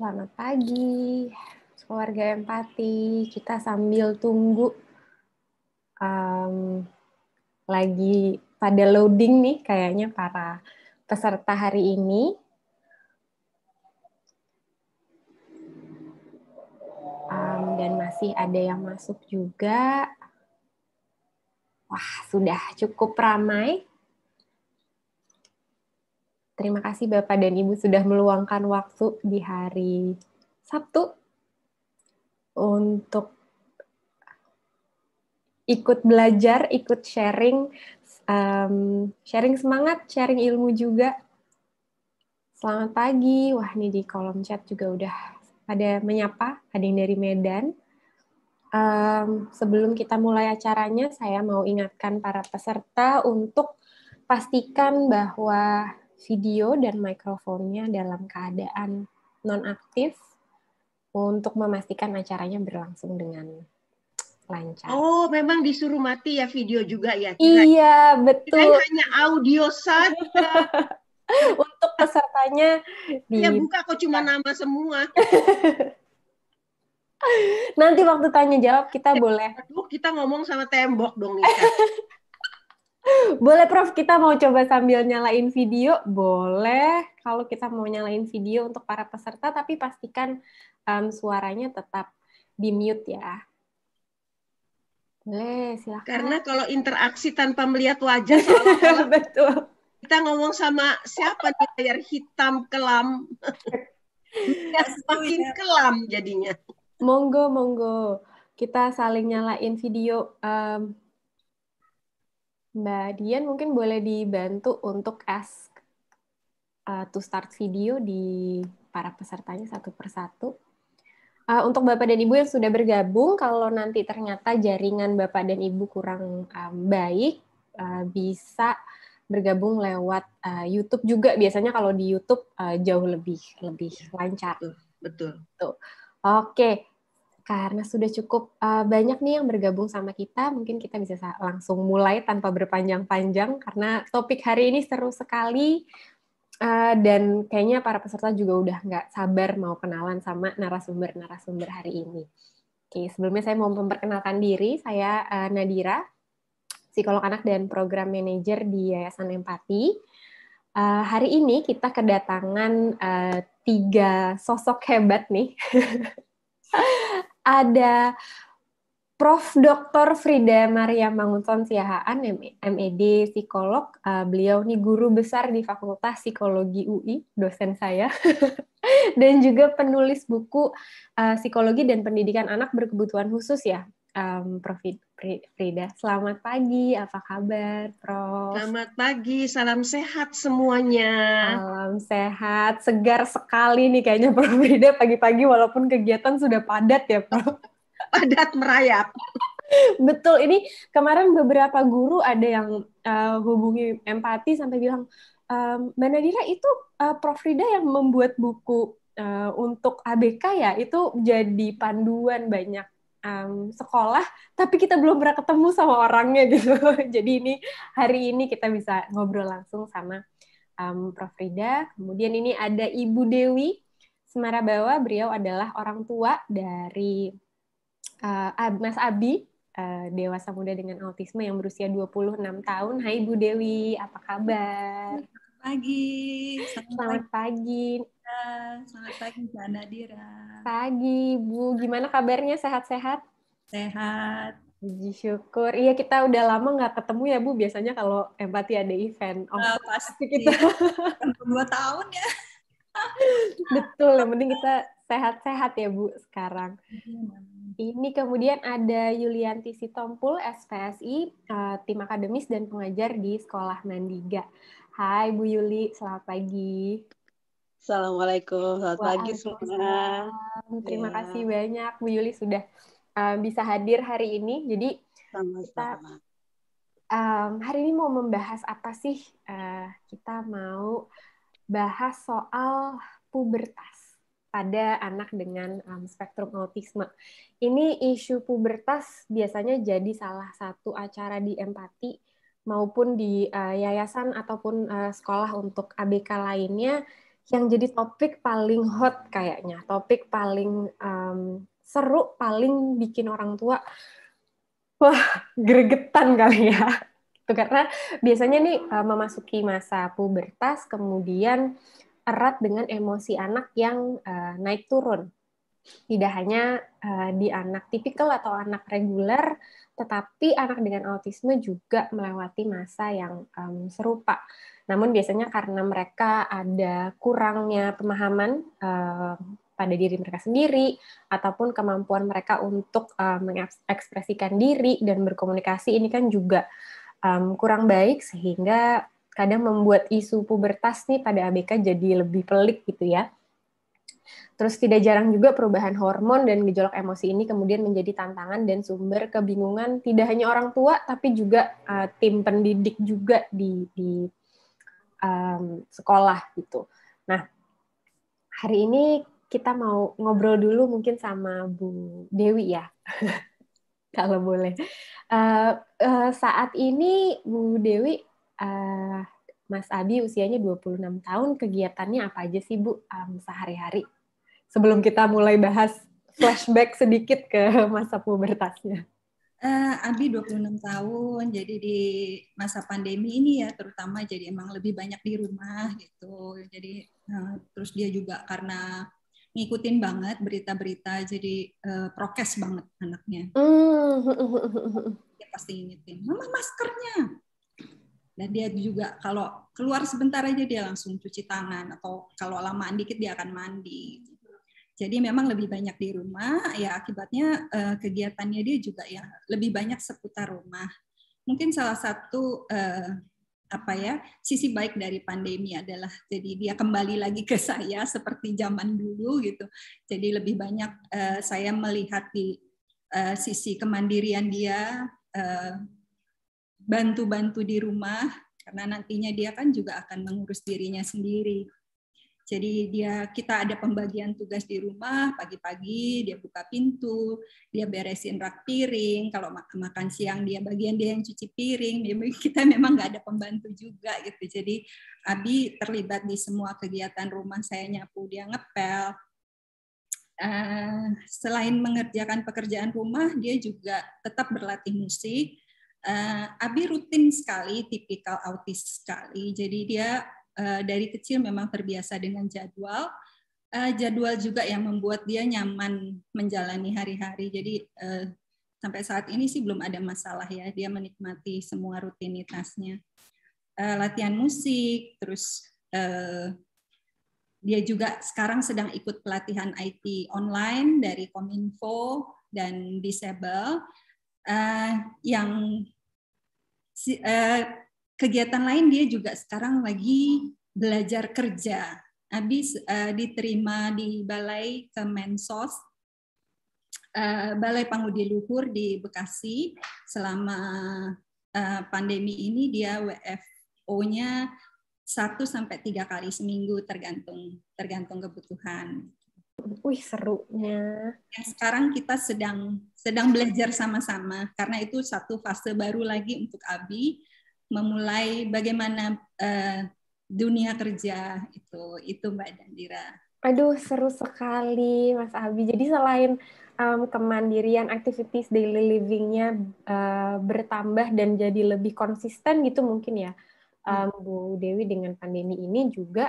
Selamat pagi, keluarga empati. Kita sambil tunggu um, lagi pada loading nih kayaknya para peserta hari ini. Um, dan masih ada yang masuk juga. Wah, sudah cukup ramai. Terima kasih Bapak dan Ibu sudah meluangkan waktu di hari Sabtu untuk ikut belajar, ikut sharing, um, sharing semangat, sharing ilmu juga. Selamat pagi. Wah, ini di kolom chat juga udah ada menyapa, ada yang dari Medan. Um, sebelum kita mulai acaranya, saya mau ingatkan para peserta untuk pastikan bahwa video dan mikrofonnya dalam keadaan nonaktif untuk memastikan acaranya berlangsung dengan lancar. Oh, memang disuruh mati ya video juga ya? Kira iya, betul. Kira hanya audio saja. untuk pesertanya di... Iya, buka kok cuma ya. nama semua. Nanti waktu tanya jawab kita eh, boleh. Aduh, kita ngomong sama tembok dong Nika. boleh Prof, kita mau coba sambil nyalain video? Boleh. Kalau kita mau nyalain video untuk para peserta, tapi pastikan um, suaranya tetap di mute ya. Boleh, silahkan. Karena kalau interaksi tanpa melihat wajah, kalau betul. Kita ngomong sama siapa di layar hitam kelam. ya, semakin iya. kelam jadinya. Monggo, monggo. Kita saling nyalain video um, Mbak Dian mungkin boleh dibantu untuk ask uh, to start video di para pesertanya satu persatu. Uh, untuk Bapak dan Ibu yang sudah bergabung, kalau nanti ternyata jaringan Bapak dan Ibu kurang um, baik, uh, bisa bergabung lewat uh, YouTube juga. Biasanya kalau di YouTube uh, jauh lebih lebih lancar. Betul. Betul. Tuh. Oke karena sudah cukup uh, banyak nih yang bergabung sama kita, mungkin kita bisa langsung mulai tanpa berpanjang-panjang karena topik hari ini seru sekali uh, dan kayaknya para peserta juga udah nggak sabar mau kenalan sama narasumber-narasumber hari ini. Oke, sebelumnya saya mau memperkenalkan diri, saya uh, Nadira, psikolog anak dan program manager di Yayasan Empati. Uh, hari ini kita kedatangan uh, tiga sosok hebat nih. ada Prof. Dr. Frida Maria Mangunton Siahaan, MED e psikolog. Uh, beliau nih guru besar di Fakultas Psikologi UI, dosen saya. dan juga penulis buku uh, Psikologi dan Pendidikan Anak Berkebutuhan Khusus ya, um, Prof. Frida. Selamat pagi, apa kabar, Prof? Selamat pagi, salam sehat semuanya. Salam sehat, segar sekali nih kayaknya Prof Frida pagi-pagi walaupun kegiatan sudah padat ya, Prof. Padat merayap. Betul, ini kemarin beberapa guru ada yang uh, hubungi empati sampai bilang, um, Mbak Nadira itu uh, Prof Frida yang membuat buku uh, untuk ABK ya, itu jadi panduan banyak um, sekolah tapi kita belum pernah ketemu sama orangnya gitu jadi ini hari ini kita bisa ngobrol langsung sama um, Prof Rida kemudian ini ada Ibu Dewi Semarabawa beliau adalah orang tua dari uh, Mas Abi uh, dewasa muda dengan autisme yang berusia 26 tahun. Hai Ibu Dewi, apa kabar? pagi. Selamat, selamat pagi. Selamat pagi Mbak Nadira. Pagi Bu, gimana kabarnya? Sehat-sehat? Sehat. Puji syukur. Iya kita udah lama nggak ketemu ya Bu. Biasanya kalau empati ada event, oh, uh, pasti kita kan dua tahun ya. Betul. Yang penting kita sehat-sehat ya Bu sekarang. Iya. Ini kemudian ada Yulianti Sitompul, SPSI, eh, tim akademis dan pengajar di Sekolah Nandiga. Hai Bu Yuli, selamat pagi. Assalamualaikum, selamat pagi semua. Terima ya. kasih banyak Bu Yuli sudah uh, bisa hadir hari ini. Jadi Sama-sama. kita um, hari ini mau membahas apa sih? Uh, kita mau bahas soal pubertas pada anak dengan um, spektrum autisme. Ini isu pubertas biasanya jadi salah satu acara di empati maupun di uh, yayasan ataupun uh, sekolah untuk ABK lainnya yang jadi topik paling hot kayaknya, topik paling um, seru, paling bikin orang tua wah gregetan kali ya. Itu karena biasanya nih uh, memasuki masa pubertas kemudian erat dengan emosi anak yang uh, naik turun. Tidak hanya uh, di anak tipikal atau anak reguler, tetapi anak dengan autisme juga melewati masa yang um, serupa. Namun biasanya karena mereka ada kurangnya pemahaman uh, pada diri mereka sendiri ataupun kemampuan mereka untuk uh, mengekspresikan diri dan berkomunikasi ini kan juga um, kurang baik sehingga kadang membuat isu pubertas nih pada ABK jadi lebih pelik gitu ya. Terus tidak jarang juga perubahan hormon dan gejolak emosi ini kemudian menjadi tantangan dan sumber kebingungan tidak hanya orang tua tapi juga uh, tim pendidik juga di, di um, sekolah gitu. Nah, hari ini kita mau ngobrol dulu mungkin sama Bu Dewi ya, kalau boleh. Uh, uh, saat ini Bu Dewi, uh, Mas Abi usianya 26 tahun, kegiatannya apa aja sih Bu um, sehari-hari? sebelum kita mulai bahas flashback sedikit ke masa pubertasnya? Uh, Abi 26 tahun, jadi di masa pandemi ini ya terutama jadi emang lebih banyak di rumah gitu. Jadi uh, terus dia juga karena ngikutin banget berita-berita jadi uh, prokes banget anaknya. Mm. Dia pasti ngingetin, mama maskernya. Dan dia juga kalau keluar sebentar aja dia langsung cuci tangan atau kalau lamaan dikit dia akan mandi. Jadi memang lebih banyak di rumah, ya akibatnya uh, kegiatannya dia juga ya lebih banyak seputar rumah. Mungkin salah satu uh, apa ya sisi baik dari pandemi adalah jadi dia kembali lagi ke saya seperti zaman dulu gitu. Jadi lebih banyak uh, saya melihat di uh, sisi kemandirian dia, bantu bantu-bantu di rumah karena nantinya dia kan juga akan mengurus dirinya sendiri jadi dia kita ada pembagian tugas di rumah, pagi-pagi dia buka pintu, dia beresin rak piring, kalau makan siang dia bagian dia yang cuci piring. Kita memang nggak ada pembantu juga gitu. Jadi Abi terlibat di semua kegiatan rumah saya nyapu, dia ngepel. Uh, selain mengerjakan pekerjaan rumah, dia juga tetap berlatih musik. Uh, Abi rutin sekali, tipikal autis sekali. Jadi dia Eh, dari kecil memang terbiasa dengan jadwal. Uh, jadwal juga yang membuat dia nyaman menjalani hari-hari. Jadi uh, sampai saat ini sih belum ada masalah ya. Dia menikmati semua rutinitasnya. Uh, latihan musik, terus uh, dia juga sekarang sedang ikut pelatihan IT online dari Kominfo dan Disable uh, yang uh, kegiatan lain dia juga sekarang lagi belajar kerja. Habis uh, diterima di Balai Kemensos, uh, eh, Balai Pangudi Luhur di Bekasi selama uh, pandemi ini dia WFO-nya satu sampai tiga kali seminggu tergantung tergantung kebutuhan. Wih serunya. Yang sekarang kita sedang sedang belajar sama-sama karena itu satu fase baru lagi untuk Abi memulai bagaimana uh, dunia kerja itu itu Mbak Dandira. Aduh seru sekali Mas Abi. Jadi selain um, kemandirian activities daily livingnya uh, bertambah dan jadi lebih konsisten gitu mungkin ya um, Bu Dewi dengan pandemi ini juga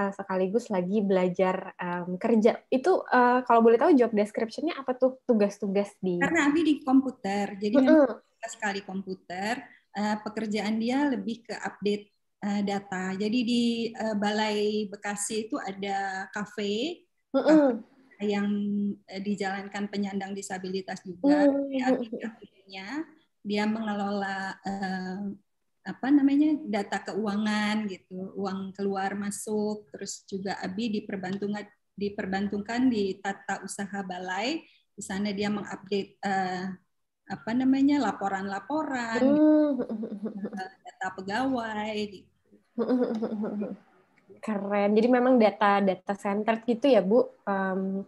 eh, sekaligus lagi belajar um, kerja. Itu uh, kalau boleh tahu job description apa tuh tugas-tugas di? Karena Abi di komputer, jadi mm -hmm. sekali komputer uh, pekerjaan dia lebih ke update uh, data. Jadi di uh, Balai Bekasi itu ada kafe uh-uh. yang uh, dijalankan penyandang disabilitas juga. Uh-uh. dia mengelola uh, apa namanya data keuangan gitu, uang keluar masuk, terus juga Abi diperbantukan diperbantukan di tata usaha balai. Di sana dia mengupdate uh, apa namanya laporan-laporan hmm. eh, data pegawai gitu. keren jadi memang data data center gitu ya bu um,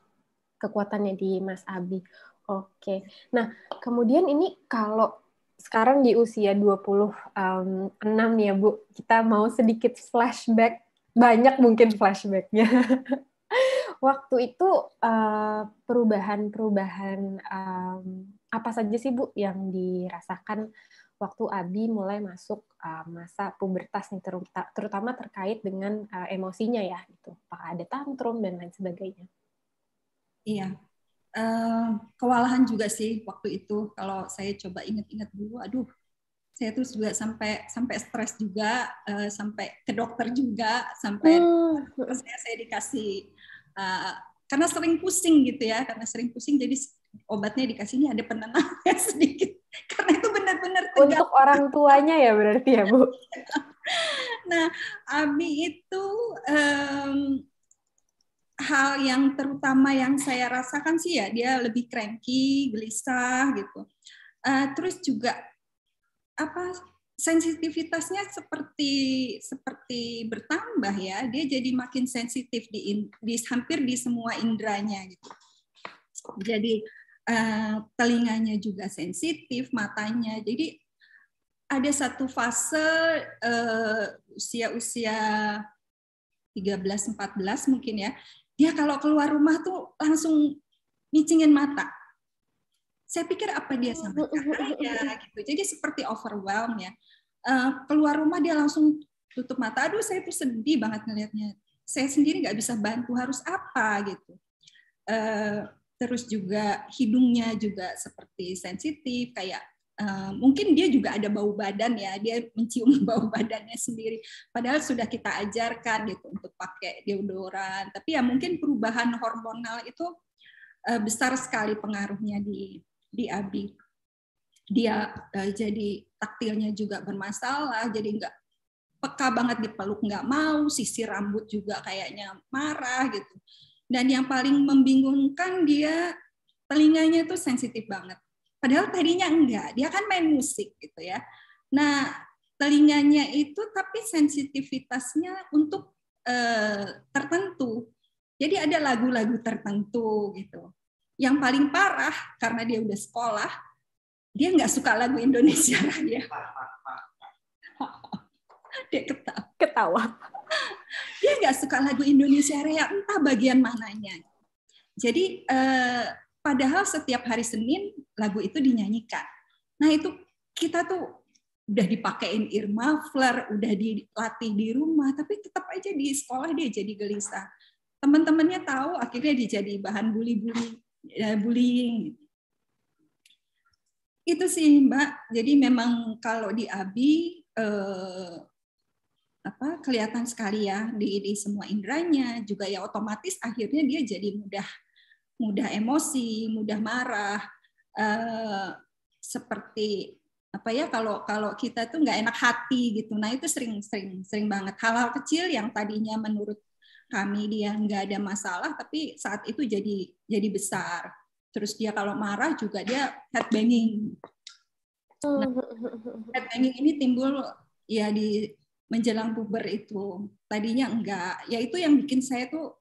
kekuatannya di Mas Abi oke nah kemudian ini kalau sekarang di usia 26 ya bu kita mau sedikit flashback banyak mungkin flashbacknya waktu itu eh, perubahan-perubahan apa saja sih Bu yang dirasakan waktu Abi mulai masuk uh, masa pubertas nih terutama terkait dengan uh, emosinya ya itu apakah ada tantrum dan lain sebagainya iya eh, kewalahan juga sih waktu itu kalau saya coba ingat-ingat dulu aduh saya tuh juga sampai sampai stres juga eh, sampai ke dokter juga sampai uh. saya saya dikasih eh, karena sering pusing gitu ya karena sering pusing jadi obatnya dikasihnya ada penenangnya sedikit karena itu benar-benar untuk orang tuanya ya berarti ya bu nah Abi itu um, hal yang terutama yang saya rasakan sih ya dia lebih cranky gelisah gitu uh, terus juga apa sensitivitasnya seperti seperti bertambah ya dia jadi makin sensitif di, di hampir di semua indranya gitu jadi Eh, telinganya juga sensitif, matanya. Jadi ada satu fase eh, usia-usia 13-14 mungkin ya, dia kalau keluar rumah tuh langsung micingin mata. Saya pikir apa dia sama Ya gitu. Jadi seperti overwhelm ya. Uh, keluar rumah dia langsung tutup mata. Aduh, saya tuh sedih banget ngelihatnya. Saya sendiri nggak bisa bantu harus apa gitu. Uh, terus juga hidungnya juga seperti sensitif kayak Uh, mungkin dia juga ada bau badan ya, dia mencium bau badannya sendiri. Padahal sudah kita ajarkan gitu untuk pakai deodoran, tapi ya mungkin perubahan hormonal itu uh, besar sekali pengaruhnya di di Abi. Dia uh, jadi taktilnya juga bermasalah, jadi nggak peka banget dipeluk nggak mau, sisi rambut juga kayaknya marah gitu dan yang paling membingungkan dia telinganya itu sensitif banget. Padahal tadinya enggak, dia kan main musik gitu ya. Nah, telinganya itu tapi sensitivitasnya untuk eh, tertentu. Jadi ada lagu-lagu tertentu gitu. Yang paling parah karena dia udah sekolah, dia nggak suka lagu Indonesia ya. dia ketawa. ketawa dia nggak suka lagu Indonesia Raya entah bagian mananya jadi eh, padahal setiap hari Senin lagu itu dinyanyikan nah itu kita tuh udah dipakein ear muffler, udah dilatih di rumah, tapi tetap aja di sekolah dia jadi gelisah. Teman-temannya tahu, akhirnya dia jadi bahan bully-bully, eh, bullying. Itu sih Mbak. Jadi memang kalau di Abi eh, apa kelihatan sekali ya di, di semua indranya juga ya otomatis akhirnya dia jadi mudah mudah emosi mudah marah eh, seperti apa ya kalau kalau kita tuh nggak enak hati gitu nah itu sering sering sering banget hal-hal kecil yang tadinya menurut kami dia nggak ada masalah tapi saat itu jadi jadi besar terus dia kalau marah juga dia headbanging nah, headbanging ini timbul ya di menjelang puber itu. Tadinya enggak. Ya itu yang bikin saya tuh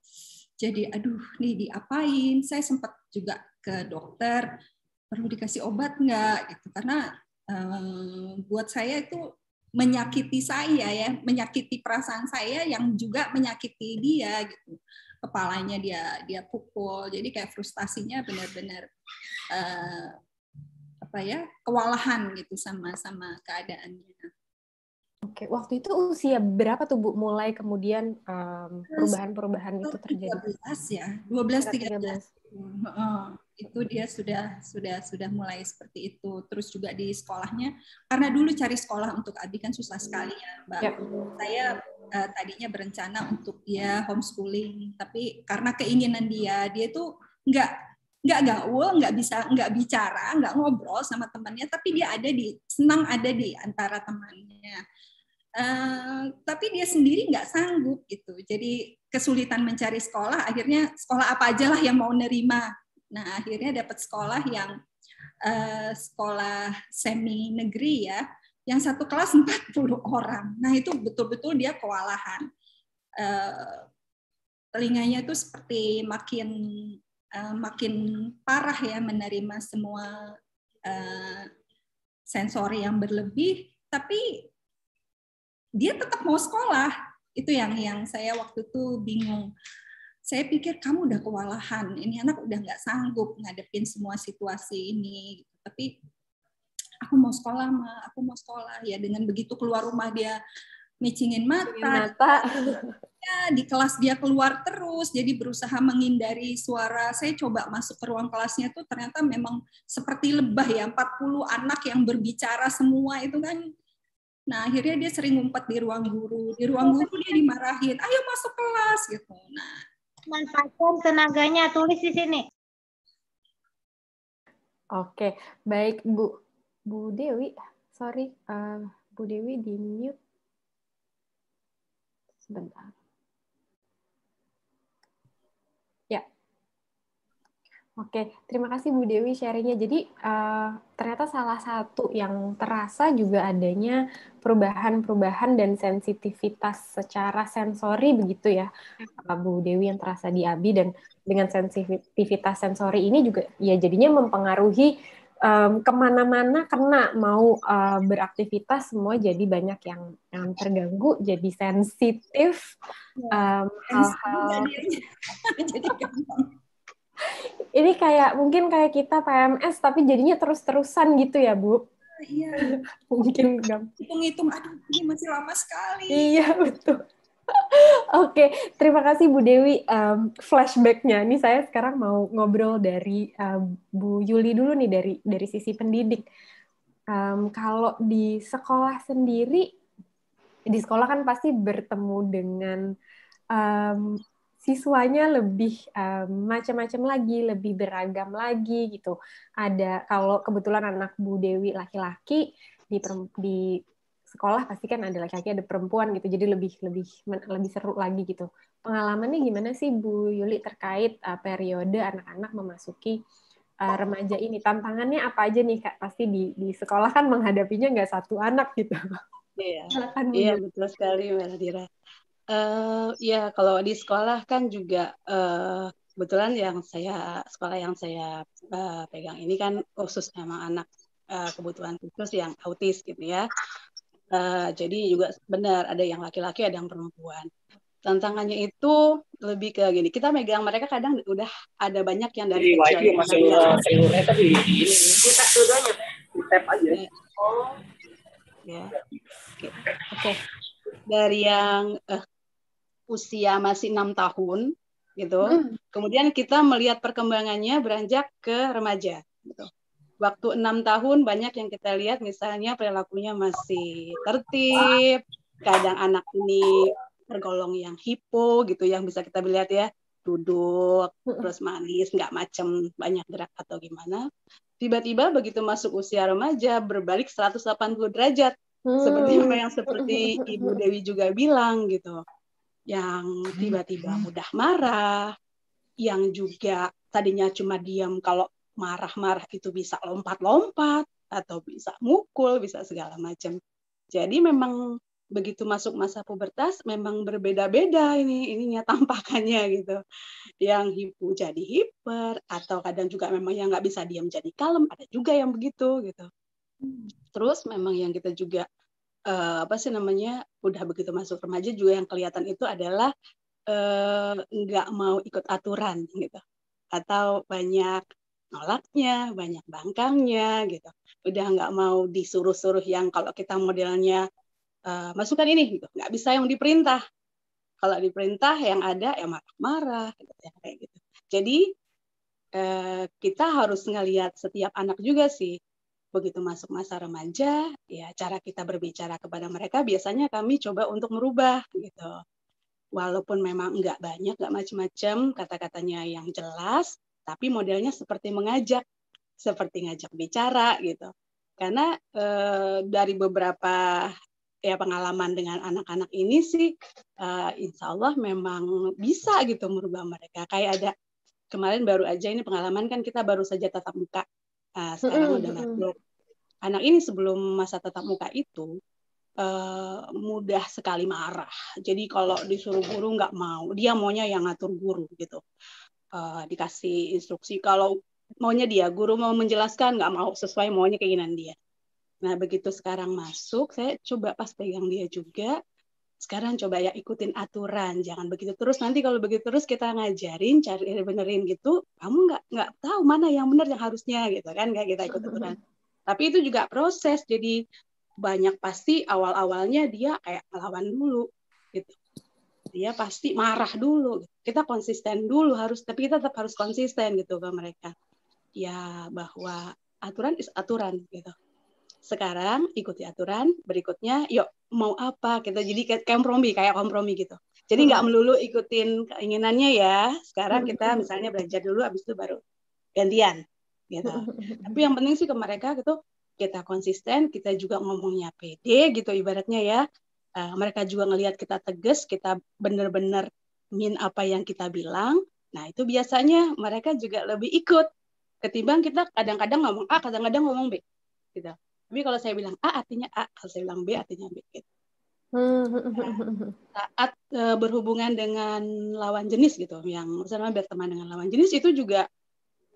jadi aduh nih diapain. Saya sempat juga ke dokter perlu dikasih obat enggak gitu karena um, buat saya itu menyakiti saya ya, menyakiti perasaan saya yang juga menyakiti dia gitu. Kepalanya dia dia pukul. Jadi kayak frustasinya benar-benar eh, apa ya, kewalahan gitu sama sama keadaannya. Oke, waktu itu usia berapa tuh Bu mulai kemudian perubahan mmm, perubahan-perubahan itu terjadi? 12 ya, 12 13. 13. Uh, itu dia sudah sudah sudah mulai seperti itu. Terus juga di sekolahnya karena dulu cari sekolah untuk Abi kan susah hmm. sekali ya, Mbak. Yep. Saya uh, tadinya berencana untuk dia homeschooling, tapi karena keinginan dia, dia tuh nggak nggak gaul, nggak bisa, nggak bicara, nggak ngobrol sama temannya, tapi dia ada di senang ada di antara temannya. Eh, tapi dia sendiri nggak sanggup gitu. Jadi kesulitan mencari sekolah, akhirnya sekolah apa aja lah yang mau nerima. Nah akhirnya dapat sekolah yang uh, sekolah semi negeri ya, yang satu kelas 40 orang. Nah itu betul-betul dia kewalahan. Uh, telinganya itu seperti makin uh, makin parah ya menerima semua uh, sensori yang berlebih. Tapi dia tetap mau sekolah itu yang yang saya waktu itu bingung saya pikir kamu udah kewalahan ini anak udah nggak sanggup ngadepin semua situasi ini tapi aku mau sekolah ma aku mau sekolah ya dengan begitu keluar rumah dia micingin mata, mata. Ya, di kelas dia keluar terus jadi berusaha menghindari suara saya coba masuk ke ruang kelasnya tuh ternyata memang seperti lebah ya 40 anak yang berbicara semua itu kan Nah, akhirnya dia sering ngumpet di ruang guru. Di ruang guru dia dimarahin, ayo masuk kelas gitu. Nah, manfaatkan tenaganya tulis di sini. Oke, baik Bu Bu Dewi, sorry, uh, Bu Dewi di mute. Sebentar. Oke, terima kasih Bu Dewi sharingnya. Jadi uh, ternyata salah satu yang terasa juga adanya perubahan-perubahan dan sensitivitas secara sensori begitu ya, Bu Dewi yang terasa di Abi dan dengan sensitivitas sensori ini juga ya jadinya mempengaruhi um, kemana-mana kena mau uh, beraktivitas semua jadi banyak yang, yang terganggu, jadi sensitif um, hal-hal. Ini kayak mungkin kayak kita PMS tapi jadinya terus-terusan gitu ya, Bu. Iya. mungkin hitung-hitung aduh ini masih lama sekali. Iya, betul. Oke, terima kasih Bu Dewi um, flashbacknya. Ini saya sekarang mau ngobrol dari uh, Bu Yuli dulu nih dari dari sisi pendidik. Um, kalau di sekolah sendiri, di sekolah kan pasti bertemu dengan um, siswanya lebih um, macam-macam lagi, lebih beragam lagi gitu. Ada kalau kebetulan anak Bu Dewi laki-laki di di sekolah pasti kan ada laki-laki ada perempuan gitu. Jadi lebih lebih lebih seru lagi gitu. Pengalamannya gimana sih Bu Yuli terkait uh, periode anak-anak memasuki uh, remaja ini? Tantangannya apa aja nih Kak? Pasti di di sekolah kan menghadapinya nggak satu anak gitu. Iya. Iya, betul sekali Mbak Dira. Uh, ya kalau di sekolah kan juga uh, kebetulan yang saya sekolah yang saya uh, pegang ini kan khusus emang anak uh, kebutuhan khusus yang autis gitu ya. Uh, jadi juga benar ada yang laki-laki ada yang perempuan. Tantangannya itu lebih ke gini. Kita megang mereka kadang udah ada banyak yang dari kecil. Kita aja. Oh. Ya. Oke. Okay dari yang uh, usia masih enam tahun gitu. Hmm. Kemudian kita melihat perkembangannya beranjak ke remaja gitu. Waktu enam tahun banyak yang kita lihat misalnya perilakunya masih tertib, kadang anak ini tergolong yang hipo gitu yang bisa kita lihat ya duduk hmm. terus manis nggak macem banyak gerak atau gimana tiba-tiba begitu masuk usia remaja berbalik 180 derajat seperti apa hmm. yang seperti Ibu Dewi juga bilang gitu yang tiba-tiba hmm. mudah marah yang juga tadinya cuma diam kalau marah-marah itu bisa lompat-lompat atau bisa mukul bisa segala macam jadi memang begitu masuk masa pubertas memang berbeda-beda ini ininya tampakannya gitu yang hipu jadi hiper atau kadang juga memang yang nggak bisa diam jadi kalem ada juga yang begitu gitu Terus memang yang kita juga uh, apa sih namanya udah begitu masuk remaja juga yang kelihatan itu adalah eh, nggak uh, mau ikut aturan gitu atau banyak nolaknya, banyak bangkangnya gitu. Udah nggak mau disuruh-suruh yang kalau kita modelnya uh, masukkan ini gitu, nggak bisa yang diperintah. Kalau diperintah yang ada ya marah-marah gitu, ya, gitu. Jadi uh, kita harus ngelihat setiap anak juga sih begitu masuk masa remaja, ya cara kita berbicara kepada mereka biasanya kami coba untuk merubah gitu. Walaupun memang nggak banyak, nggak macam-macam kata-katanya yang jelas, tapi modelnya seperti mengajak, seperti ngajak bicara gitu. Karena e, dari beberapa ya pengalaman dengan anak-anak ini sih, e, insya Allah memang bisa gitu merubah mereka. Kayak ada kemarin baru aja ini pengalaman kan kita baru saja tatap muka uh, sekarang mm -hmm. udah masuk. Anak ini sebelum masa tetap muka itu uh, mudah sekali marah. Jadi kalau disuruh guru nggak mau, dia maunya yang ngatur guru gitu. Uh, dikasih instruksi kalau maunya dia guru mau menjelaskan nggak mau sesuai maunya keinginan dia. Nah begitu sekarang masuk, saya coba pas pegang dia juga sekarang coba ya ikutin aturan jangan begitu terus nanti kalau begitu terus kita ngajarin cari eh, benerin gitu kamu nggak nggak tahu mana yang benar yang harusnya gitu kan nggak kita ikut aturan tapi itu juga proses jadi banyak pasti awal awalnya dia kayak melawan dulu gitu dia pasti marah dulu kita konsisten dulu harus tapi kita tetap harus konsisten gitu ke mereka ya bahwa aturan is aturan gitu sekarang ikuti aturan, berikutnya yuk mau apa kita gitu. jadi kayak kompromi kayak kompromi gitu. Jadi nggak hmm. melulu ikutin keinginannya ya. Sekarang kita hmm. misalnya belajar dulu, abis itu baru gantian gitu. Hmm. Tapi yang penting sih ke mereka gitu kita konsisten, kita juga ngomongnya pede gitu ibaratnya ya. Uh, mereka juga ngelihat kita tegas, kita bener-bener min apa yang kita bilang. Nah itu biasanya mereka juga lebih ikut ketimbang kita kadang-kadang ngomong A, kadang-kadang ngomong B. Gitu. Tapi kalau saya bilang A artinya A, kalau saya bilang B artinya B. Gitu. Nah, saat e, berhubungan dengan lawan jenis gitu, yang misalnya berteman dengan lawan jenis itu juga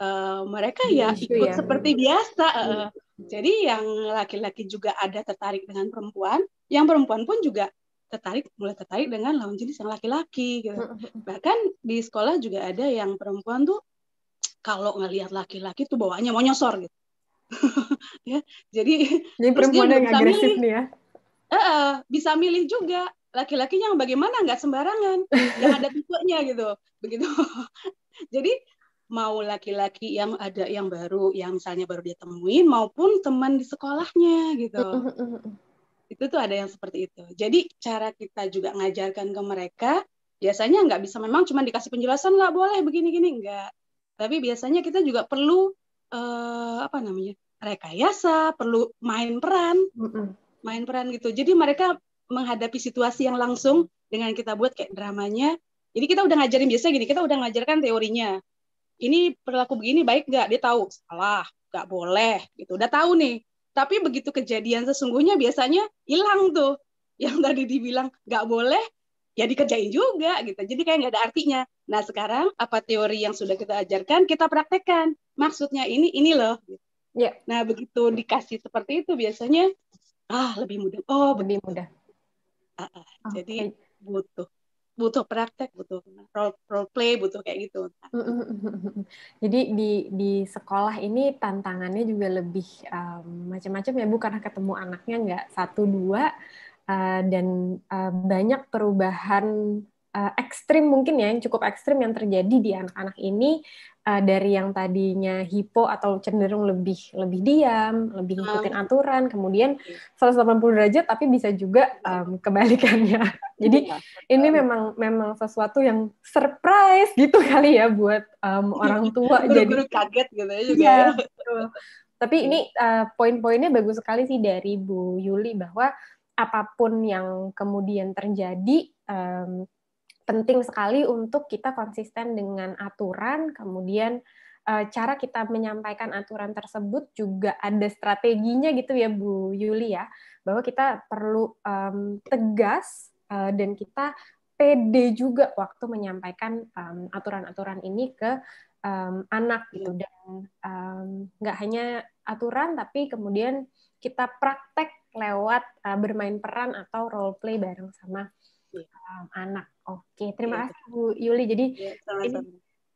e, mereka iya, ya ikut ya. seperti biasa. E, iya. jadi yang laki-laki juga ada tertarik dengan perempuan, yang perempuan pun juga tertarik mulai tertarik dengan lawan jenis yang laki-laki gitu. Bahkan di sekolah juga ada yang perempuan tuh kalau ngelihat laki-laki tuh bawaannya mau nyosor gitu. ya jadi jadi perempuan yang agresif milih, nih ya uh, uh, bisa milih juga laki-laki yang bagaimana nggak sembarangan yang ada tipenya gitu begitu jadi mau laki-laki yang ada yang baru yang misalnya baru dia temuin maupun teman di sekolahnya gitu itu tuh ada yang seperti itu jadi cara kita juga ngajarkan ke mereka biasanya nggak bisa memang cuma dikasih penjelasan nggak boleh begini-gini nggak tapi biasanya kita juga perlu uh, apa namanya rekayasa, perlu main peran, mm mm main peran gitu. Jadi mereka menghadapi situasi yang langsung dengan kita buat kayak dramanya. Jadi kita udah ngajarin biasa gini, kita udah ngajarkan teorinya. Ini perilaku begini baik nggak? Dia tahu salah, nggak boleh gitu. Udah tahu nih. Tapi begitu kejadian sesungguhnya biasanya hilang tuh yang tadi dibilang nggak boleh ya dikerjain juga gitu. Jadi kayak nggak ada artinya. Nah sekarang apa teori yang sudah kita ajarkan kita praktekkan maksudnya ini ini loh ya nah begitu dikasih seperti itu biasanya ah lebih mudah oh lebih mudah ah, ah. ah jadi okay. butuh butuh praktek, butuh role, role play, butuh kayak gitu. Jadi di di sekolah ini tantangannya juga lebih um, macam-macam ya, bu karena ketemu anaknya nggak satu dua uh, dan uh, banyak perubahan uh, ekstrim mungkin ya yang cukup ekstrim yang terjadi di anak-anak ini uh, dari yang tadinya hipo atau cenderung lebih lebih diam, lebih ngikutin hmm. aturan, kemudian 180 iya. derajat tapi bisa juga um, kebalikannya. Jadi iya, ini memang memang sesuatu yang surprise gitu kali ya buat um, orang tua. Jadi kaget gitu ya juga. Ya, Tapi ini uh, poin-poinnya bagus sekali sih dari Bu Yuli bahwa apapun yang kemudian terjadi um, penting sekali untuk kita konsisten dengan aturan, kemudian eh, cara kita menyampaikan aturan tersebut juga ada strateginya gitu ya Bu Yuli ya, bahwa kita perlu um, tegas uh, dan kita pede juga waktu menyampaikan aturan aturan-aturan ini ke um, anak gitu iya. dan nggak um, hanya aturan tapi kemudian kita praktek lewat uh, bermain peran atau role play bareng sama um, anak Oke, terima iya. kasih Bu Yuli. Jadi ya, sama -sama. Ini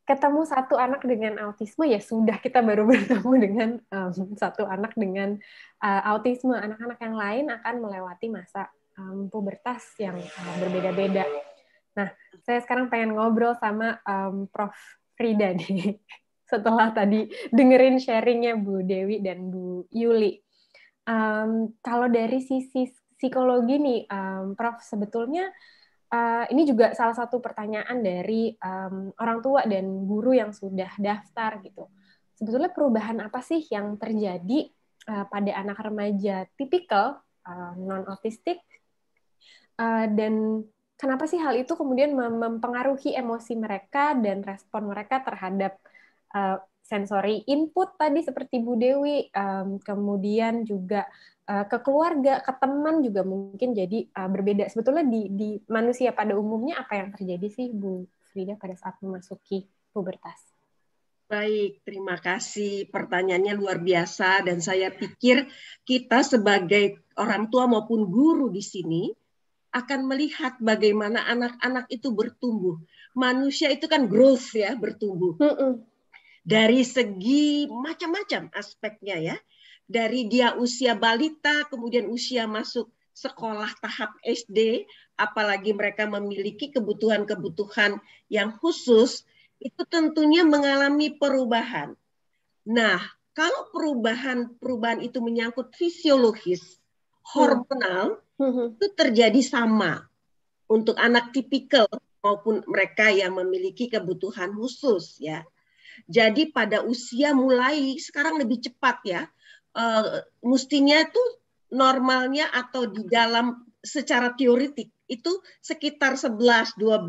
ketemu satu anak dengan autisme ya sudah kita baru bertemu dengan um, satu anak dengan uh, autisme. Anak-anak yang lain akan melewati masa um, pubertas yang uh, berbeda-beda. Nah, saya sekarang pengen ngobrol sama um, Prof. Frida nih. Setelah tadi dengerin sharingnya Bu Dewi dan Bu Yuli. Um, kalau dari sisi psikologi nih, um, Prof. Sebetulnya uh, ini juga salah satu pertanyaan dari um, orang tua dan guru yang sudah daftar gitu. Sebetulnya perubahan apa sih yang terjadi uh, pada anak remaja tipikal uh, non autistik uh, dan kenapa sih hal itu kemudian mempengaruhi emosi mereka dan respon mereka terhadap uh, sensori input tadi seperti Bu Dewi, um, kemudian juga kekeluarga, eh, ke keluarga, ke teman juga mungkin jadi uh, berbeda. Sebetulnya di, di manusia pada umumnya apa yang terjadi sih Bu Frida pada saat memasuki pubertas? Baik, terima kasih. Pertanyaannya luar biasa dan saya pikir kita sebagai orang tua maupun guru di sini akan melihat bagaimana anak-anak itu bertumbuh. Manusia itu kan growth ya, bertumbuh. Dari segi macam-macam aspeknya ya dari dia usia balita, kemudian usia masuk sekolah tahap SD, apalagi mereka memiliki kebutuhan-kebutuhan yang khusus, itu tentunya mengalami perubahan. Nah, kalau perubahan-perubahan itu menyangkut fisiologis, hmm. hormonal, hmm, hmm. itu terjadi sama untuk anak tipikal maupun mereka yang memiliki kebutuhan khusus ya. Jadi pada usia mulai sekarang lebih cepat ya uh, mestinya itu normalnya atau di dalam secara teoritik itu sekitar 11, 12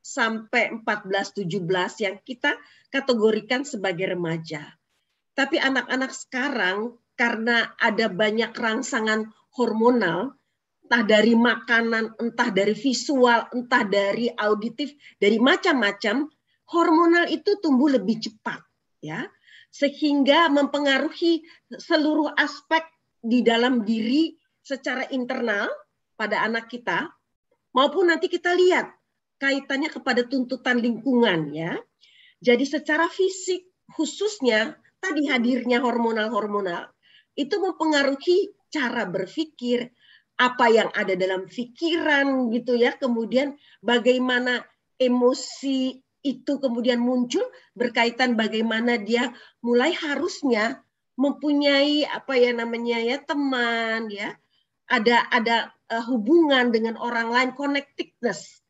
sampai 14, 17 yang kita kategorikan sebagai remaja. Tapi anak-anak sekarang karena ada banyak rangsangan hormonal, entah dari makanan, entah dari visual, entah dari auditif, dari macam-macam, hormonal itu tumbuh lebih cepat, ya sehingga mempengaruhi seluruh aspek di dalam diri secara internal pada anak kita maupun nanti kita lihat kaitannya kepada tuntutan lingkungan ya. Jadi secara fisik khususnya tadi hadirnya hormonal-hormonal itu mempengaruhi cara berpikir, apa yang ada dalam pikiran gitu ya, kemudian bagaimana emosi itu kemudian muncul berkaitan bagaimana dia mulai harusnya mempunyai apa ya namanya ya teman ya ada ada uh, hubungan dengan orang lain connectedness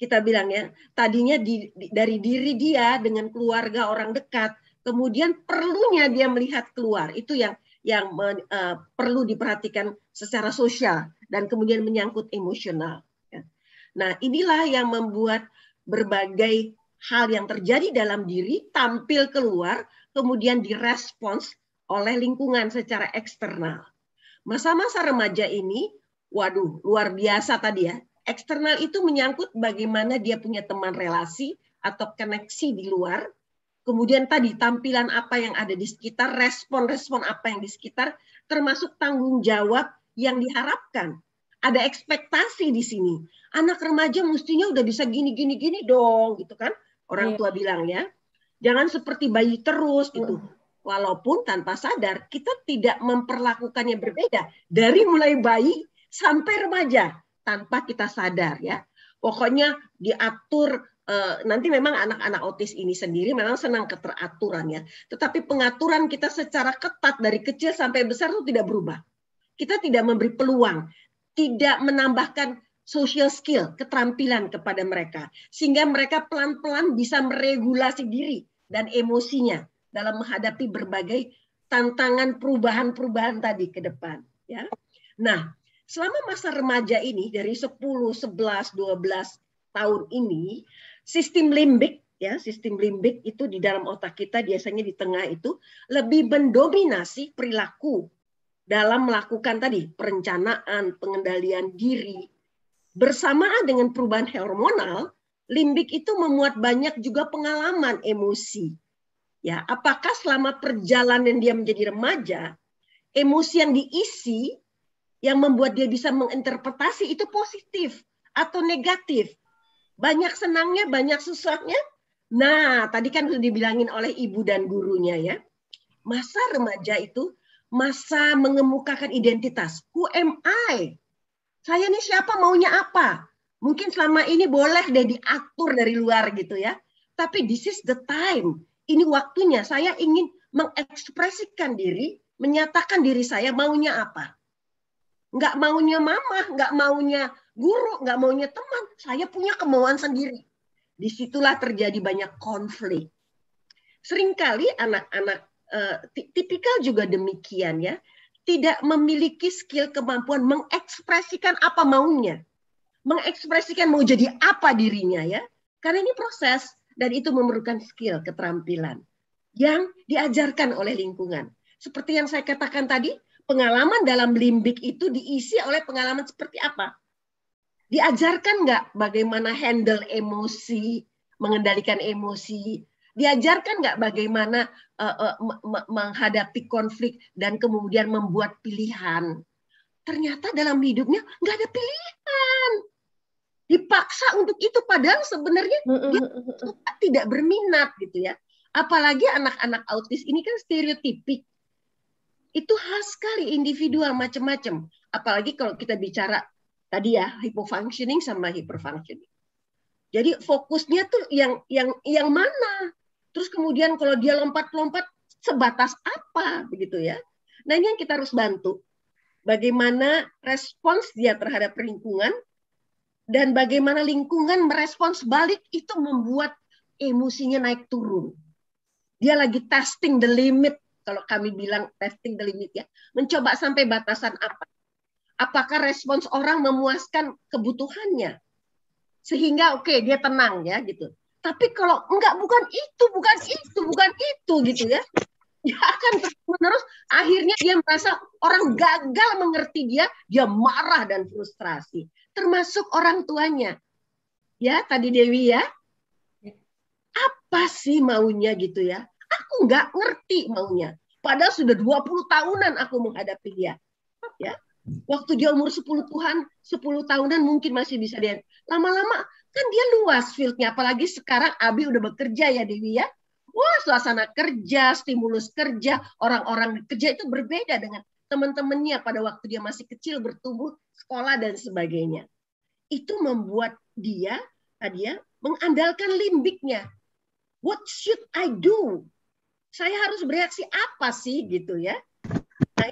kita bilang ya tadinya di, di, dari diri dia dengan keluarga orang dekat kemudian perlunya dia melihat keluar itu yang yang uh, perlu diperhatikan secara sosial dan kemudian menyangkut emosional. Ya. Nah inilah yang membuat berbagai hal yang terjadi dalam diri tampil keluar, kemudian direspons oleh lingkungan secara eksternal. Masa-masa remaja ini, waduh, luar biasa tadi ya. Eksternal itu menyangkut bagaimana dia punya teman relasi atau koneksi di luar. Kemudian tadi tampilan apa yang ada di sekitar, respon-respon apa yang di sekitar, termasuk tanggung jawab yang diharapkan. Ada ekspektasi di sini. Anak remaja mestinya udah bisa gini gini gini dong gitu kan orang iya. tua bilang ya. Jangan seperti bayi terus gitu. Iya. Walaupun tanpa sadar kita tidak memperlakukannya berbeda dari mulai bayi sampai remaja tanpa kita sadar ya. Pokoknya diatur eh, nanti memang anak-anak autis ini sendiri memang senang keteraturan ya. Tetapi pengaturan kita secara ketat dari kecil sampai besar itu tidak berubah. Kita tidak memberi peluang, tidak menambahkan social skill, keterampilan kepada mereka. Sehingga mereka pelan-pelan bisa meregulasi diri dan emosinya dalam menghadapi berbagai tantangan perubahan-perubahan tadi ke depan. Ya. Nah, selama masa remaja ini dari 10, 11, 12 tahun ini, sistem limbik ya sistem limbik itu di dalam otak kita biasanya di tengah itu lebih mendominasi perilaku dalam melakukan tadi perencanaan, pengendalian diri, bersamaan dengan perubahan hormonal, limbik itu memuat banyak juga pengalaman emosi. Ya, apakah selama perjalanan dia menjadi remaja, emosi yang diisi yang membuat dia bisa menginterpretasi itu positif atau negatif? Banyak senangnya, banyak susahnya. Nah, tadi kan sudah dibilangin oleh ibu dan gurunya ya. Masa remaja itu masa mengemukakan identitas. Who am I? saya ini siapa maunya apa mungkin selama ini boleh deh diatur dari luar gitu ya tapi this is the time ini waktunya saya ingin mengekspresikan diri menyatakan diri saya maunya apa nggak maunya mama nggak maunya guru nggak maunya teman saya punya kemauan sendiri disitulah terjadi banyak konflik seringkali anak-anak uh, tipikal juga demikian ya tidak memiliki skill kemampuan mengekspresikan apa maunya, mengekspresikan mau jadi apa dirinya ya. Karena ini proses dan itu memerlukan skill keterampilan yang diajarkan oleh lingkungan. Seperti yang saya katakan tadi, pengalaman dalam limbik itu diisi oleh pengalaman seperti apa? Diajarkan nggak bagaimana handle emosi, mengendalikan emosi, diajarkan nggak bagaimana uh, uh, menghadapi konflik dan kemudian membuat pilihan. Ternyata dalam hidupnya nggak ada pilihan, dipaksa untuk itu padahal sebenarnya mm, mm, dia mm, tidak berminat gitu ya. Apalagi anak-anak autis ini kan stereotipik, itu khas sekali individual macam-macam. Apalagi kalau kita bicara tadi ya hypofunctioning sama hyperfunctioning. Jadi fokusnya tuh yang yang yang mana? Terus kemudian kalau dia lompat-lompat sebatas apa begitu ya. Nah ini yang kita harus bantu. Bagaimana respons dia terhadap lingkungan dan bagaimana lingkungan merespons balik itu membuat emosinya naik turun. Dia lagi testing the limit kalau kami bilang testing the limit ya. Mencoba sampai batasan apa? Apakah respons orang memuaskan kebutuhannya? Sehingga oke okay, dia tenang ya gitu tapi kalau enggak bukan itu, bukan itu, bukan itu gitu ya. Dia akan terus menerus akhirnya dia merasa orang gagal mengerti dia, dia marah dan frustrasi. Termasuk orang tuanya. Ya, tadi Dewi ya. ya. Apa sih maunya gitu ya? Aku nggak ngerti maunya. Padahal sudah 20 tahunan aku menghadapi dia. Ya. Waktu dia umur 10 Tuhan, 10 tahunan mungkin masih bisa dia. Lama-lama kan dia luas fieldnya. Apalagi sekarang Abi udah bekerja ya Dewi ya. Wah suasana kerja, stimulus kerja, orang-orang kerja itu berbeda dengan teman-temannya pada waktu dia masih kecil bertumbuh sekolah dan sebagainya. Itu membuat dia tadi ya mengandalkan limbiknya. What should I do? Saya harus bereaksi apa sih gitu ya?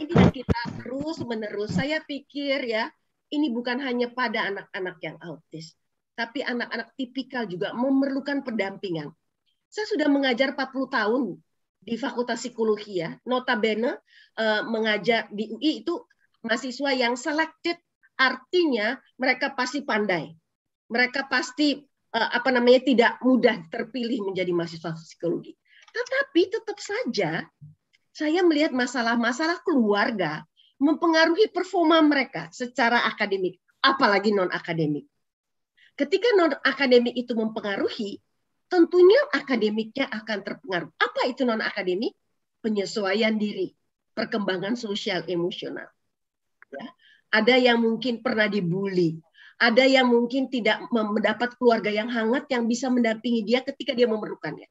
yang kita terus menerus saya pikir ya ini bukan hanya pada anak-anak yang autis tapi anak-anak tipikal juga memerlukan pendampingan saya sudah mengajar 40 tahun di Fakultas Psikologi ya notabene eh, mengajar di UI itu mahasiswa yang selected artinya mereka pasti pandai mereka pasti eh, apa namanya tidak mudah terpilih menjadi mahasiswa psikologi tetapi tetap saja saya melihat masalah-masalah keluarga mempengaruhi performa mereka secara akademik, apalagi non-akademik. Ketika non-akademik itu mempengaruhi, tentunya akademiknya akan terpengaruh. Apa itu non-akademik? Penyesuaian diri, perkembangan sosial emosional. Ya. Ada yang mungkin pernah dibully, ada yang mungkin tidak mendapat keluarga yang hangat yang bisa mendampingi dia ketika dia memerlukannya.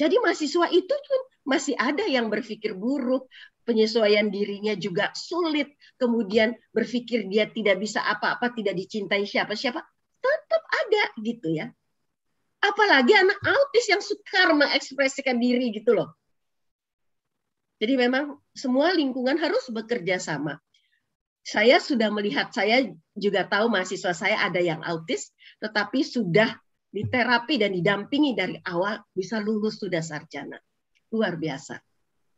Jadi mahasiswa itu pun masih ada yang berpikir buruk, penyesuaian dirinya juga sulit, kemudian berpikir dia tidak bisa apa-apa, tidak dicintai siapa-siapa, tetap ada gitu ya. Apalagi anak autis yang sukar mengekspresikan diri gitu loh. Jadi memang semua lingkungan harus bekerja sama. Saya sudah melihat, saya juga tahu mahasiswa saya ada yang autis, tetapi sudah di terapi dan didampingi dari awal bisa lulus sudah sarjana. Luar biasa.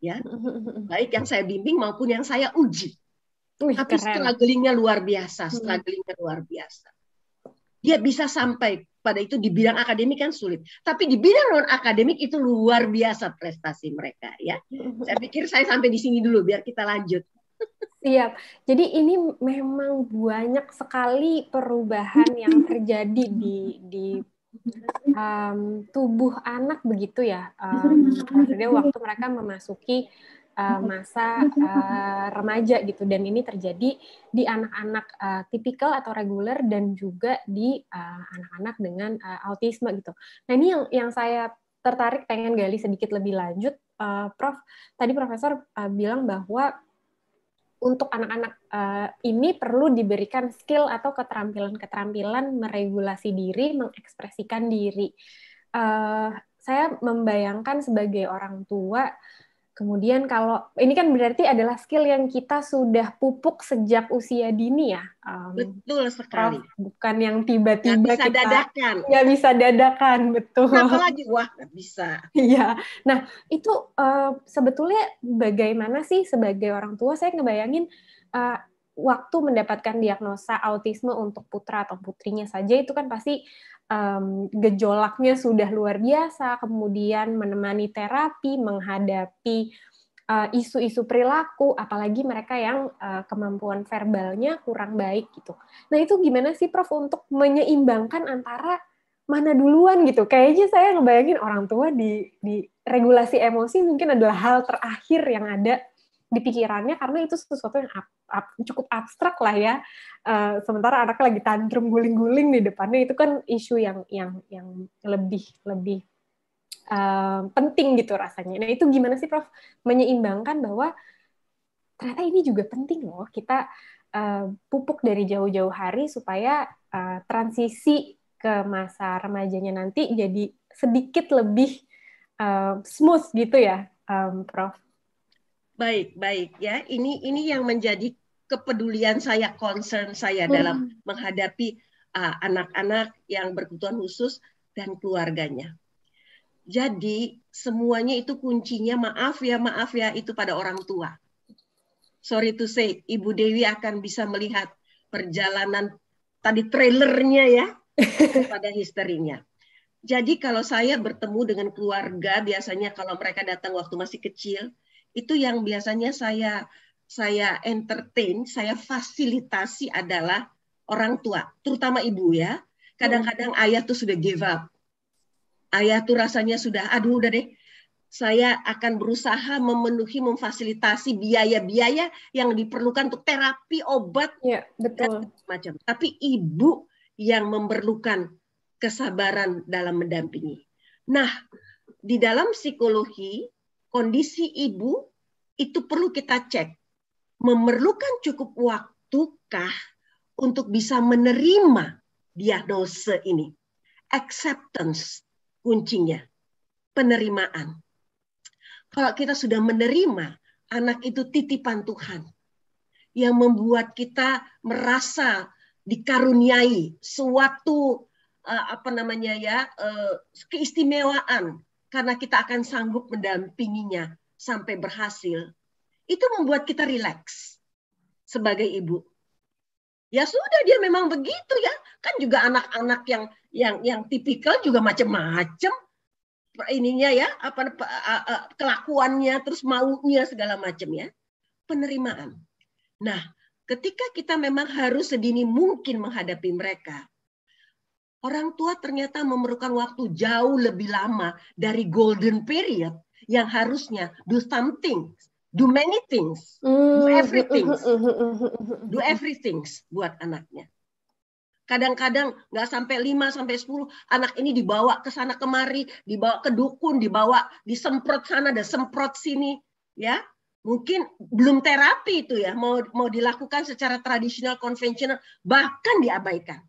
Ya. Baik yang saya bimbing maupun yang saya uji. Wih, Tapi strugglingnya luar biasa, hmm. strugglingnya luar biasa. Dia bisa sampai pada itu di bidang akademik kan sulit. Tapi di bidang non akademik itu luar biasa prestasi mereka ya. Saya pikir saya sampai di sini dulu biar kita lanjut. Siap. Jadi ini memang banyak sekali perubahan yang terjadi di di um, tubuh anak begitu ya, um, waktu mereka memasuki uh, masa uh, remaja gitu, dan ini terjadi di anak-anak uh, tipikal atau reguler dan juga di anak-anak uh, dengan uh, autisme gitu. Nah ini yang yang saya tertarik pengen gali sedikit lebih lanjut, uh, Prof. Tadi Profesor uh, bilang bahwa untuk anak-anak uh, ini perlu diberikan skill atau keterampilan-keterampilan meregulasi diri, mengekspresikan diri. Uh, saya membayangkan sebagai orang tua Kemudian kalau ini kan berarti adalah skill yang kita sudah pupuk sejak usia dini ya. Um, betul sekali. bukan yang tiba-tiba kita dadakan. Ya bisa dadakan, betul. Kenapa lagi wah gak bisa. Iya. nah, itu uh, sebetulnya bagaimana sih sebagai orang tua saya ngebayangin uh, waktu mendapatkan diagnosa autisme untuk putra atau putrinya saja itu kan pasti um, gejolaknya sudah luar biasa, kemudian menemani terapi, menghadapi eh, isu-isu uh, perilaku, apalagi mereka yang uh, kemampuan verbalnya kurang baik gitu. Nah itu gimana sih Prof untuk menyeimbangkan antara mana duluan gitu? Kayaknya saya ngebayangin orang tua di, di regulasi emosi mungkin adalah hal terakhir yang ada di pikirannya karena itu sesuatu yang ab, ab, cukup abstrak lah ya. Uh, sementara anaknya lagi tantrum guling-guling di depannya itu kan isu yang yang yang lebih lebih uh, penting gitu rasanya. Nah itu gimana sih Prof menyeimbangkan bahwa ternyata ini juga penting loh kita uh, pupuk dari jauh-jauh hari supaya uh, transisi ke masa remajanya nanti jadi sedikit lebih uh, smooth gitu ya, um, Prof. Baik, baik ya. Ini ini yang menjadi kepedulian saya, concern saya hmm. dalam menghadapi ah, anak-anak uh, anak -anak yang berkebutuhan khusus dan keluarganya. Jadi semuanya itu kuncinya maaf ya, maaf ya itu pada orang tua. Sorry to say, Ibu Dewi akan bisa melihat perjalanan tadi trailernya ya pada histerinya. Jadi kalau saya bertemu dengan keluarga biasanya kalau mereka datang waktu masih kecil, itu yang biasanya saya saya entertain, saya fasilitasi adalah orang tua, terutama ibu ya. Kadang-kadang hmm. ayah tuh sudah give up. Ayah tuh rasanya sudah, aduh udah deh, saya akan berusaha memenuhi memfasilitasi biaya-biaya yang diperlukan untuk terapi obat ya, betul. macam. Tapi ibu yang memerlukan kesabaran dalam mendampingi. Nah, di dalam psikologi kondisi ibu itu perlu kita cek. Memerlukan cukup waktukah untuk bisa menerima diagnose ini? Acceptance kuncinya, penerimaan. Kalau kita sudah menerima, anak itu titipan Tuhan yang membuat kita merasa dikaruniai suatu eh, apa namanya ya eh, keistimewaan karena kita akan sanggup mendampinginya sampai berhasil, itu membuat kita rileks sebagai ibu. Ya sudah dia memang begitu ya. Kan juga anak-anak yang yang yang tipikal juga macam-macam ininya ya, apa kelakuannya, terus maunya segala macam ya. Penerimaan. Nah, ketika kita memang harus sedini mungkin menghadapi mereka, orang tua ternyata memerlukan waktu jauh lebih lama dari golden period yang harusnya do something, do many things, do hmm. everything, do everything buat anaknya. Kadang-kadang nggak sampai 5 sampai 10 anak ini dibawa ke sana kemari, dibawa ke dukun, dibawa disemprot sana dan semprot sini, ya. Mungkin belum terapi itu ya, mau mau dilakukan secara tradisional konvensional bahkan diabaikan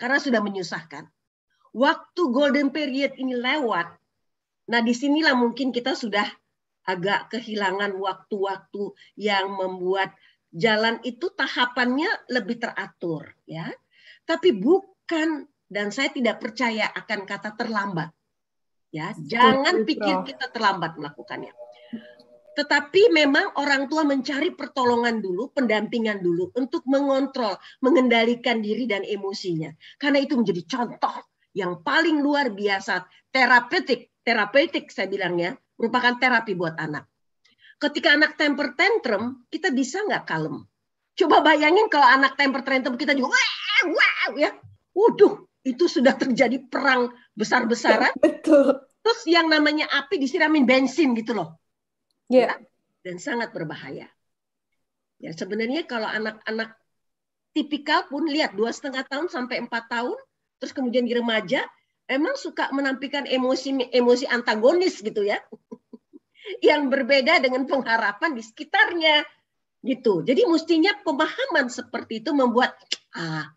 karena sudah menyusahkan. Waktu golden period ini lewat, nah disinilah mungkin kita sudah agak kehilangan waktu-waktu yang membuat jalan itu tahapannya lebih teratur ya. Tapi bukan dan saya tidak percaya akan kata terlambat. Ya, jangan pikir kita terlambat melakukannya. Tetapi memang orang tua mencari pertolongan dulu, pendampingan dulu untuk mengontrol, mengendalikan diri dan emosinya. Karena itu menjadi contoh yang paling luar biasa terapeutik, terapeutik saya bilangnya, merupakan terapi buat anak. Ketika anak temper tantrum, kita bisa nggak kalem? Coba bayangin kalau anak temper tantrum kita juga wah, wah, ya. Waduh, itu sudah terjadi perang besar-besaran. Betul. Terus yang namanya api disiramin bensin gitu loh yeah. Ya. dan sangat berbahaya. Ya sebenarnya kalau anak-anak tipikal pun lihat dua setengah tahun sampai empat tahun, terus kemudian di remaja emang suka menampilkan emosi emosi antagonis gitu ya, yang berbeda dengan pengharapan di sekitarnya gitu. Jadi mestinya pemahaman seperti itu membuat ah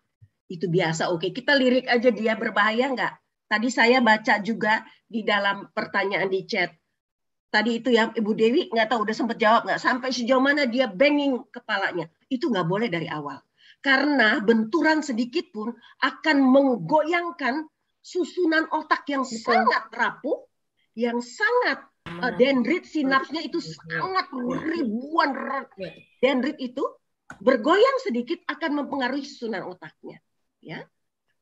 itu biasa oke kita lirik aja dia berbahaya nggak? Tadi saya baca juga di dalam pertanyaan di chat tadi itu ya Ibu Dewi nggak tahu udah sempat jawab nggak sampai sejauh mana dia banging kepalanya itu nggak boleh dari awal karena benturan sedikit pun akan menggoyangkan susunan otak yang Betul. sangat rapuh yang sangat uh, dendrit sinapsnya itu sangat iya. ribuan iya. dendrit itu bergoyang sedikit akan mempengaruhi susunan otaknya ya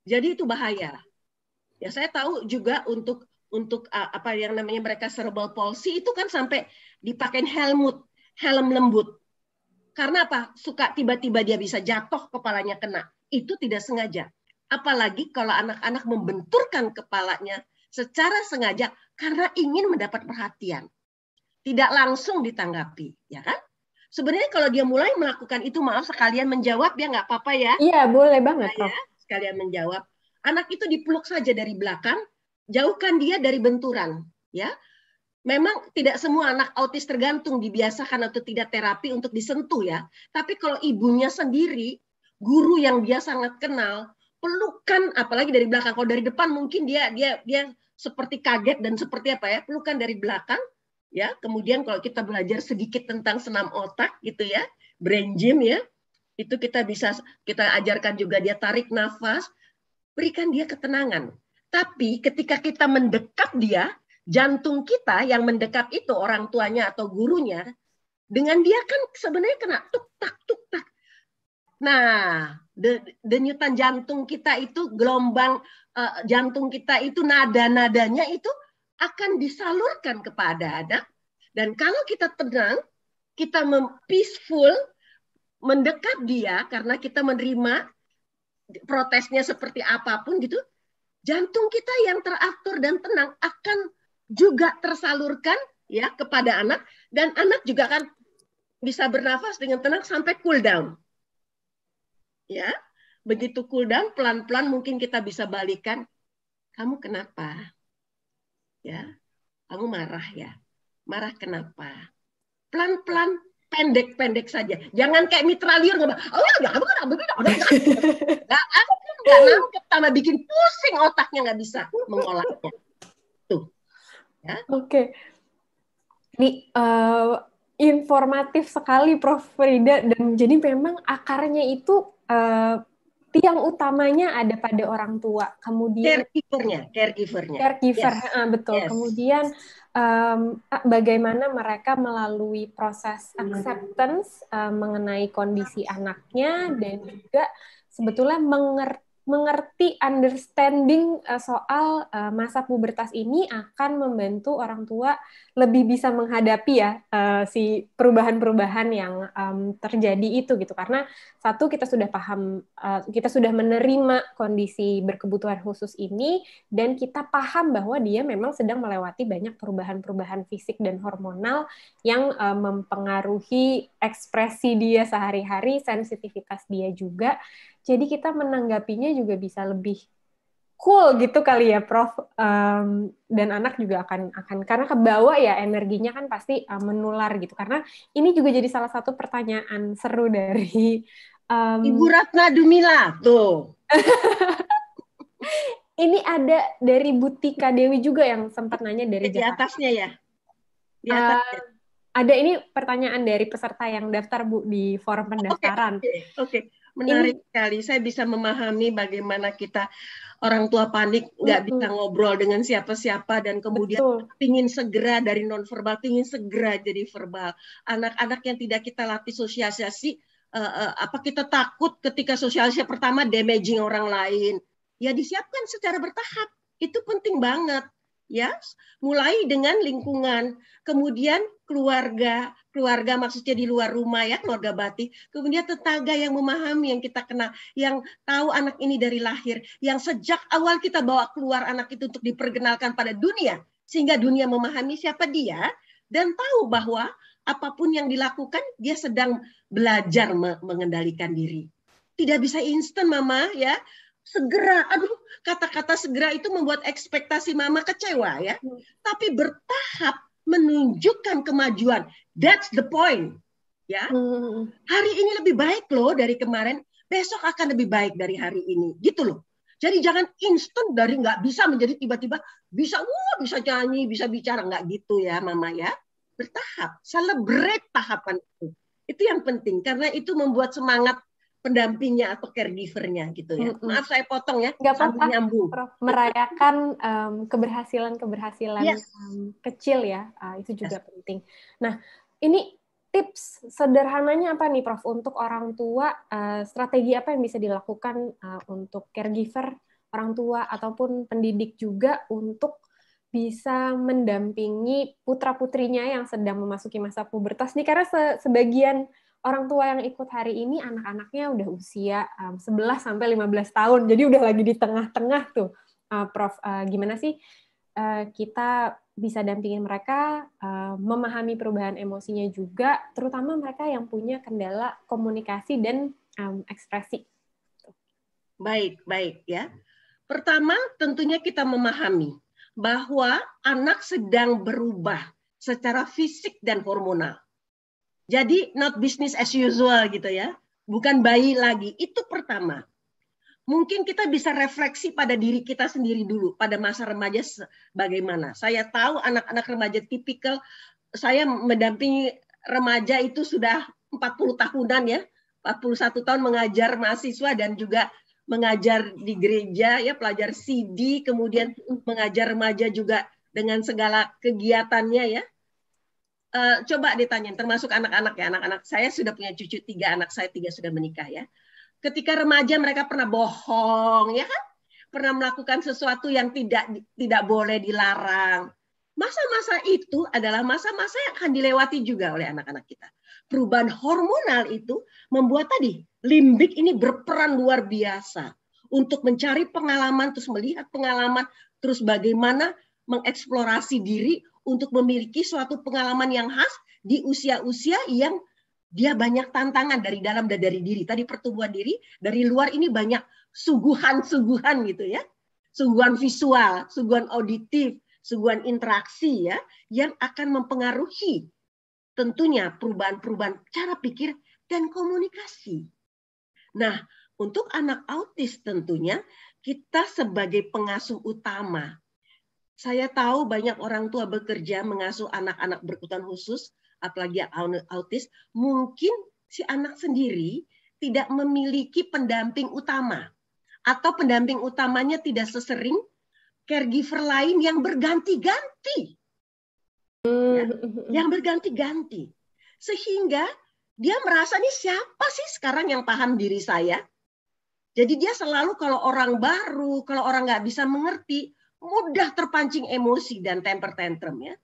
jadi itu bahaya ya saya tahu juga untuk untuk apa yang namanya mereka cerebral palsy itu kan sampai dipakai helmut, helm lembut. Karena apa? Suka tiba-tiba dia bisa jatuh kepalanya kena. Itu tidak sengaja. Apalagi kalau anak-anak membenturkan kepalanya secara sengaja karena ingin mendapat perhatian. Tidak langsung ditanggapi, ya kan? Sebenarnya kalau dia mulai melakukan itu, maaf sekalian menjawab ya nggak apa-apa ya. Iya, boleh banget. ya, sekalian menjawab. Anak itu dipeluk saja dari belakang, jauhkan dia dari benturan, ya. Memang tidak semua anak autis tergantung dibiasakan atau tidak terapi untuk disentuh ya. Tapi kalau ibunya sendiri, guru yang dia sangat kenal, pelukan apalagi dari belakang. Kalau dari depan mungkin dia dia dia seperti kaget dan seperti apa ya, pelukan dari belakang ya. Kemudian kalau kita belajar sedikit tentang senam otak gitu ya, brain gym ya, itu kita bisa kita ajarkan juga dia tarik nafas, berikan dia ketenangan tapi ketika kita mendekat dia, jantung kita yang mendekat itu orang tuanya atau gurunya, dengan dia kan sebenarnya kena tuk tak tuk tak. Nah, denyutan jantung kita itu gelombang uh, jantung kita itu nada-nadanya itu akan disalurkan kepada anak dan kalau kita tenang, kita peaceful mendekat dia karena kita menerima protesnya seperti apapun gitu, jantung kita yang teratur dan tenang akan juga tersalurkan ya kepada anak dan anak juga akan bisa bernafas dengan tenang sampai cool down. Ya. Begitu cool down pelan-pelan mungkin kita bisa balikan kamu kenapa? Ya. Kamu marah ya. Marah kenapa? Pelan-pelan pendek-pendek saja. Jangan kayak mitra liur nggak, oh ya kamu kan begitu, nggak aku nggak nangkep tambah bikin pusing otaknya nggak bisa mengolahnya. Tuh. Ya. Oke. Okay. Ini uh, informatif sekali Prof. Frida dan jadi memang akarnya itu uh, tiang utamanya ada pada orang tua, kemudian caregivernya, caregivernya, caregiver, yes. ah, betul. Yes. Kemudian um, bagaimana mereka melalui proses acceptance uh, mengenai kondisi anaknya dan juga sebetulnya mengerti mengerti understanding uh, soal uh, masa pubertas ini akan membantu orang tua lebih bisa menghadapi ya uh, si perubahan-perubahan yang um, terjadi itu gitu karena satu kita sudah paham uh, kita sudah menerima kondisi berkebutuhan khusus ini dan kita paham bahwa dia memang sedang melewati banyak perubahan-perubahan fisik dan hormonal yang uh, mempengaruhi ekspresi dia sehari-hari sensitivitas dia juga jadi kita menanggapinya juga bisa lebih cool gitu kali ya Prof um, dan anak juga akan akan karena kebawa ya energinya kan pasti uh, menular gitu karena ini juga jadi salah satu pertanyaan seru dari um, Ibu Ratna Dumila tuh ini ada dari Butika Dewi juga yang sempat nanya dari di atasnya ya di atasnya. Uh, ada ini pertanyaan dari peserta yang daftar Bu di forum pendaftaran. Oke. okay, okay menarik sekali. Saya bisa memahami bagaimana kita orang tua panik nggak bisa ngobrol dengan siapa-siapa dan kemudian Betul. pingin segera dari non verbal ingin segera jadi verbal. Anak-anak yang tidak kita latih sosialisasi uh, uh, apa kita takut ketika sosialisasi pertama damaging orang lain. Ya disiapkan secara bertahap. Itu penting banget ya. Mulai dengan lingkungan, kemudian keluarga, keluarga maksudnya di luar rumah ya, keluarga batik Kemudian tetangga yang memahami yang kita kenal, yang tahu anak ini dari lahir, yang sejak awal kita bawa keluar anak itu untuk diperkenalkan pada dunia, sehingga dunia memahami siapa dia dan tahu bahwa apapun yang dilakukan dia sedang belajar mengendalikan diri. Tidak bisa instan mama ya. Segera, aduh kata-kata segera itu membuat ekspektasi mama kecewa ya. Hmm. Tapi bertahap menunjukkan kemajuan. That's the point. Ya. Hmm. Hari ini lebih baik loh dari kemarin, besok akan lebih baik dari hari ini. Gitu loh. Jadi jangan instan dari nggak bisa menjadi tiba-tiba bisa, wah bisa nyanyi, bisa bicara nggak gitu ya, Mama ya. Bertahap, celebrate tahapan itu. Itu yang penting karena itu membuat semangat pendampingnya atau caregivernya gitu ya. Mm-hmm. Maaf saya potong ya. Gak apa-apa. Nyambung. Merayakan keberhasilan keberhasilan keberhasilan yes. kecil ya uh, itu juga yes. penting. Nah ini tips sederhananya apa nih Prof untuk orang tua uh, strategi apa yang bisa dilakukan uh, untuk caregiver orang tua ataupun pendidik juga untuk bisa mendampingi putra putrinya yang sedang memasuki masa pubertas nih karena se sebagian orang tua yang ikut hari ini anak-anaknya udah usia um, 11 sampai 15 tahun. Jadi udah lagi di tengah-tengah tuh. Uh, Prof, uh, gimana sih uh, kita bisa dampingin mereka uh, memahami perubahan emosinya juga, terutama mereka yang punya kendala komunikasi dan um, ekspresi. Baik, baik ya. Pertama, tentunya kita memahami bahwa anak sedang berubah secara fisik dan hormonal. Jadi not business as usual gitu ya. Bukan bayi lagi. Itu pertama. Mungkin kita bisa refleksi pada diri kita sendiri dulu, pada masa remaja bagaimana. Saya tahu anak-anak remaja tipikal, saya mendampingi remaja itu sudah 40 tahunan ya, 41 tahun mengajar mahasiswa dan juga mengajar di gereja ya pelajar CD kemudian mengajar remaja juga dengan segala kegiatannya ya uh, coba ditanyain, termasuk anak-anak ya, anak-anak saya sudah punya cucu tiga, anak saya tiga sudah menikah ya. Ketika remaja mereka pernah bohong, ya kan? Pernah melakukan sesuatu yang tidak tidak boleh dilarang. Masa-masa itu adalah masa-masa yang akan dilewati juga oleh anak-anak kita. Perubahan hormonal itu membuat tadi limbik ini berperan luar biasa untuk mencari pengalaman, terus melihat pengalaman, terus bagaimana mengeksplorasi diri untuk memiliki suatu pengalaman yang khas di usia-usia yang dia banyak tantangan dari dalam dan dari diri. Tadi pertumbuhan diri, dari luar ini banyak suguhan-suguhan gitu ya. Suguhan visual, suguhan auditif, suguhan interaksi ya, yang akan mempengaruhi tentunya perubahan-perubahan cara pikir dan komunikasi. Nah, untuk anak autis tentunya kita sebagai pengasuh utama saya tahu banyak orang tua bekerja mengasuh anak-anak berkebutuhan khusus, apalagi autis. Mungkin si anak sendiri tidak memiliki pendamping utama atau pendamping utamanya tidak sesering caregiver lain yang berganti-ganti. Ya, hmm. yang berganti-ganti. Sehingga dia merasa nih siapa sih sekarang yang paham diri saya? Jadi dia selalu kalau orang baru, kalau orang nggak bisa mengerti, mudah terpancing emosi dan temper tantrum ya.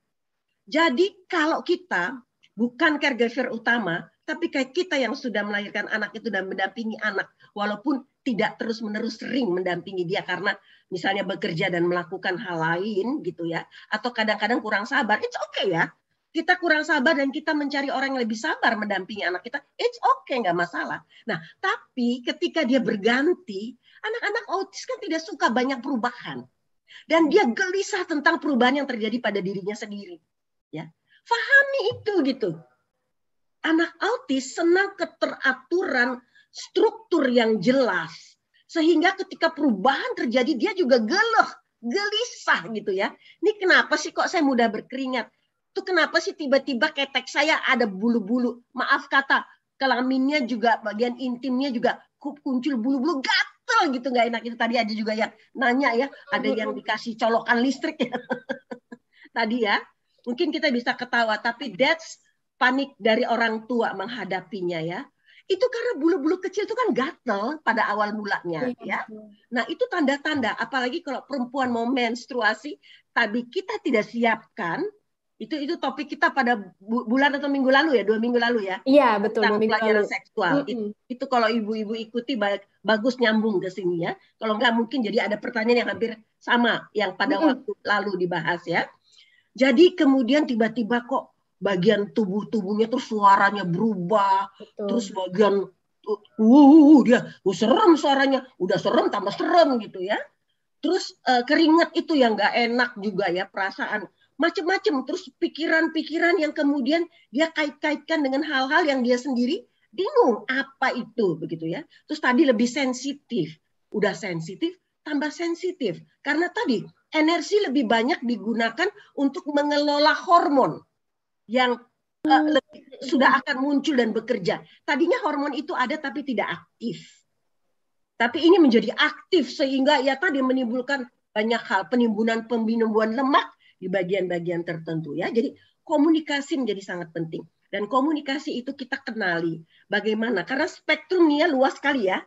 Jadi kalau kita bukan caregiver utama, tapi kayak kita yang sudah melahirkan anak itu dan mendampingi anak, walaupun tidak terus-menerus sering mendampingi dia karena misalnya bekerja dan melakukan hal lain gitu ya, atau kadang-kadang kurang sabar, it's okay ya. Kita kurang sabar dan kita mencari orang yang lebih sabar mendampingi anak kita, it's okay, nggak masalah. Nah, tapi ketika dia berganti, anak-anak autis kan tidak suka banyak perubahan dan dia gelisah tentang perubahan yang terjadi pada dirinya sendiri. Ya, fahami itu gitu. Anak autis senang keteraturan struktur yang jelas sehingga ketika perubahan terjadi dia juga geloh, gelisah gitu ya. Ini kenapa sih kok saya mudah berkeringat? Itu kenapa sih tiba-tiba ketek saya ada bulu-bulu? Maaf kata, kelaminnya juga bagian intimnya juga kuncul bulu-bulu gatal kesel gitu nggak enak itu tadi ada juga yang nanya ya ada yang dikasih colokan listrik ya tadi ya mungkin kita bisa ketawa tapi that's panik dari orang tua menghadapinya ya itu karena bulu-bulu kecil itu kan gatel pada awal mulanya iya, ya. Nah, itu tanda-tanda apalagi kalau perempuan mau menstruasi tapi kita tidak siapkan itu itu topik kita pada bulan atau minggu lalu ya, dua minggu lalu ya. Iya, betul. Tentang pelajaran seksual. Mm -hmm. itu, itu kalau ibu-ibu ikuti baik bagus nyambung ke sini ya. Kalau enggak mungkin jadi ada pertanyaan yang hampir sama yang pada hmm. waktu lalu dibahas ya. Jadi kemudian tiba-tiba kok bagian tubuh-tubuhnya terus suaranya berubah, Betul. terus bagian uh, uh, uh, dia uh, serem suaranya, udah serem tambah serem gitu ya. Terus uh, keringat itu yang enggak enak juga ya perasaan macem-macem terus pikiran-pikiran yang kemudian dia kait-kaitkan dengan hal-hal yang dia sendiri bingung apa itu begitu ya. Terus tadi lebih sensitif, udah sensitif tambah sensitif karena tadi energi lebih banyak digunakan untuk mengelola hormon yang uh, lebih, sudah akan muncul dan bekerja. Tadinya hormon itu ada tapi tidak aktif. Tapi ini menjadi aktif sehingga ya tadi menimbulkan banyak hal penimbunan pembinumbuhan lemak di bagian-bagian tertentu ya. Jadi komunikasi menjadi sangat penting. Dan komunikasi itu kita kenali. Bagaimana? Karena spektrumnya luas sekali ya.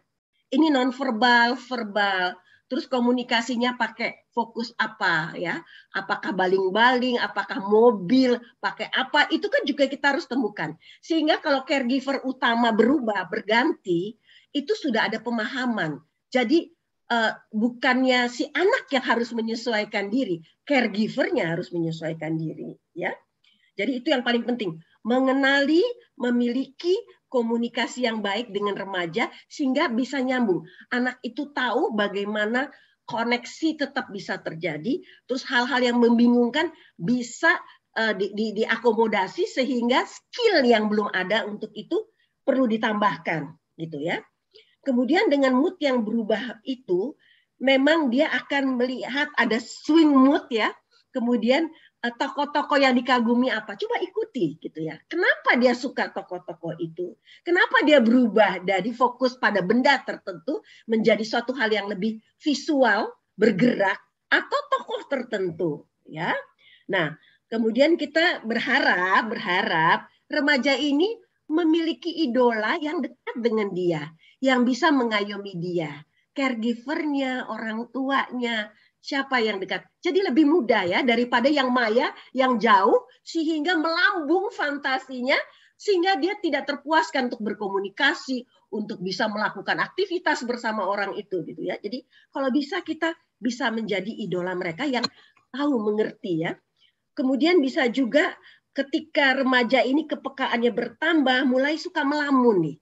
Ini nonverbal, verbal. Terus komunikasinya pakai fokus apa ya? Apakah baling-baling, apakah mobil, pakai apa? Itu kan juga kita harus temukan. Sehingga kalau caregiver utama berubah, berganti, itu sudah ada pemahaman. Jadi uh, bukannya si anak yang harus menyesuaikan diri, caregivernya harus menyesuaikan diri, ya. Jadi itu yang paling penting mengenali, memiliki komunikasi yang baik dengan remaja sehingga bisa nyambung. Anak itu tahu bagaimana koneksi tetap bisa terjadi, terus hal-hal yang membingungkan bisa uh, di, di, diakomodasi sehingga skill yang belum ada untuk itu perlu ditambahkan gitu ya. Kemudian dengan mood yang berubah itu memang dia akan melihat ada swing mood ya. Kemudian Eh, toko-toko yang dikagumi apa? Coba ikuti gitu ya. Kenapa dia suka toko-toko itu? Kenapa dia berubah dari fokus pada benda tertentu menjadi suatu hal yang lebih visual, bergerak atau tokoh tertentu, ya. Nah, kemudian kita berharap berharap remaja ini memiliki idola yang dekat dengan dia, yang bisa mengayomi dia, caregivernya, orang tuanya, siapa yang dekat. Jadi lebih mudah ya daripada yang maya, yang jauh, sehingga melambung fantasinya, sehingga dia tidak terpuaskan untuk berkomunikasi, untuk bisa melakukan aktivitas bersama orang itu gitu ya. Jadi kalau bisa kita bisa menjadi idola mereka yang tahu mengerti ya. Kemudian bisa juga ketika remaja ini kepekaannya bertambah, mulai suka melamun nih.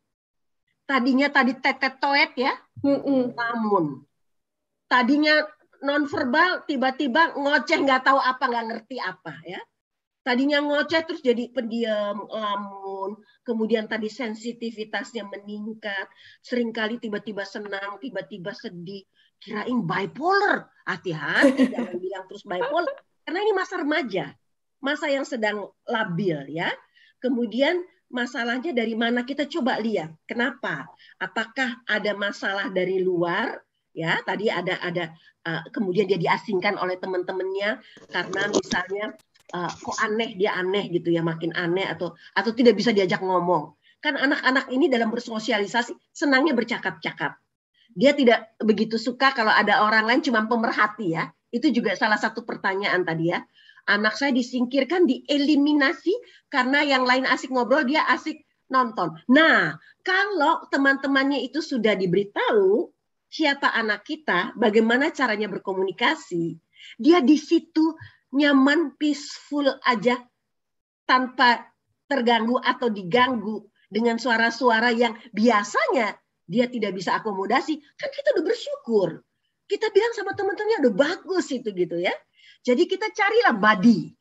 Tadinya tadi tetet toet ya, mm -mm. melamun. Tadinya nonverbal tiba-tiba ngoceh nggak tahu apa nggak ngerti apa ya tadinya ngoceh terus jadi pendiam lamun kemudian tadi sensitivitasnya meningkat seringkali tiba-tiba senang tiba-tiba sedih kirain bipolar hati-hati jangan bilang terus bipolar karena ini masa remaja masa yang sedang labil ya kemudian masalahnya dari mana kita coba lihat kenapa apakah ada masalah dari luar ya tadi ada ada uh, kemudian dia diasingkan oleh teman-temannya karena misalnya uh, kok aneh dia aneh gitu ya makin aneh atau atau tidak bisa diajak ngomong kan anak-anak ini dalam bersosialisasi senangnya bercakap-cakap dia tidak begitu suka kalau ada orang lain cuma pemerhati ya itu juga salah satu pertanyaan tadi ya anak saya disingkirkan dieliminasi karena yang lain asik ngobrol dia asik nonton nah kalau teman-temannya itu sudah diberitahu siapa anak kita, bagaimana caranya berkomunikasi, dia di situ nyaman, peaceful aja tanpa terganggu atau diganggu dengan suara-suara yang biasanya dia tidak bisa akomodasi. Kan kita udah bersyukur. Kita bilang sama teman-temannya udah bagus itu gitu ya. Jadi kita carilah body,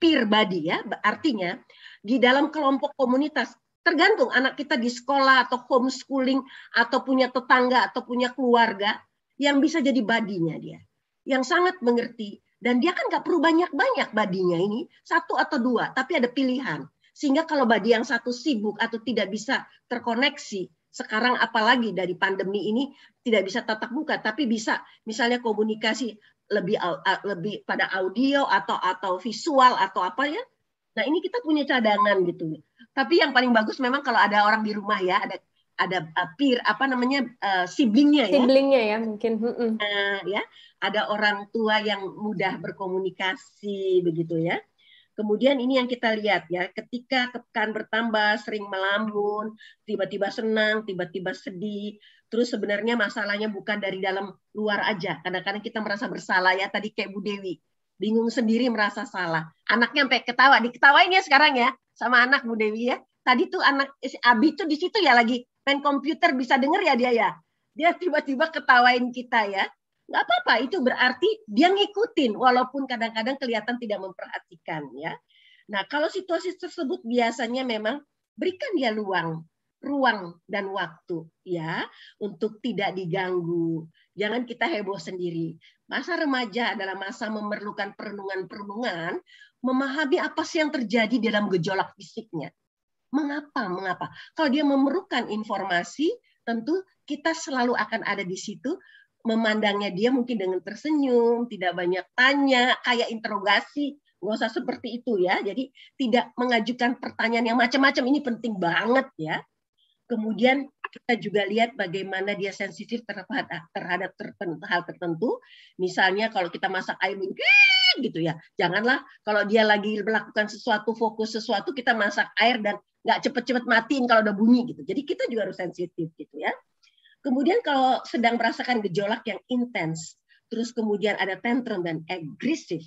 peer body ya. Artinya di dalam kelompok komunitas Tergantung anak kita di sekolah atau homeschooling atau punya tetangga atau punya keluarga yang bisa jadi badinya dia. Yang sangat mengerti dan dia kan nggak perlu banyak-banyak badinya ini, satu atau dua, tapi ada pilihan. Sehingga kalau badi yang satu sibuk atau tidak bisa terkoneksi, sekarang apalagi dari pandemi ini tidak bisa tatap muka tapi bisa misalnya komunikasi lebih lebih pada audio atau atau visual atau apa ya nah ini kita punya cadangan gitu tapi yang paling bagus memang kalau ada orang di rumah ya, ada ada uh, peer apa namanya uh, siblingnya ya siblingnya ya mungkin uh, ya ada orang tua yang mudah berkomunikasi begitu ya kemudian ini yang kita lihat ya ketika kepekaan bertambah sering melamun tiba-tiba senang tiba-tiba sedih terus sebenarnya masalahnya bukan dari dalam luar aja kadang-kadang kita merasa bersalah ya tadi kayak Bu Dewi bingung sendiri merasa salah. Anaknya sampai ketawa, diketawain ya sekarang ya sama anak Bu Dewi ya. Tadi tuh anak si Abi tuh di situ ya lagi main komputer bisa denger ya dia ya. Dia tiba-tiba ketawain kita ya. Gak apa-apa, itu berarti dia ngikutin walaupun kadang-kadang kelihatan tidak memperhatikan ya. Nah, kalau situasi tersebut biasanya memang berikan dia luang ruang dan waktu ya untuk tidak diganggu. Jangan kita heboh sendiri masa remaja adalah masa memerlukan perenungan-perenungan, memahami apa sih yang terjadi dalam gejolak fisiknya. Mengapa? Mengapa? Kalau dia memerlukan informasi, tentu kita selalu akan ada di situ memandangnya dia mungkin dengan tersenyum, tidak banyak tanya, kayak interogasi, nggak usah seperti itu ya. Jadi tidak mengajukan pertanyaan yang macam-macam ini penting banget ya. Kemudian kita juga lihat bagaimana dia sensitif terhadap terhadap tertentu, hal tertentu. Misalnya kalau kita masak ayam gitu ya, janganlah kalau dia lagi melakukan sesuatu fokus sesuatu kita masak air dan nggak cepet-cepet matiin kalau udah bunyi gitu. Jadi kita juga harus sensitif gitu ya. Kemudian kalau sedang merasakan gejolak yang intens, terus kemudian ada tantrum dan agresif,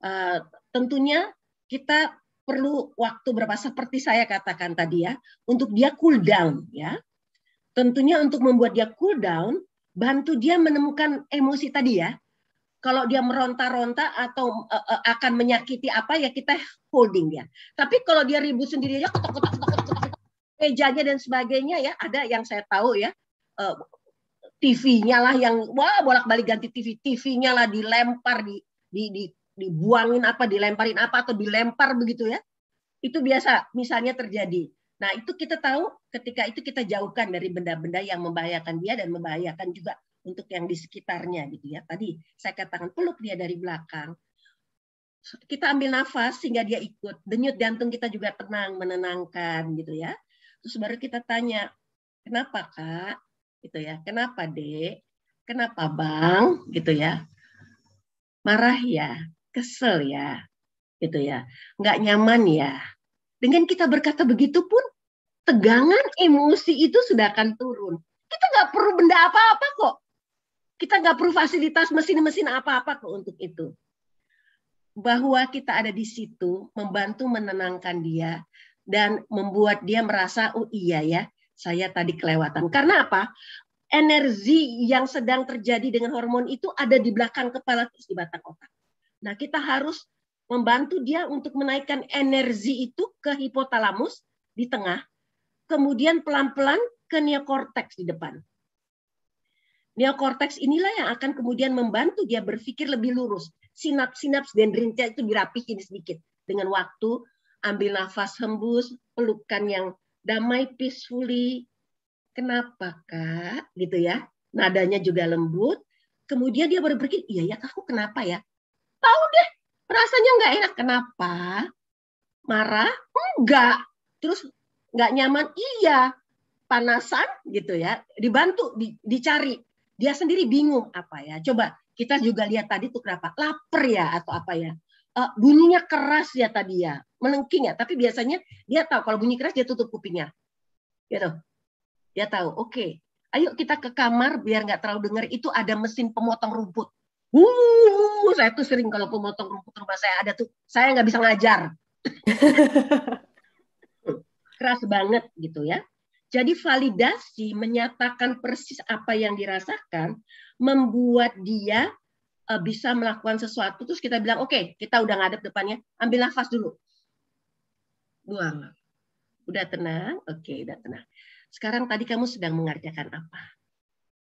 uh, tentunya kita perlu waktu berapa seperti saya katakan tadi ya untuk dia cool down ya Tentunya untuk membuat dia cool down, bantu dia menemukan emosi tadi ya. Kalau dia meronta-ronta atau uh, uh, akan menyakiti apa ya kita holding dia. Tapi kalau dia ribut sendiri aja ketok-ketok mejanya dan sebagainya ya, ada yang saya tahu ya. Uh, eh, TV-nya lah yang wah bolak-balik ganti TV, TV-nya lah dilempar di di, di dibuangin apa dilemparin apa atau dilempar begitu ya itu biasa misalnya terjadi Nah, itu kita tahu ketika itu kita jauhkan dari benda-benda yang membahayakan dia dan membahayakan juga untuk yang di sekitarnya gitu ya. Tadi saya katakan peluk dia dari belakang. Kita ambil nafas sehingga dia ikut. Denyut jantung kita juga tenang, menenangkan gitu ya. Terus baru kita tanya, "Kenapa, Kak?" gitu ya. "Kenapa, Dek?" "Kenapa, Bang?" gitu ya. Marah ya, kesel ya, gitu ya. Nggak nyaman ya. Dengan kita berkata begitu pun tegangan emosi itu sudah akan turun. Kita nggak perlu benda apa-apa kok. Kita nggak perlu fasilitas mesin-mesin apa-apa kok untuk itu. Bahwa kita ada di situ membantu menenangkan dia dan membuat dia merasa oh iya ya saya tadi kelewatan. Karena apa? Energi yang sedang terjadi dengan hormon itu ada di belakang kepala terus di batang otak. Nah, kita harus membantu dia untuk menaikkan energi itu ke hipotalamus di tengah kemudian pelan-pelan ke neokorteks di depan. Neokorteks inilah yang akan kemudian membantu dia berpikir lebih lurus. Sinaps-sinaps dendritia itu dirapihin sedikit dengan waktu, ambil nafas hembus, pelukan yang damai peacefully. Kenapa, Kak? Gitu ya. Nadanya juga lembut. Kemudian dia baru berpikir, iya ya, aku kenapa ya? Tahu deh, rasanya nggak enak. Kenapa? Marah? Enggak. Terus nggak nyaman iya panasan gitu ya dibantu di, dicari dia sendiri bingung apa ya coba kita juga lihat tadi tuh kenapa lapar ya atau apa ya uh, bunyinya keras ya tadi ya melengking ya tapi biasanya dia tahu kalau bunyi keras dia tutup kupingnya gitu dia tahu oke okay, ayo kita ke kamar biar nggak terlalu dengar itu ada mesin pemotong rumput Uh, saya tuh sering kalau pemotong rumput rumah saya ada tuh, saya nggak bisa ngajar. keras banget gitu ya. Jadi validasi menyatakan persis apa yang dirasakan membuat dia e, bisa melakukan sesuatu terus kita bilang oke okay, kita udah ngadep depannya ambil nafas dulu buang udah tenang oke okay, udah tenang sekarang tadi kamu sedang mengerjakan apa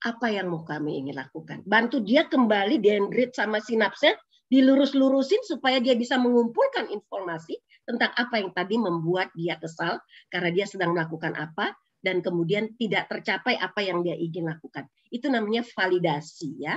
apa yang mau kami ingin lakukan bantu dia kembali dendrit sama sinapsnya dilurus-lurusin supaya dia bisa mengumpulkan informasi tentang apa yang tadi membuat dia kesal karena dia sedang melakukan apa dan kemudian tidak tercapai apa yang dia ingin lakukan. Itu namanya validasi ya.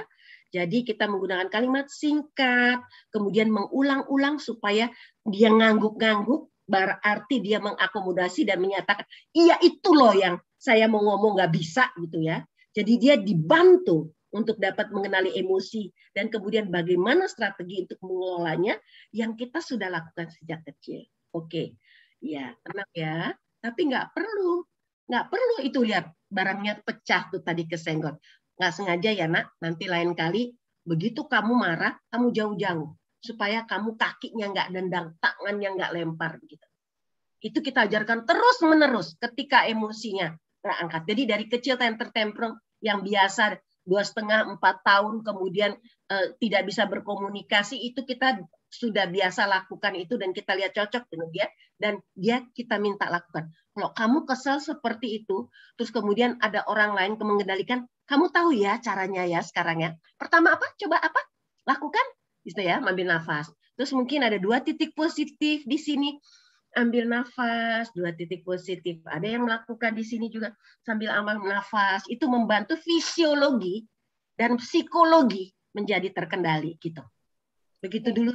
Jadi kita menggunakan kalimat singkat, kemudian mengulang-ulang supaya dia ngangguk-ngangguk, berarti dia mengakomodasi dan menyatakan, iya itu loh yang saya mau ngomong nggak bisa gitu ya. Jadi dia dibantu untuk dapat mengenali emosi dan kemudian bagaimana strategi untuk mengelolanya yang kita sudah lakukan sejak kecil. Oke, ya tenang ya. Tapi nggak perlu, nggak perlu itu lihat ya. barangnya pecah tuh tadi kesenggol. Nggak sengaja ya nak. Nanti lain kali begitu kamu marah, kamu jauh-jauh supaya kamu kakinya nggak dendang, tangannya nggak lempar gitu. Itu kita ajarkan terus menerus ketika emosinya terangkat. Jadi dari kecil temper temper yang biasa dua setengah empat tahun kemudian eh, tidak bisa berkomunikasi itu kita sudah biasa lakukan itu dan kita lihat cocok dengan dia dan dia kita minta lakukan kalau kamu kesel seperti itu terus kemudian ada orang lain yang mengendalikan kamu tahu ya caranya ya sekarang ya pertama apa coba apa lakukan gitu ya ambil nafas terus mungkin ada dua titik positif di sini ambil nafas, dua titik positif. Ada yang melakukan di sini juga sambil ambil nafas. Itu membantu fisiologi dan psikologi menjadi terkendali gitu. Begitu iya. dulu.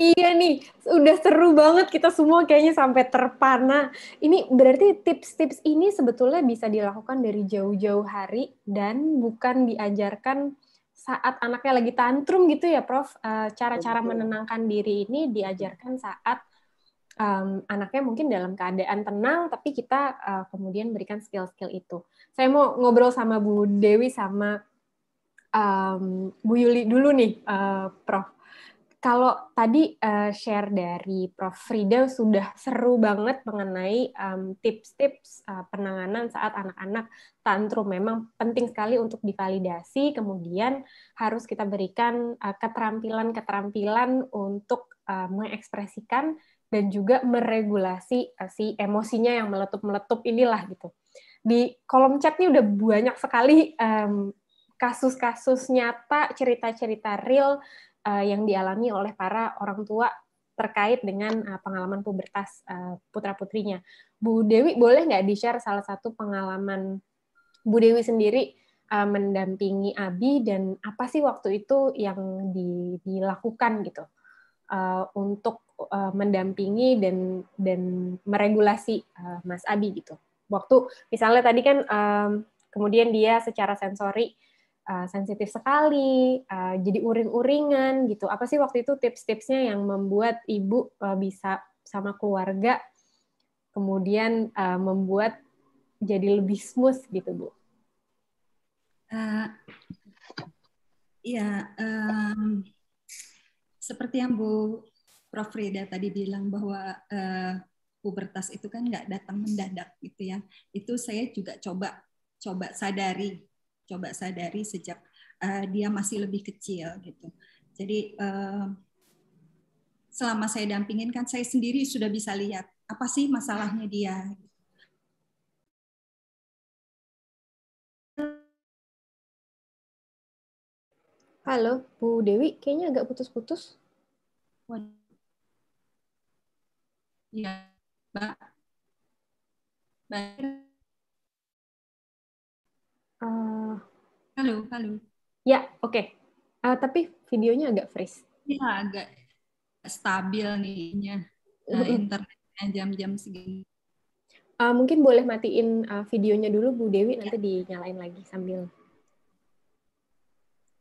Iya nih, udah seru banget kita semua kayaknya sampai terpana. Ini berarti tips-tips ini sebetulnya bisa dilakukan dari jauh-jauh hari dan bukan diajarkan saat anaknya lagi tantrum gitu ya, Prof. Eh, cara-cara menenangkan diri ini diajarkan saat um, anaknya mungkin dalam keadaan tenang, tapi kita uh, kemudian berikan skill-skill itu. Saya mau ngobrol sama Bu Dewi sama um, Bu Yuli dulu nih, uh, Prof. Kalau tadi uh, share dari Prof. Frida sudah seru banget mengenai tips-tips um, uh, penanganan saat anak-anak tantrum. Memang penting sekali untuk divalidasi, kemudian harus kita berikan keterampilan keterampilan-keterampilan untuk uh, mengekspresikan dan juga meregulasi eh, si emosinya yang meletup-meletup inilah gitu. Di kolom chat ini udah banyak sekali um, kasus-kasus nyata, cerita-cerita real uh, yang dialami oleh para orang tua terkait dengan uh, pengalaman pubertas uh, putra-putrinya. Bu Dewi, boleh nggak di-share salah satu pengalaman Bu Dewi sendiri uh, mendampingi Abi dan apa sih waktu itu yang di, dilakukan gitu uh, untuk uh, mendampingi dan dan meregulasi uh, Mas Abi gitu. Waktu misalnya tadi kan um, kemudian dia secara sensori uh, sensitif sekali, uh, jadi uring-uringan gitu. Apa sih waktu itu tips-tipsnya yang membuat ibu uh, bisa sama keluarga kemudian uh, membuat jadi lebih smooth gitu bu? Uh, ya, um, seperti yang Bu Prof. Frida tadi bilang bahwa uh, pubertas itu kan nggak datang mendadak gitu ya. Itu saya juga coba coba sadari, coba sadari sejak uh, dia masih lebih kecil gitu. Jadi uh, selama saya dampingin kan saya sendiri sudah bisa lihat apa sih masalahnya dia. Halo, Bu Dewi, kayaknya agak putus-putus. Waduh ya mbak mbak uh, halo halo ya oke okay. uh, eh, tapi videonya agak freeze ya agak stabil nihnya uh, eh, internetnya jam-jam segini uh, mungkin boleh matiin uh, videonya dulu Bu Dewi ya. nanti dinyalain lagi sambil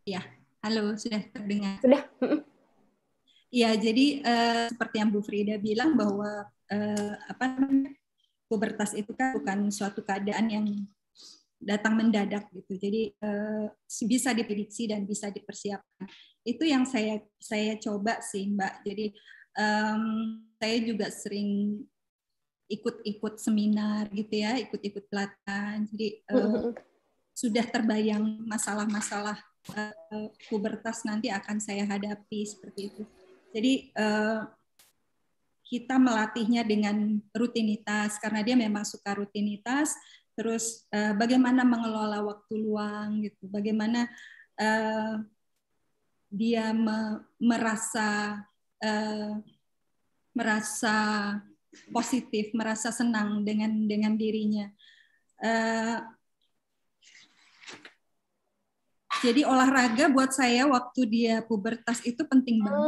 ya halo sudah terdengar sudah Ya, jadi uh, seperti yang Bu Frida bilang bahwa uh, apa pubertas itu kan bukan suatu keadaan yang datang mendadak gitu. Jadi uh, bisa diprediksi dan bisa dipersiapkan. Itu yang saya saya coba sih, Mbak. Jadi um, saya juga sering ikut-ikut seminar gitu ya, ikut-ikut pelatihan. Jadi uh, sudah terbayang masalah-masalah uh, pubertas nanti akan saya hadapi seperti itu. Jadi uh, kita melatihnya dengan rutinitas karena dia memang suka rutinitas. Terus uh, bagaimana mengelola waktu luang gitu, bagaimana uh, dia me merasa uh, merasa positif, merasa senang dengan dengan dirinya. Uh, jadi olahraga buat saya waktu dia pubertas itu penting hmm, banget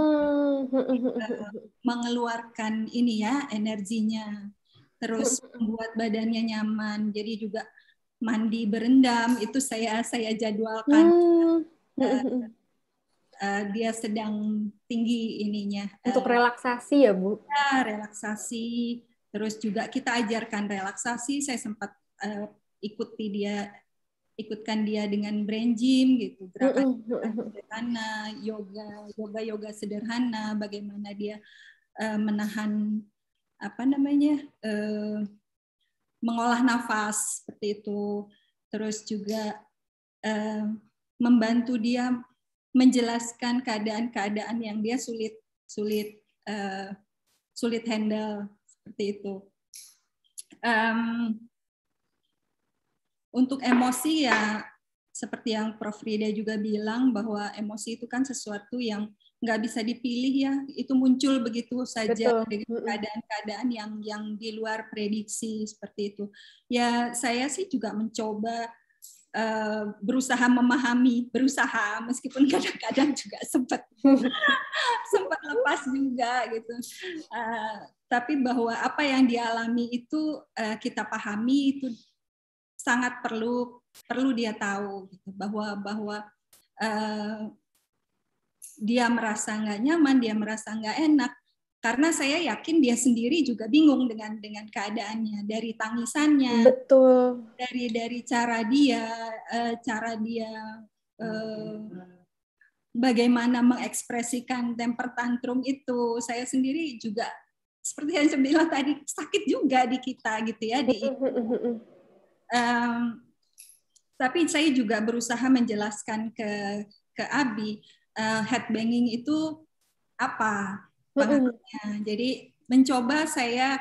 hmm, hmm, mengeluarkan ini ya energinya, terus membuat badannya nyaman. Jadi juga mandi berendam itu saya saya jadwalkan uh, uh, dia sedang tinggi ininya. Untuk eh, relaksasi ya bu? Ya relaksasi. Terus juga kita ajarkan relaksasi. Saya sempat ikuti dia ikutkan dia dengan brand gym gitu gerakan sederhana yoga yoga yoga sederhana bagaimana dia uh, menahan apa namanya uh, mengolah nafas seperti itu terus juga uh, membantu dia menjelaskan keadaan-keadaan yang dia sulit sulit uh, sulit handle seperti itu um, untuk emosi ya seperti yang Prof. Rida juga bilang bahwa emosi itu kan sesuatu yang nggak bisa dipilih ya itu muncul begitu saja dari keadaan-keadaan yang yang di luar prediksi seperti itu ya saya sih juga mencoba uh, berusaha memahami berusaha meskipun kadang-kadang juga sempat sempat lepas juga gitu uh, tapi bahwa apa yang dialami itu uh, kita pahami itu sangat perlu perlu dia tahu gitu, bahwa bahwa uh, dia merasa nggak nyaman, dia merasa nggak enak karena saya yakin dia sendiri juga bingung dengan dengan keadaannya dari tangisannya, betul, dari dari cara dia eh, cara dia eh, bagaimana mengekspresikan temper tantrum itu saya sendiri juga seperti yang saya tadi sakit juga di kita gitu ya di um, tapi saya juga berusaha menjelaskan ke ke Abi uh, headbanging itu apa Mm -hmm. Jadi mencoba saya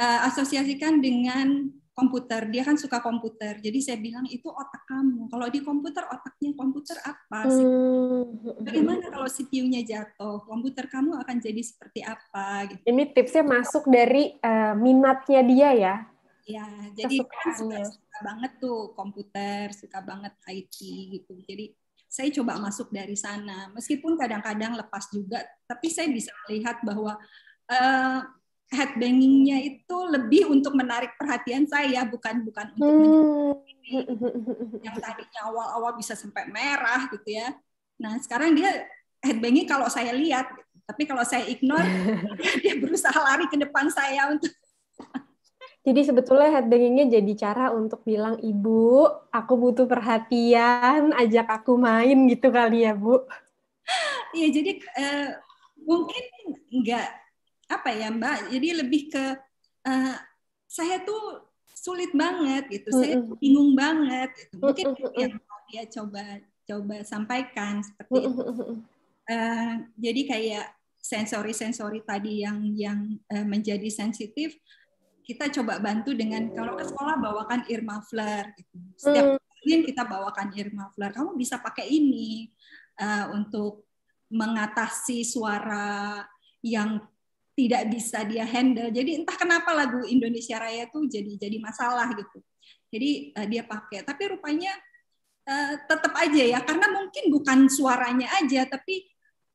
uh, asosiasikan dengan komputer. Dia kan suka komputer. Jadi saya bilang itu otak kamu. Kalau di komputer otaknya komputer apa sih? Mm. Bagaimana kalau CPU-nya jatuh? Komputer kamu akan jadi seperti apa gitu. Ini tipsnya masuk dari uh, minatnya dia ya. Ya, jadi Kesukaannya. Kan banget tuh komputer, suka banget IT gitu. Jadi saya coba masuk dari sana. Meskipun kadang-kadang lepas juga, tapi saya bisa melihat bahwa uh, eh, headbangingnya itu lebih untuk menarik perhatian saya bukan bukan untuk hmm. yang tadinya awal-awal bisa sampai merah gitu ya nah sekarang dia headbanging kalau saya lihat gitu. tapi kalau saya ignore dia berusaha lari ke depan saya untuk jadi sebetulnya headbangingnya jadi cara untuk bilang, Ibu, aku butuh perhatian, ajak aku main gitu kali ya, Bu. Iya, jadi uh, mungkin nggak apa ya, Mbak, jadi lebih ke uh, saya tuh sulit banget gitu, saya bingung banget. Gitu. Mungkin yang dia coba coba sampaikan seperti itu. Uh, jadi kayak sensori-sensori tadi yang yang uh, menjadi sensitif kita coba bantu dengan kalau ke sekolah bawakan ear muffler gitu. Setiap hmm. kalian hmm. kita bawakan ear muffler. Kamu bisa pakai ini uh, untuk mengatasi suara yang tidak bisa dia handle. Jadi entah kenapa lagu Indonesia Raya tuh jadi jadi masalah gitu. Jadi uh, dia pakai, tapi rupanya uh, eh, tetap aja ya karena mungkin bukan suaranya aja tapi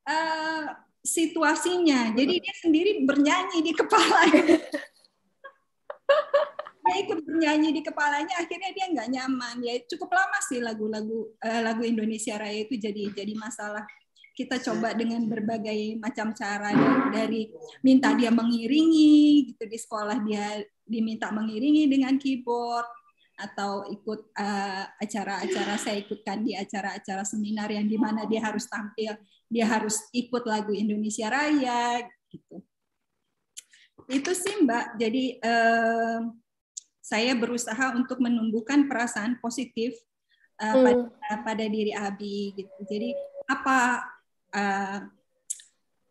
uh, situasinya. Jadi dia sendiri bernyanyi di kepala. dia ikut bernyanyi di kepalanya akhirnya dia nggak nyaman ya cukup lama sih lagu-lagu uh, lagu Indonesia Raya itu jadi jadi masalah kita coba dengan berbagai macam cara dari minta dia mengiringi gitu di sekolah dia diminta mengiringi dengan keyboard atau ikut eh, acara-acara uh, saya ikutkan di acara-acara seminar yang dimana dia harus tampil dia harus ikut lagu Indonesia Raya gitu itu sih Mbak. Jadi eh, saya berusaha untuk menumbuhkan perasaan positif eh, hmm. pada, pada diri Abi. Gitu. Jadi apa eh,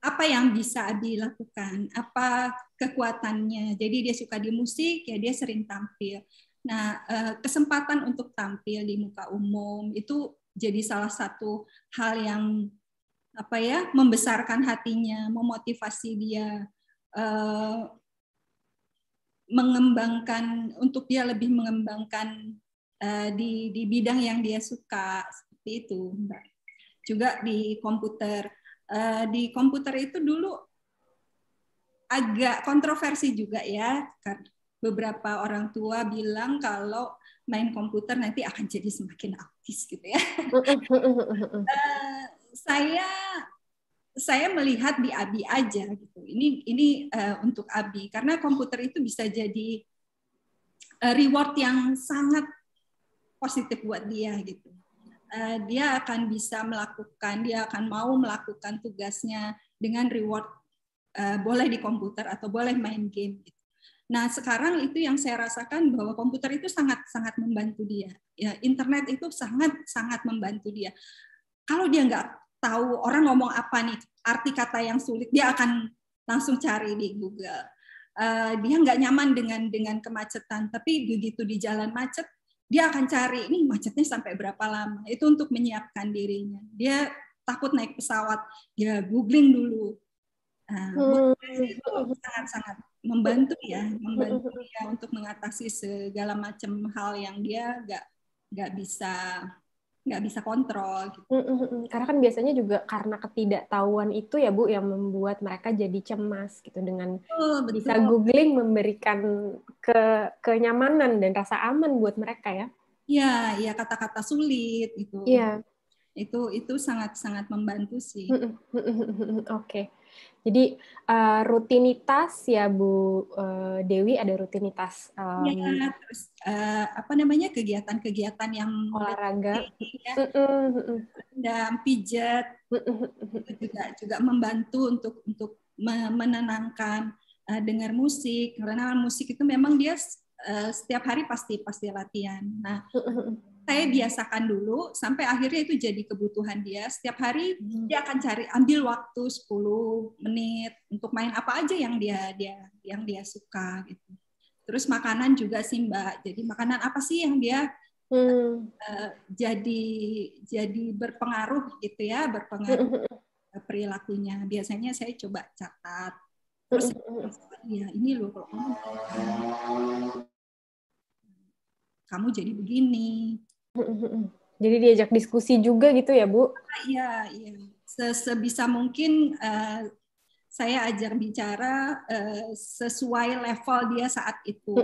apa yang bisa Abi lakukan? Apa kekuatannya? Jadi dia suka di musik, ya dia sering tampil. Nah, eh, kesempatan untuk tampil di muka umum itu jadi salah satu hal yang apa ya membesarkan hatinya, memotivasi dia Eh, mengembangkan untuk dia lebih mengembangkan uh, di di bidang yang dia suka seperti itu mbak juga di komputer uh, di komputer itu dulu agak kontroversi juga ya beberapa orang tua bilang kalau main komputer nanti akan jadi semakin autis gitu ya uh, saya saya melihat di Abi aja gitu. Ini ini uh, untuk Abi karena komputer itu bisa jadi eh, reward yang sangat positif buat dia gitu. Uh, dia akan bisa melakukan, dia akan mau melakukan tugasnya dengan reward uh, boleh di komputer atau boleh main game gitu. Nah, sekarang itu yang saya rasakan bahwa komputer itu sangat-sangat membantu dia. Ya, internet itu sangat-sangat membantu dia. Kalau dia nggak tahu orang ngomong apa nih arti kata yang sulit dia akan langsung cari di Google uh, dia nggak nyaman dengan dengan kemacetan tapi begitu di jalan macet dia akan cari ini macetnya sampai berapa lama itu untuk menyiapkan dirinya dia takut naik pesawat dia googling dulu uh, hmm. itu sangat-sangat membantu ya, membantu dia untuk mengatasi segala macam hal yang dia nggak nggak bisa nggak bisa kontrol. Gitu. Mm, mm -mm. Karena kan biasanya juga karena ketidaktahuan itu ya Bu yang membuat mereka jadi cemas gitu dengan oh, betul. bisa googling memberikan ke kenyamanan dan rasa aman buat mereka ya. Iya, iya kata-kata sulit gitu. Iya. Itu itu sangat sangat membantu sih. Mm, mm, Oke. Mm okay. Jadi uh, rutinitas ya Bu uh, Dewi ada rutinitas. Um, ya, terus uh, apa namanya kegiatan-kegiatan yang olahraga, ya, mm -mm. dan pijat mm juga juga membantu untuk untuk menenangkan uh, dengar musik karena musik itu memang dia uh, setiap hari pasti pasti latihan. Nah saya biasakan dulu sampai akhirnya itu jadi kebutuhan dia. Setiap hari hmm. dia akan cari ambil waktu 10 menit untuk main apa aja yang dia dia yang dia suka gitu. Terus makanan juga sih Mbak. Jadi makanan apa sih yang dia hmm. uh, jadi jadi berpengaruh gitu ya, berpengaruh hmm, hmm, perilakunya. Biasanya saya coba catat. Terus ya ini loh kalau kamu jadi begini, jadi diajak diskusi juga gitu ya, Bu? Iya, iya. Sebisa mungkin uh, saya ajar bicara uh, sesuai level dia saat itu.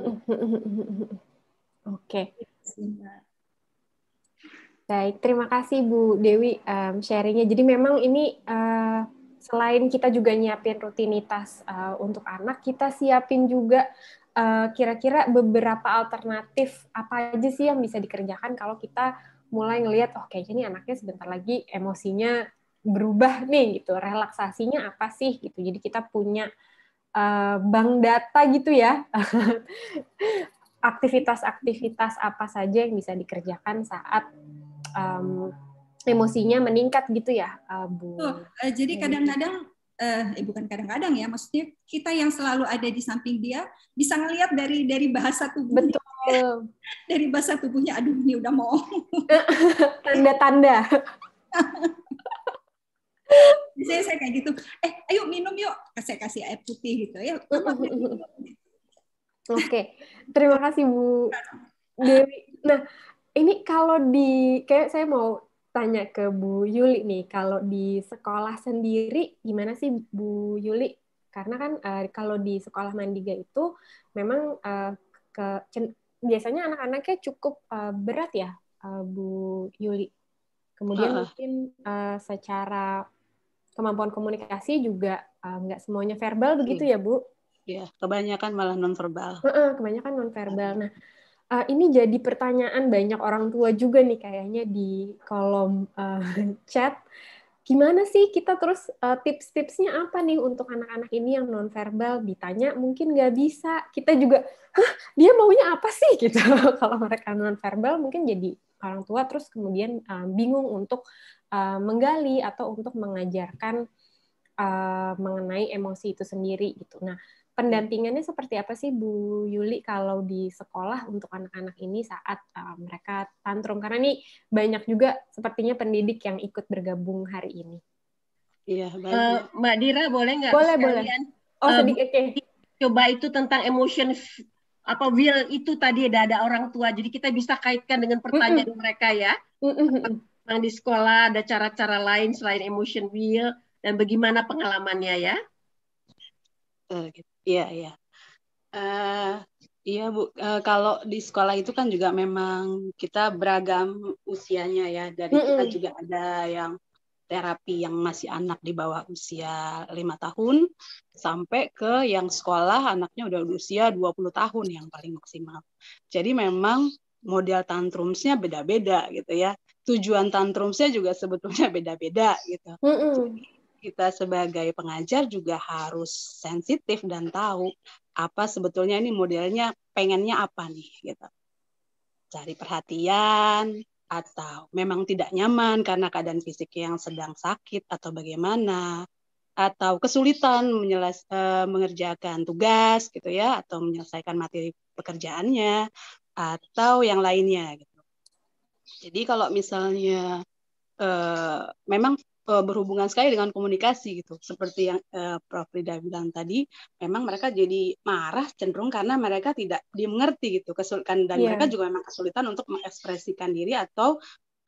Oke. Okay. Gitu Baik, terima kasih Bu Dewi um, sharingnya. Jadi memang ini uh, selain kita juga nyiapin rutinitas uh, untuk anak, kita siapin juga Eh, kira-kira uh, beberapa alternatif apa aja sih yang bisa dikerjakan kalau kita mulai ngelihat oh kayaknya nih anaknya sebentar lagi emosinya berubah nih gitu relaksasinya apa sih gitu jadi kita punya uh, bank data gitu ya aktivitas-aktivitas apa saja yang bisa dikerjakan saat um, emosinya meningkat gitu ya uh, Bu uh, jadi gitu. kadang-kadang eh, eh bukan kadang-kadang ya, maksudnya kita yang selalu ada di samping dia bisa ngelihat dari dari bahasa tubuh. Betul. dari bahasa tubuhnya, aduh ini udah mau. Tanda-tanda. Biasanya saya kayak gitu, eh ayo minum yuk, saya kasih air putih gitu ya. Oke, okay. terima kasih Bu Dewi. Nah, ini kalau di kayak saya mau tanya ke Bu Yuli nih, kalau di sekolah sendiri gimana sih Bu Yuli? Karena kan uh, kalau di sekolah Mandiga itu memang uh, ke biasanya anak-anaknya cukup uh, berat ya, uh, Bu Yuli. Kemudian uh -huh. mungkin uh, secara kemampuan komunikasi juga uh, nggak semuanya verbal iya. begitu ya, Bu? Ya, kebanyakan malah non-verbal. Uh -uh, kebanyakan non verbal Nah, uh, ini jadi pertanyaan banyak orang tua juga nih kayaknya di kolom uh, chat. Gimana sih kita terus uh, tips-tipsnya apa nih untuk anak-anak ini yang nonverbal ditanya mungkin nggak bisa. Kita juga, hah dia maunya apa sih gitu. Kalau mereka nonverbal mungkin jadi orang tua terus kemudian uh, bingung untuk uh, menggali atau untuk mengajarkan uh, mengenai emosi itu sendiri gitu. Nah, pendampingannya seperti apa sih Bu Yuli kalau di sekolah untuk anak-anak ini saat uh, mereka tantrum karena ini banyak juga sepertinya pendidik yang ikut bergabung hari ini. Iya, Uh, Mbak Dira boleh nggak? Boleh, boleh. Oh, eh, sedikit. Uh, okay. Coba itu tentang emotion apa will itu tadi ada ada orang tua. Jadi kita bisa kaitkan dengan pertanyaan mm -hmm. mereka ya. Mm -hmm. di sekolah ada cara-cara lain selain emotion will dan bagaimana pengalamannya ya. Gitu. Iya, iya. Eh, iya, Bu. Uh, kalau di sekolah itu kan juga memang kita beragam usianya ya. Dari mm -mm. kita juga ada yang terapi yang masih anak di bawah usia lima tahun sampai ke yang sekolah anaknya udah usia 20 tahun yang paling maksimal. Jadi memang model tantrumsnya beda-beda gitu ya. Tujuan tantrumsnya juga sebetulnya beda-beda gitu. Mm -mm. Jadi, kita sebagai pengajar juga harus sensitif dan tahu apa sebetulnya ini modelnya pengennya apa nih gitu. Cari perhatian atau memang tidak nyaman karena keadaan fisik yang sedang sakit atau bagaimana atau kesulitan eh, mengerjakan tugas gitu ya atau menyelesaikan materi pekerjaannya atau yang lainnya gitu. Jadi kalau misalnya uh, memang uh, berhubungan sekali dengan komunikasi gitu. Seperti yang uh, Prof Rida bilang tadi, memang mereka jadi marah cenderung karena mereka tidak dimengerti gitu. Kesulitan dan yeah. mereka juga memang kesulitan untuk mengekspresikan diri atau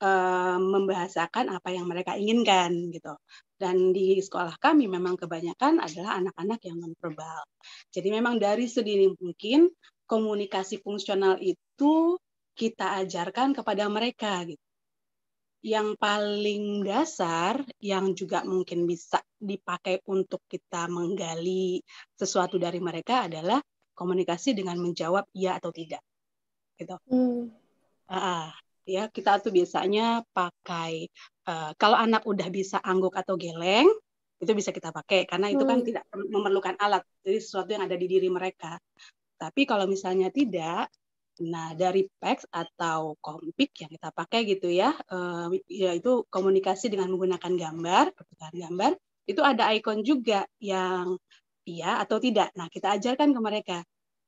uh, membahasakan apa yang mereka inginkan gitu. Dan di sekolah kami memang kebanyakan adalah anak-anak yang nonverbal. Jadi memang dari sedini mungkin komunikasi fungsional itu kita ajarkan kepada mereka gitu yang paling dasar yang juga mungkin bisa dipakai untuk kita menggali sesuatu dari mereka adalah komunikasi dengan menjawab ya atau tidak gitu hmm. uh, ya kita tuh biasanya pakai uh, kalau anak udah bisa angguk atau geleng itu bisa kita pakai karena itu kan hmm. tidak memerlukan alat jadi sesuatu yang ada di diri mereka tapi kalau misalnya tidak Nah, dari PEX atau Kompik yang kita pakai gitu ya, eh, yaitu komunikasi dengan menggunakan gambar, pertukaran gambar, itu ada ikon juga yang iya atau tidak. Nah, kita ajarkan ke mereka.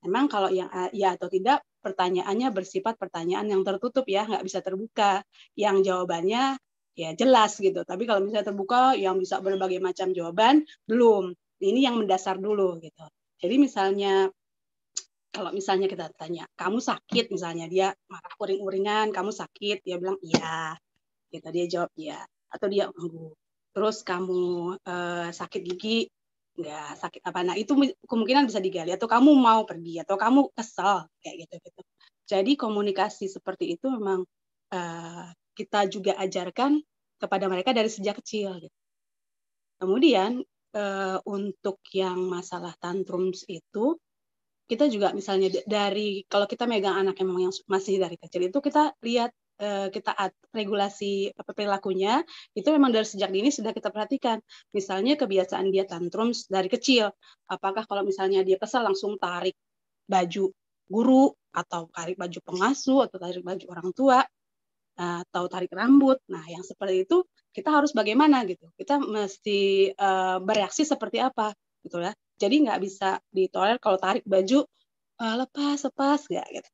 Memang kalau yang eh, iya atau tidak, pertanyaannya bersifat pertanyaan yang tertutup ya, nggak bisa terbuka. Yang jawabannya ya jelas gitu. Tapi kalau misalnya terbuka yang bisa berbagai macam jawaban, belum. Ini yang mendasar dulu gitu. Jadi misalnya kalau misalnya kita tanya, kamu sakit misalnya dia marah uring-uringan, kamu sakit, dia bilang iya, Kita gitu, dia jawab iya, atau dia enggak. Terus kamu uh, sakit gigi, nggak sakit apa? Nah itu kemungkinan bisa digali atau kamu mau pergi atau kamu kesel kayak gitu gitu. Jadi komunikasi seperti itu memang uh, kita juga ajarkan kepada mereka dari sejak kecil. Gitu. Kemudian uh, untuk yang masalah tantrums itu kita juga misalnya dari kalau kita megang anak yang memang masih dari kecil itu kita lihat eh, kita at, regulasi perilakunya itu memang dari sejak dini sudah kita perhatikan misalnya kebiasaan dia tantrum dari kecil apakah kalau misalnya dia kesal langsung tarik baju guru atau tarik baju pengasuh atau tarik baju orang tua eh, atau tarik rambut nah yang seperti itu kita harus bagaimana gitu kita mesti uh, bereaksi seperti apa gitu ya jadi nggak bisa toilet kalau tarik baju uh, lepas lepas nggak gitu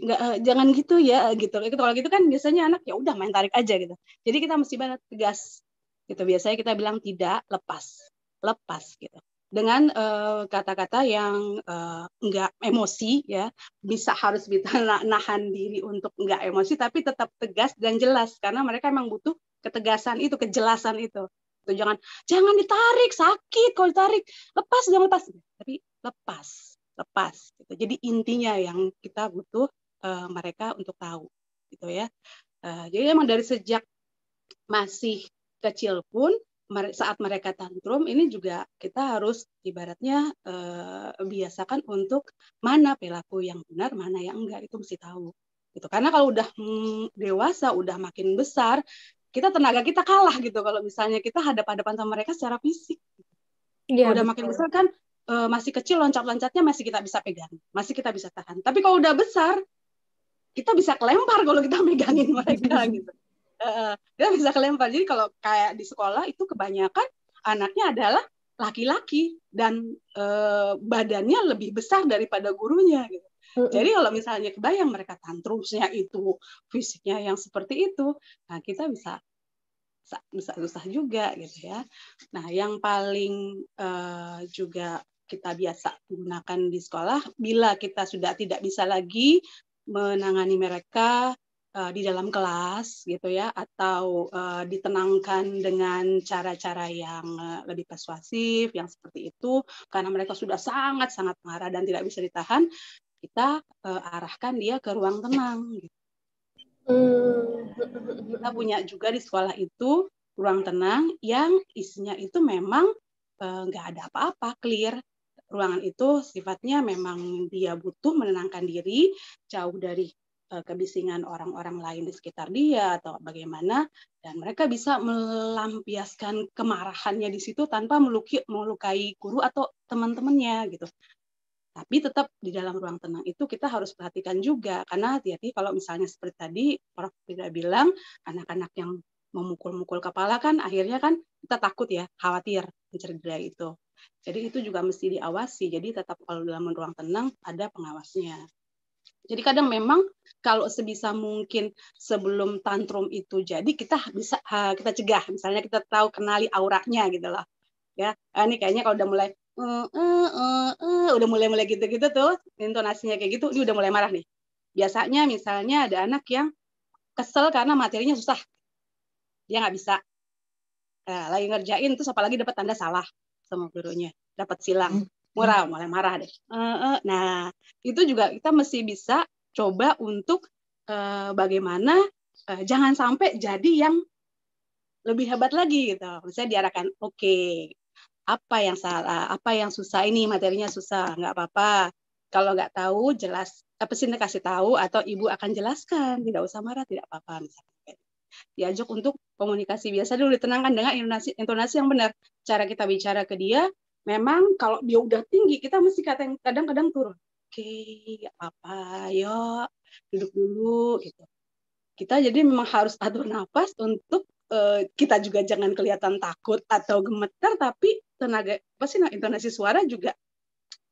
nggak uh, jangan gitu ya gitu kalau gitu kan biasanya anak ya udah main tarik aja gitu jadi kita mesti banget tegas gitu biasanya kita bilang tidak lepas lepas gitu dengan eh, kata-kata uh, yang uh, eh, enggak emosi ya bisa harus bisa nahan diri untuk enggak emosi tapi tetap tegas dan jelas karena mereka emang butuh ketegasan itu kejelasan itu gitu. Jangan jangan ditarik, sakit kalau ditarik. Lepas, jangan lepas. Tapi lepas, lepas. Gitu. Jadi intinya yang kita butuh uh, mereka untuk tahu gitu ya. Uh, jadi emang dari sejak masih kecil pun saat mereka tantrum ini juga kita harus ibaratnya eh, biasakan untuk mana perilaku yang benar mana yang enggak itu mesti tahu gitu karena kalau udah mm, dewasa udah makin besar kita tenaga kita kalah gitu kalau misalnya kita hadap-hadapan sama mereka secara fisik. Ya, udah makin besar kan uh, masih kecil loncat-loncatnya masih kita bisa pegang, masih kita bisa tahan. Tapi kalau udah besar kita bisa kelempar kalau kita megangin mereka gitu. Uh, kita bisa kelempar. Jadi kalau kayak di sekolah itu kebanyakan anaknya adalah laki-laki dan uh, badannya lebih besar daripada gurunya gitu. Jadi kalau misalnya kebayang mereka tantrumsnya itu fisiknya yang seperti itu, nah kita bisa bisa susah juga gitu ya. Nah yang paling uh, juga kita biasa gunakan di sekolah bila kita sudah tidak bisa lagi menangani mereka uh, di dalam kelas gitu ya atau uh, ditenangkan dengan cara-cara yang uh, lebih persuasif yang seperti itu karena mereka sudah sangat sangat marah dan tidak bisa ditahan kita uh, arahkan dia ke ruang tenang. Gitu. Hmm. Kita punya juga di sekolah itu ruang tenang yang isinya itu memang eh, nggak uh, ada apa-apa, clear. Ruangan itu sifatnya memang dia butuh menenangkan diri jauh dari eh, kebisingan orang-orang lain di sekitar dia atau bagaimana dan mereka bisa melampiaskan kemarahannya di situ tanpa melukai, melukai guru atau teman-temannya gitu tapi tetap di dalam ruang tenang itu kita harus perhatikan juga karena hati-hati kalau misalnya seperti tadi Prof tidak bilang anak-anak yang memukul-mukul kepala kan akhirnya kan kita takut ya khawatir mencerdera itu. Jadi itu juga mesti diawasi. Jadi tetap kalau dalam ruang tenang ada pengawasnya. Jadi kadang memang kalau sebisa mungkin sebelum tantrum itu jadi kita bisa kita cegah misalnya kita tahu kenali auranya gitu loh. Ya, ah, ini kayaknya kalau udah mulai Eh, eh, eh, udah mulai-mulai gitu-gitu tuh intonasinya kayak gitu, dia udah mulai marah nih. Biasanya misalnya ada anak yang kesel karena materinya susah. Dia nggak bisa. Nah, lagi ngerjain terus apalagi dapat tanda salah sama gurunya, dapat silang. Murah, mulai marah deh. Nah, itu juga kita mesti bisa coba untuk bagaimana jangan sampai jadi yang lebih hebat lagi gitu. Misalnya diarahkan, oke, okay, apa yang salah, apa yang susah ini materinya susah, nggak apa-apa. Kalau nggak tahu jelas apa sih kasih tahu atau ibu akan jelaskan, tidak usah marah, tidak apa-apa misalnya. Diajak untuk komunikasi biasa dulu ditenangkan dengan intonasi, intonasi yang benar. Cara kita bicara ke dia, memang kalau dia udah tinggi kita mesti kadang-kadang turun. Oke, okay, apa, yuk duduk dulu gitu. Kita jadi memang harus atur nafas untuk eh, kita juga jangan kelihatan takut atau gemeter tapi tenaga apa sih intonasi suara juga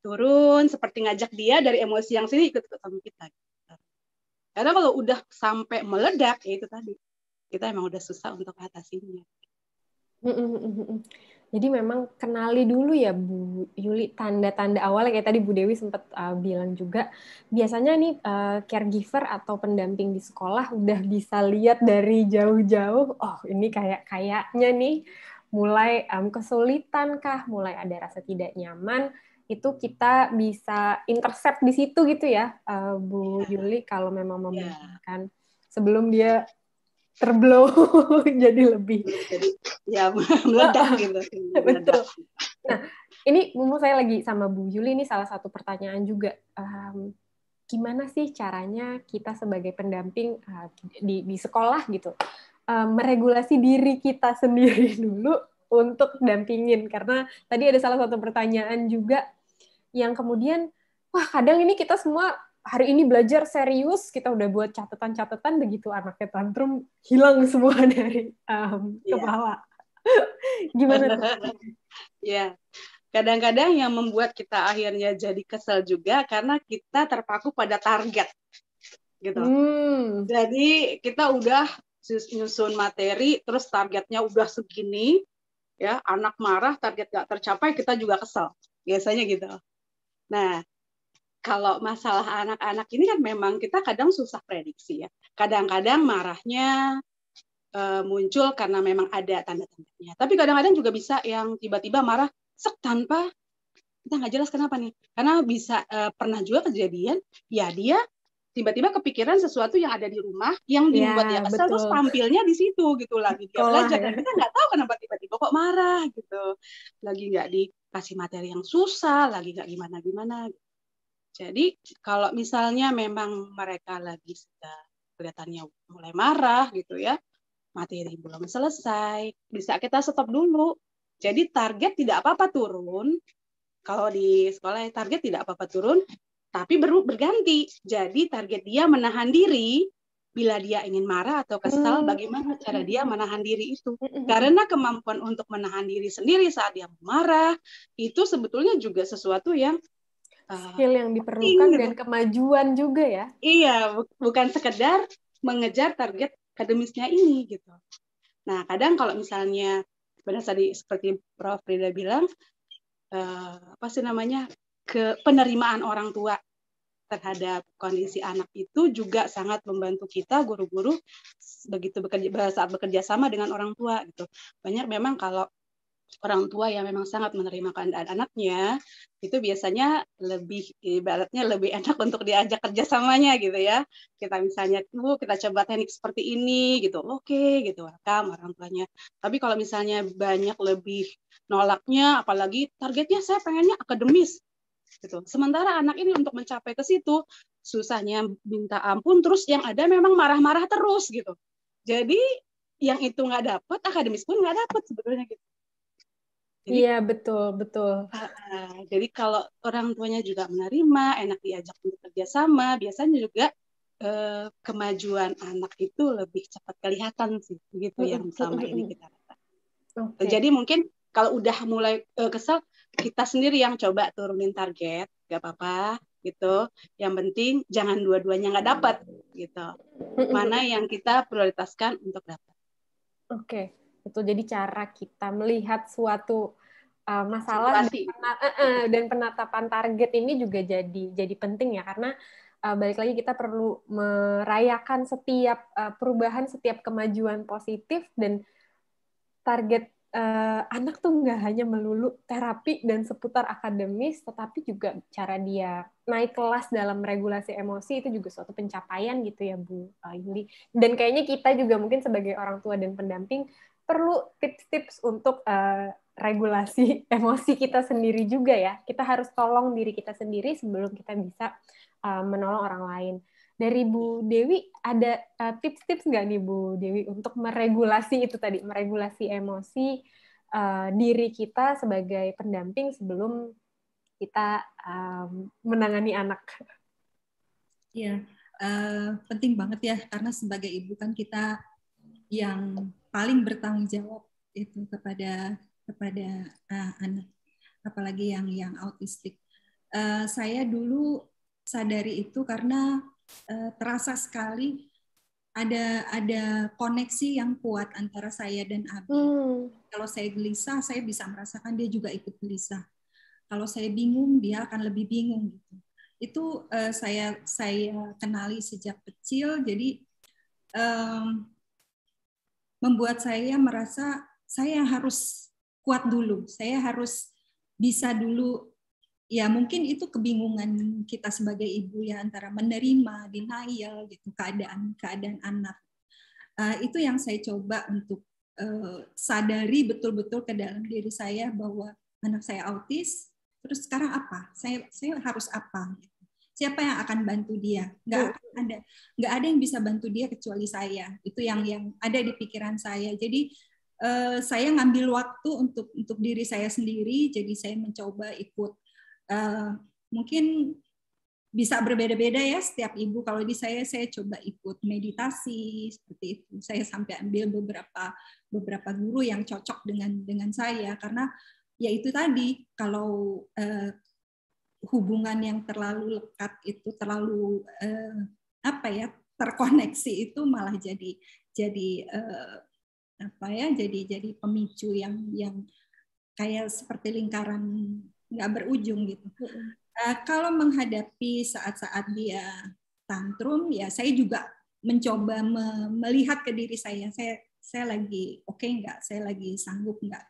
turun seperti ngajak dia dari emosi yang sini ikut ikut sama kita karena kalau udah sampai meledak ya itu tadi kita emang udah susah untuk atasinya jadi memang kenali dulu ya Bu Yuli tanda-tanda awal kayak tadi Bu Dewi sempat uh, bilang juga biasanya nih uh, caregiver atau pendamping di sekolah udah bisa lihat dari jauh-jauh oh ini kayak kayaknya nih mulai um, kesulitan kah, mulai ada rasa tidak nyaman, itu kita bisa intercept di situ gitu ya, uh, Bu Yuli iya. kalau memang iya. memungkinkan sebelum dia terblow jadi lebih jadi ya meledak gitu. Betul. Nah, ini mumpung saya lagi sama Bu Yuli ini salah satu pertanyaan juga. Um, gimana sih caranya kita sebagai pendamping uh, di, di sekolah gitu uh, meregulasi diri kita sendiri dulu untuk dampingin karena tadi ada salah satu pertanyaan juga yang kemudian wah kadang ini kita semua hari ini belajar serius kita udah buat catatan-catatan begitu anaknya tantrum hilang semua dari um, yeah. Iya. gimana ya yeah kadang-kadang yang membuat kita akhirnya jadi kesel juga karena kita terpaku pada target gitu. Hmm. Jadi kita udah nyusun materi terus targetnya udah segini ya anak marah target gak tercapai kita juga kesel biasanya gitu nah kalau masalah anak-anak ini kan memang kita kadang susah prediksi ya kadang-kadang marahnya e, muncul karena memang ada tanda-tandanya tapi kadang-kadang juga bisa yang tiba-tiba marah sek tanpa kita nggak jelas kenapa nih karena bisa e, pernah juga kejadian ya dia tiba-tiba kepikiran sesuatu yang ada di rumah yang iya, dibuat ya, dia kesel terus tampilnya di situ gitu lagi dia belajar ya. dan kita nggak tahu kenapa tiba-tiba kok marah gitu lagi nggak dikasih materi yang susah lagi nggak gimana gimana jadi kalau misalnya memang mereka lagi sudah kelihatannya mulai marah gitu ya materi belum selesai bisa kita stop dulu jadi target tidak apa-apa turun kalau di sekolah ya, target tidak apa-apa turun tapi ber berganti. Jadi target dia menahan diri bila dia ingin marah atau kesal, hmm. bagaimana cara dia menahan diri itu? Hmm, hmm, hmm. Karena kemampuan untuk menahan diri sendiri saat dia marah itu sebetulnya juga sesuatu yang eh, skill yang diperlukan dan gitu. kemajuan juga ya. Iya, bu bukan sekedar mengejar target akademisnya ini gitu. Nah, kadang kalau misalnya benar tadi seperti Prof Frida bilang uh, apa sih namanya ke penerimaan orang tua terhadap kondisi anak itu juga sangat membantu kita guru-guru begitu bekerja saat bekerja sama dengan orang tua gitu banyak memang kalau orang tua yang memang sangat menerima keadaan anaknya itu biasanya lebih ibaratnya lebih enak untuk diajak kerjasamanya gitu ya kita misalnya bu oh, kita coba teknik seperti ini gitu oke okay, gitu welcome orang tuanya tapi kalau misalnya banyak lebih nolaknya apalagi targetnya saya pengennya akademis gitu. Sementara anak ini untuk mencapai ke situ susahnya minta ampun terus yang ada memang marah-marah terus gitu. Jadi yang itu nggak dapet akademis pun nggak dapet sebetulnya gitu. iya betul betul. Uh, jadi kalau orang tuanya juga menerima, enak diajak untuk kerjasama, biasanya juga uh, kemajuan anak itu lebih cepat kelihatan sih, gitu mm -hmm. yang selama ini kita rasa. Okay. Jadi mungkin kalau udah mulai uh, eh, kesel, kita sendiri yang coba turunin target gak apa-apa gitu yang penting jangan dua-duanya nggak dapat gitu mana yang kita prioritaskan untuk dapat oke okay. itu jadi cara kita melihat suatu uh, masalah dan, pena, uh, uh, dan penatapan target ini juga jadi jadi penting ya karena uh, balik lagi kita perlu merayakan setiap uh, perubahan, setiap kemajuan positif dan target uh, anak tuh nggak hanya melulu terapi dan seputar akademis, tetapi juga cara dia naik kelas dalam regulasi emosi itu juga suatu pencapaian gitu ya Bu eh, Yuli. Dan kayaknya kita juga mungkin sebagai orang tua dan pendamping perlu tips-tips untuk uh, regulasi emosi kita sendiri juga ya. Kita harus tolong diri kita sendiri sebelum kita bisa uh, menolong orang lain dari Bu Dewi ada uh, tips-tips nggak nih Bu Dewi untuk meregulasi itu tadi, meregulasi emosi uh, diri kita sebagai pendamping sebelum kita um, menangani anak? Iya, uh, penting banget ya karena sebagai ibu kan kita yang paling bertanggung jawab itu kepada kepada uh, anak, apalagi yang yang autistik. Uh, saya dulu sadari itu karena Eh, terasa sekali ada ada koneksi yang kuat antara saya dan Abi. Hmm. Kalau saya gelisah, saya bisa merasakan dia juga ikut gelisah. Kalau saya bingung, dia akan lebih bingung gitu. Itu uh, saya saya kenali sejak kecil, jadi um, membuat saya merasa saya harus kuat dulu, saya harus bisa dulu ya mungkin itu kebingungan kita sebagai ibu ya antara menerima denial gitu keadaan keadaan anak uh, itu yang saya coba untuk uh, sadari betul-betul ke dalam diri saya bahwa anak saya autis terus sekarang apa saya saya harus apa siapa yang akan bantu dia nggak akan ada nggak ada yang bisa bantu dia kecuali saya itu yang yang ada di pikiran saya jadi uh, saya ngambil waktu untuk untuk diri saya sendiri jadi saya mencoba ikut Eh, mungkin bisa berbeda-beda ya setiap ibu. Kalau di saya saya coba ikut meditasi seperti itu. Saya sampai ambil beberapa beberapa guru yang cocok dengan dengan saya karena ya itu tadi kalau eh, hubungan yang terlalu lekat itu terlalu eh, apa ya terkoneksi itu malah jadi jadi eh, apa ya jadi jadi pemicu yang yang kayak seperti lingkaran nggak berujung gitu. Uh, kalau menghadapi saat-saat dia tantrum, ya saya juga mencoba me melihat ke diri saya. Saya saya lagi oke okay nggak? Saya lagi sanggup nggak?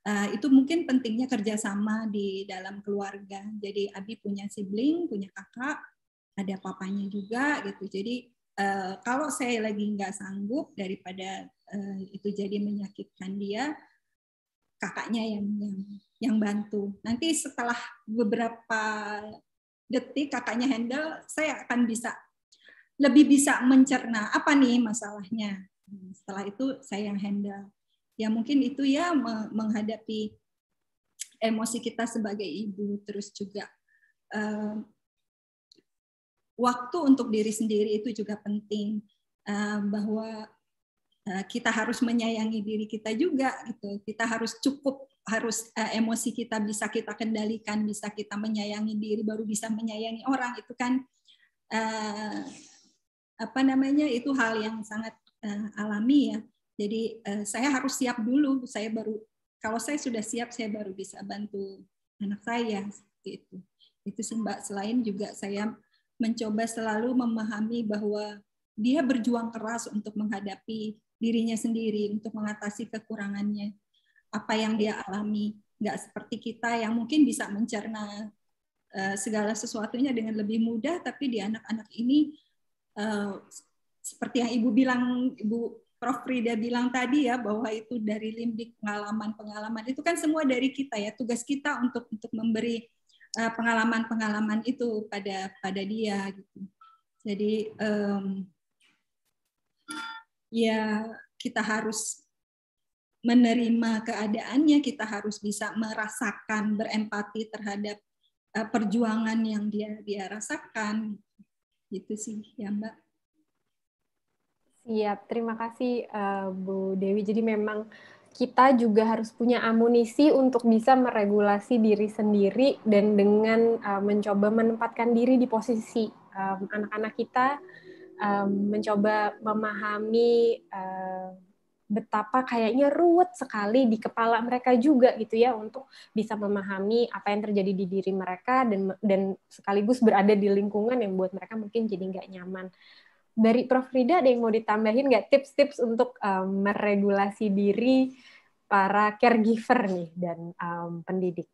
Uh, itu mungkin pentingnya kerjasama di dalam keluarga. Jadi Abi punya sibling, punya kakak, ada papanya juga gitu. Jadi uh, kalau saya lagi nggak sanggup daripada uh, itu jadi menyakitkan dia, kakaknya yang yang yang bantu. Nanti setelah beberapa detik kakaknya handle, saya akan bisa lebih bisa mencerna apa nih masalahnya. Setelah itu saya yang handle. Ya mungkin itu ya menghadapi emosi kita sebagai ibu, terus juga eh, waktu untuk diri sendiri itu juga penting eh, bahwa Eh, kita harus menyayangi diri kita juga gitu. Kita harus cukup harus uh, emosi kita bisa kita kendalikan, bisa kita menyayangi diri baru bisa menyayangi orang itu kan uh, apa namanya itu hal yang sangat uh, alami ya. Jadi uh, saya harus siap dulu, saya baru kalau saya sudah siap saya baru bisa bantu anak saya seperti itu. Itu sih Mbak selain juga saya mencoba selalu memahami bahwa dia berjuang keras untuk menghadapi dirinya sendiri untuk mengatasi kekurangannya apa yang dia alami nggak seperti kita yang mungkin bisa mencerna eh, segala sesuatunya dengan lebih mudah tapi di anak-anak ini eh, seperti yang ibu bilang ibu Prof Frida bilang tadi ya bahwa itu dari limbik pengalaman-pengalaman itu kan semua dari kita ya tugas kita untuk untuk memberi eh, pengalaman-pengalaman itu pada pada dia gitu. Jadi um, ya kita harus menerima keadaannya, kita harus bisa merasakan berempati terhadap uh, perjuangan yang dia dia rasakan. Gitu sih ya Mbak. Siap, terima kasih uh, Bu Dewi. Jadi memang kita juga harus punya amunisi untuk bisa meregulasi diri sendiri dan dengan uh, mencoba menempatkan diri di posisi um, anak -anak kita um, mencoba memahami uh, betapa kayaknya ruwet sekali di kepala mereka juga gitu ya untuk bisa memahami apa yang terjadi di diri mereka dan dan sekaligus berada di lingkungan yang buat mereka mungkin jadi nggak nyaman. Dari Prof Rida ada yang mau ditambahin nggak tips-tips untuk um, meregulasi diri para caregiver nih dan um, pendidik?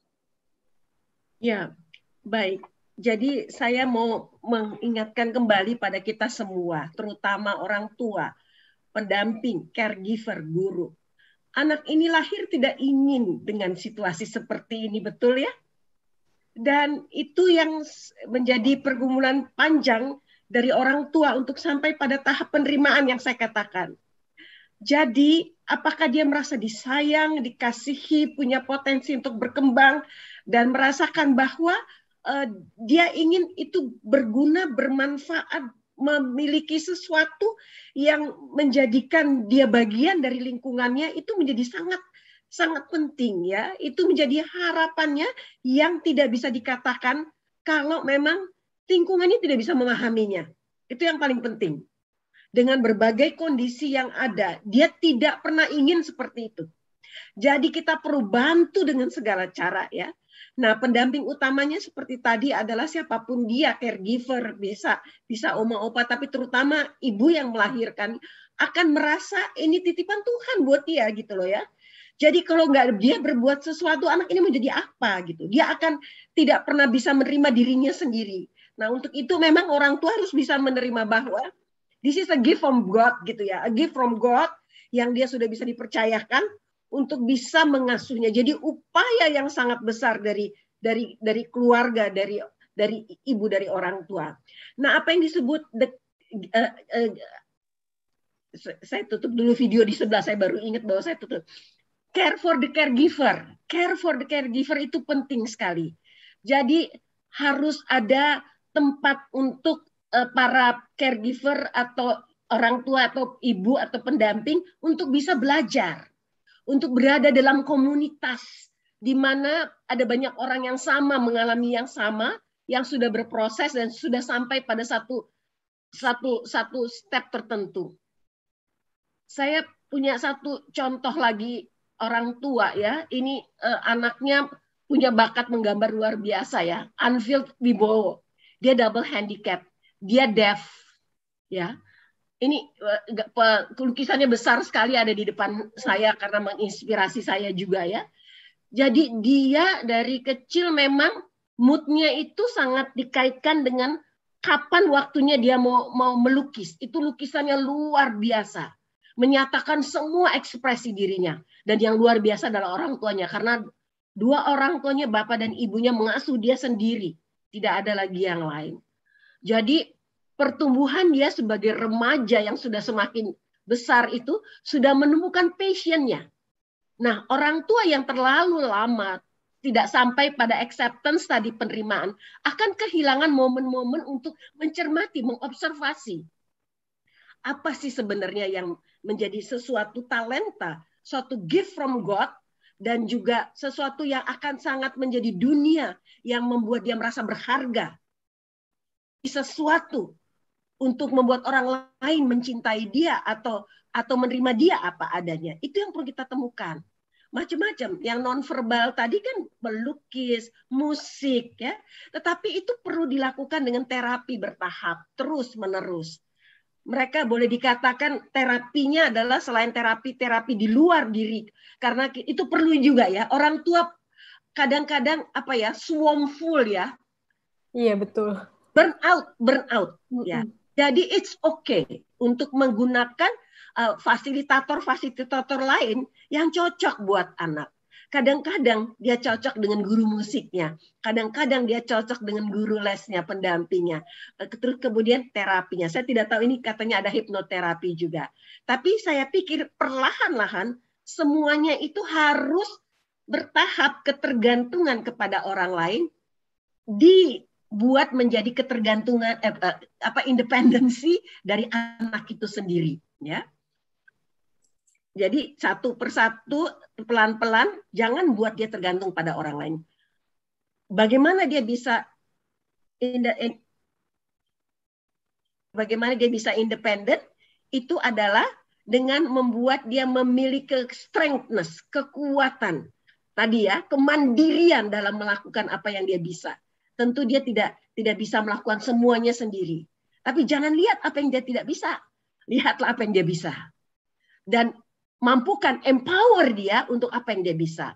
Ya, baik. Jadi saya mau mengingatkan kembali pada kita semua, terutama orang tua, pendamping, caregiver, guru. Anak ini lahir tidak ingin dengan situasi seperti ini, betul ya? Dan itu yang menjadi pergumulan panjang dari orang tua untuk sampai pada tahap penerimaan yang saya katakan. Jadi, apakah dia merasa disayang, dikasihi, punya potensi untuk berkembang, dan merasakan bahwa uh, dia ingin itu berguna, bermanfaat, memiliki sesuatu yang menjadikan dia bagian dari lingkungannya itu menjadi sangat sangat penting ya. Itu menjadi harapannya yang tidak bisa dikatakan kalau memang lingkungannya tidak bisa memahaminya. Itu yang paling penting. Dengan berbagai kondisi yang ada, dia tidak pernah ingin seperti itu. Jadi kita perlu bantu dengan segala cara ya Nah, pendamping utamanya seperti tadi adalah siapapun dia, caregiver, bisa bisa oma opa, tapi terutama ibu yang melahirkan akan merasa ini titipan Tuhan buat dia gitu loh ya. Jadi kalau nggak dia berbuat sesuatu, anak ini menjadi apa gitu. Dia akan tidak pernah bisa menerima dirinya sendiri. Nah untuk itu memang orang tua harus bisa menerima bahwa this is a gift from God gitu ya. A gift from God yang dia sudah bisa dipercayakan untuk bisa mengasuhnya. Jadi upaya yang sangat besar dari dari dari keluarga, dari dari ibu, dari orang tua. Nah, apa yang disebut the, uh, uh, saya tutup dulu video di sebelah saya baru ingat bahwa saya tutup. Care for the caregiver. Care for the caregiver itu penting sekali. Jadi harus ada tempat untuk uh, para caregiver atau orang tua atau ibu atau pendamping untuk bisa belajar untuk berada dalam komunitas di mana ada banyak orang yang sama mengalami yang sama, yang sudah berproses dan sudah sampai pada satu satu satu step tertentu. Saya punya satu contoh lagi orang tua ya. Ini eh, anaknya punya bakat menggambar luar biasa ya. Anfield Wibowo. Dia double handicap, dia deaf ya ini eh, lukisannya besar sekali ada di depan saya karena menginspirasi saya juga ya. Jadi dia dari kecil memang moodnya itu sangat dikaitkan dengan kapan waktunya dia mau mau melukis. Itu lukisannya luar biasa, menyatakan semua ekspresi dirinya dan yang luar biasa adalah orang tuanya karena dua orang tuanya bapak dan ibunya mengasuh dia sendiri, tidak ada lagi yang lain. Jadi pertumbuhan dia sebagai remaja yang sudah semakin besar itu sudah menemukan passionnya. Nah, orang tua yang terlalu lama tidak sampai pada acceptance tadi penerimaan akan kehilangan momen-momen untuk mencermati, mengobservasi. Apa sih sebenarnya yang menjadi sesuatu talenta, suatu gift from God dan juga sesuatu yang akan sangat menjadi dunia yang membuat dia merasa berharga. Sesuatu untuk membuat orang lain mencintai dia atau atau menerima dia apa adanya. Itu yang perlu kita temukan. Macam-macam yang nonverbal tadi kan melukis, musik ya. Tetapi itu perlu dilakukan dengan terapi bertahap, terus-menerus. Mereka boleh dikatakan terapinya adalah selain terapi-terapi di luar diri. Karena itu perlu juga ya. Orang tua kadang-kadang apa ya, swarm full ya. Iya, betul burn out, burn out. Mm -hmm. Ya. Jadi it's okay untuk menggunakan uh, fasilitator-fasilitator uh, lain yang cocok buat anak. Kadang-kadang dia cocok dengan guru musiknya, kadang-kadang dia cocok dengan guru lesnya, pendampingnya, uh, terus kemudian terapinya. Saya tidak tahu ini katanya ada hipnoterapi juga. Tapi saya pikir perlahan-lahan semuanya itu harus bertahap ketergantungan kepada orang lain di buat menjadi ketergantungan eh, eh, apa independensi dari anak itu sendiri ya jadi satu persatu pelan-pelan jangan buat dia tergantung pada orang lain bagaimana dia bisa in the, in, eh, bagaimana dia bisa independen itu adalah dengan membuat dia memiliki strengthness, kekuatan tadi ya, kemandirian dalam melakukan apa yang dia bisa tentu dia tidak tidak bisa melakukan semuanya sendiri. Tapi jangan lihat apa yang dia tidak bisa. Lihatlah apa yang dia bisa. Dan mampukan empower dia untuk apa yang dia bisa.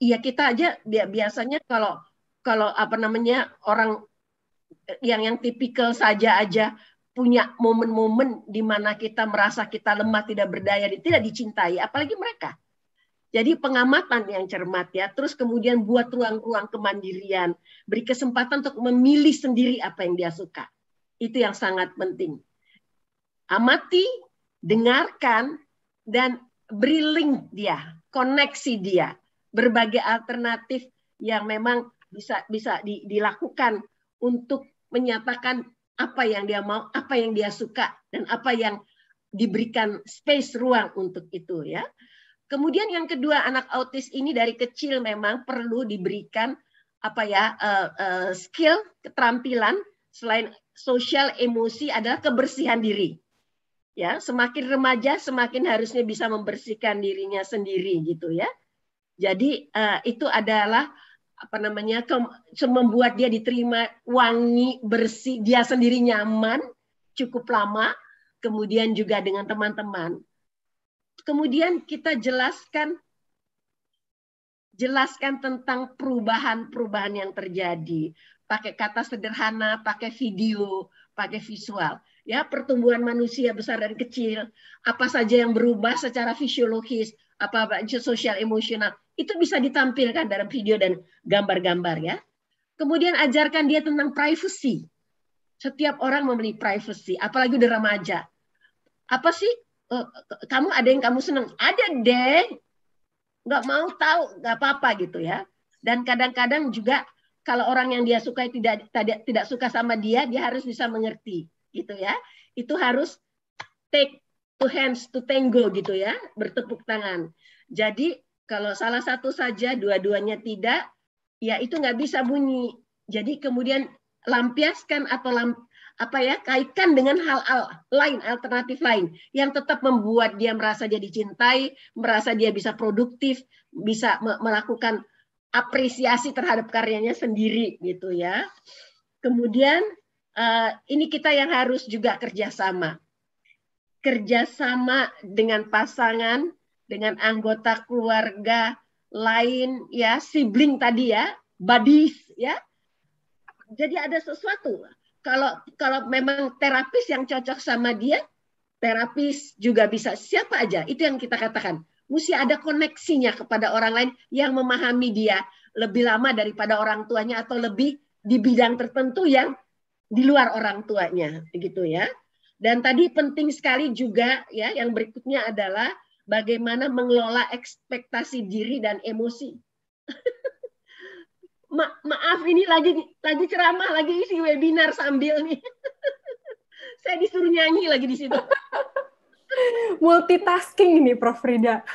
Iya kita aja biasanya kalau kalau apa namanya orang yang yang tipikal saja aja punya momen-momen di mana kita merasa kita lemah, tidak berdaya, tidak dicintai, apalagi mereka jadi pengamatan yang cermat ya, terus kemudian buat ruang-ruang kemandirian, beri kesempatan untuk memilih sendiri apa yang dia suka. Itu yang sangat penting. Amati, dengarkan, dan beri link dia, koneksi dia, berbagai alternatif yang memang bisa bisa di, dilakukan untuk menyatakan apa yang dia mau, apa yang dia suka, dan apa yang diberikan space ruang untuk itu ya. Kemudian yang kedua, anak autis ini dari kecil memang perlu diberikan apa ya uh, uh, skill keterampilan selain sosial emosi adalah kebersihan diri. Ya, semakin remaja semakin harusnya bisa membersihkan dirinya sendiri gitu ya. Jadi uh, itu adalah apa namanya membuat dia diterima wangi bersih dia sendiri nyaman cukup lama kemudian juga dengan teman-teman kemudian kita jelaskan jelaskan tentang perubahan-perubahan yang terjadi pakai kata sederhana, pakai video, pakai visual. Ya, pertumbuhan manusia besar dan kecil, apa saja yang berubah secara fisiologis, apa sosial emosional, itu bisa ditampilkan dalam video dan gambar-gambar ya. Kemudian ajarkan dia tentang privacy. Setiap orang memiliki privacy, apalagi udah remaja. Apa sih Eh, kamu ada yang kamu senang? ada deh nggak mau tahu nggak apa-apa gitu ya dan kadang-kadang juga kalau orang yang dia suka tidak tidak tidak suka sama dia dia harus bisa mengerti gitu ya itu harus take two hands to tango gitu ya bertepuk tangan jadi kalau salah satu saja dua-duanya tidak ya itu nggak bisa bunyi jadi kemudian lampiaskan atau lamp apa ya kaitkan dengan hal, hal lain alternatif lain yang tetap membuat dia merasa jadi cintai merasa dia bisa produktif bisa me melakukan apresiasi terhadap karyanya sendiri gitu ya kemudian uh, ini kita yang harus juga kerjasama kerjasama dengan pasangan dengan anggota keluarga lain ya sibling tadi ya buddies ya jadi ada sesuatu kalau kalau memang terapis yang cocok sama dia, terapis juga bisa siapa aja. Itu yang kita katakan. Mesti ada koneksinya kepada orang lain yang memahami dia lebih lama daripada orang tuanya atau lebih di bidang tertentu yang di luar orang tuanya, gitu ya. Dan tadi penting sekali juga ya yang berikutnya adalah bagaimana mengelola ekspektasi diri dan emosi. ma maaf ini lagi lagi ceramah lagi isi webinar sambil nih saya disuruh nyanyi lagi di situ multitasking ini Prof Rida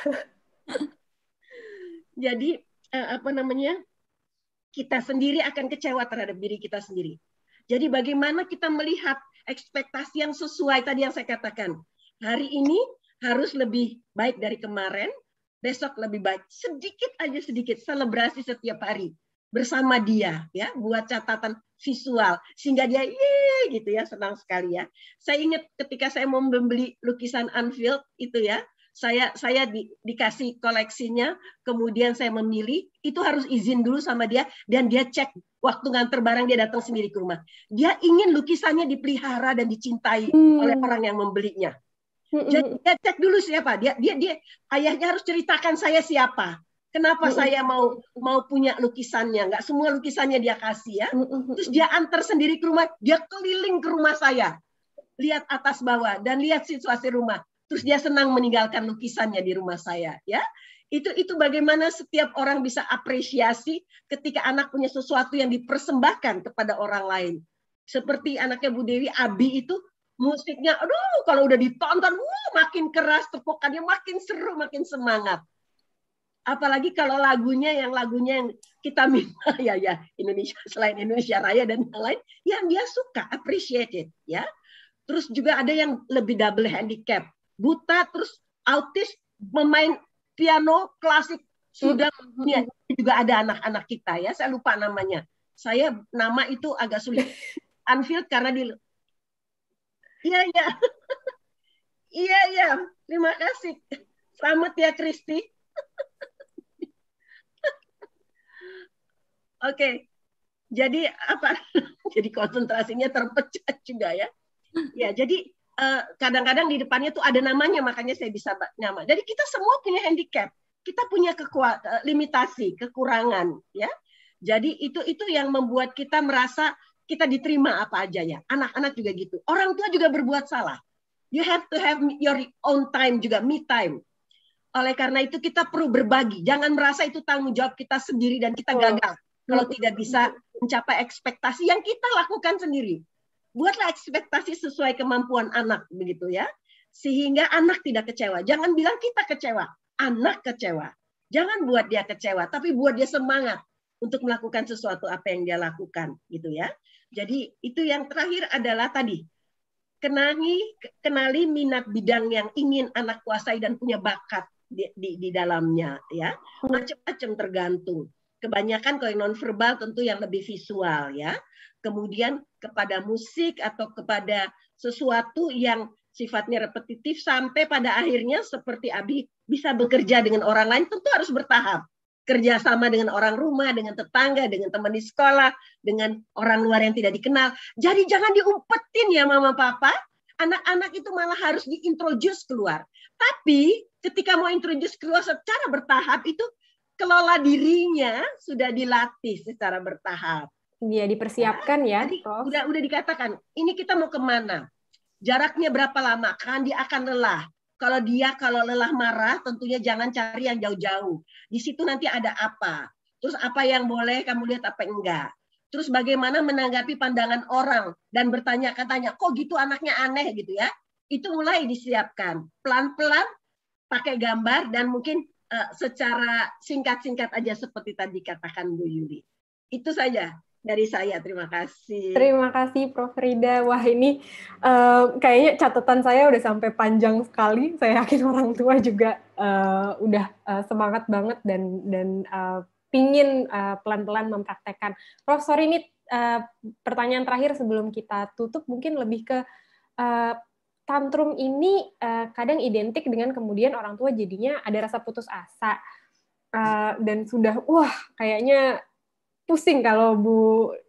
jadi eh, apa namanya kita sendiri akan kecewa terhadap diri kita sendiri jadi bagaimana kita melihat ekspektasi yang sesuai tadi yang saya katakan hari ini harus lebih baik dari kemarin besok lebih baik sedikit aja sedikit selebrasi setiap hari bersama dia ya buat catatan visual sehingga dia ye gitu ya senang sekali ya saya ingat ketika saya mau membeli lukisan Anfield itu ya saya saya di, dikasih koleksinya kemudian saya memilih itu harus izin dulu sama dia dan dia cek waktu nganter barang dia datang sendiri ke rumah dia ingin lukisannya dipelihara dan dicintai hmm. oleh orang yang membelinya hmm, hmm, jadi hmm. dia cek dulu siapa dia dia dia ayahnya harus ceritakan saya siapa Kenapa mm-hmm. saya mau mau punya lukisannya? Nggak semua lukisannya dia kasih ya. Mm-hmm. Terus dia antar sendiri ke rumah, dia keliling ke rumah saya, lihat atas bawah dan lihat situasi rumah. Terus dia senang meninggalkan lukisannya di rumah saya, ya. Itu itu bagaimana setiap orang bisa apresiasi ketika anak punya sesuatu yang dipersembahkan kepada orang lain. Seperti anaknya Bu Dewi Abi itu musiknya, aduh kalau udah ditonton, makin keras tepukannya, makin seru, makin semangat apalagi kalau lagunya yang lagunya yang kita minta ya ya Indonesia selain Indonesia Raya dan yang lain yang dia suka appreciate it ya terus juga ada yang lebih double handicap buta terus autis memain piano klasik sudah hmm. ya, juga ada anak-anak kita ya saya lupa namanya saya nama itu agak sulit Anfield karena di iya iya iya iya terima kasih selamat ya Kristi Oke. Jadi apa? jadi konsentrasinya terpecah juga ya. Ya, jadi eh, kadang-kadang di depannya tuh ada namanya makanya saya bisa nama. Jadi kita semua punya handicap, kita punya uh, limitasi, kekurangan, ya. Jadi itu itu yang membuat kita merasa kita diterima apa aja ya. Anak-anak juga gitu. Orang tua juga berbuat salah. You have to have your own time juga, me time. Oleh karena itu kita perlu berbagi. Jangan merasa itu tanggung jawab kita sendiri dan kita gagal kalau iya. tidak bisa mencapai ekspektasi yang kita lakukan sendiri. Buatlah ekspektasi sesuai kemampuan anak begitu ya. Sehingga anak tidak kecewa. Jangan bilang kita kecewa, anak kecewa. Jangan buat dia kecewa, tapi buat dia semangat untuk melakukan sesuatu apa yang dia lakukan gitu ya. Jadi itu yang terakhir adalah tadi kenali kenali minat bidang yang ingin anak kuasai dan punya bakat di, di, di dalamnya ya hmm. macam-macam tergantung kebanyakan kalau yang verbal tentu yang lebih visual ya. Kemudian kepada musik atau kepada sesuatu yang sifatnya repetitif sampai pada akhirnya seperti Abi bisa bekerja dengan orang lain tentu harus bertahap. Kerjasama dengan orang rumah, dengan tetangga, dengan teman di sekolah, dengan orang luar yang tidak dikenal. Jadi jangan diumpetin ya mama papa. Anak-anak itu malah harus diintroduce keluar. Tapi ketika mau introduce keluar secara bertahap itu kelola dirinya sudah dilatih secara bertahap. Iya, dipersiapkan ya. Jadi, Prof. udah udah dikatakan, ini kita mau kemana? Jaraknya berapa lama? Kan dia akan lelah. Kalau dia kalau lelah marah, tentunya jangan cari yang jauh-jauh. Di situ nanti ada apa? Terus apa yang boleh kamu lihat apa enggak? Terus bagaimana menanggapi pandangan orang dan bertanya katanya, kok gitu anaknya aneh gitu ya? Itu mulai disiapkan. Pelan-pelan pakai gambar dan mungkin uh, secara singkat-singkat aja seperti tadi katakan Bu Yuli. Itu saja dari saya. Terima kasih. Terima kasih Prof Rida. Wah ini uh, kayaknya catatan saya udah sampai panjang sekali. Saya yakin orang tua juga uh, udah uh, semangat banget dan dan uh, pingin uh, pelan-pelan mempraktekkan. Prof sorry ini uh, pertanyaan terakhir sebelum kita tutup mungkin lebih ke uh, tantrum ini uh, kadang identik dengan kemudian orang tua jadinya ada rasa putus asa uh, dan sudah wah kayaknya pusing kalau Bu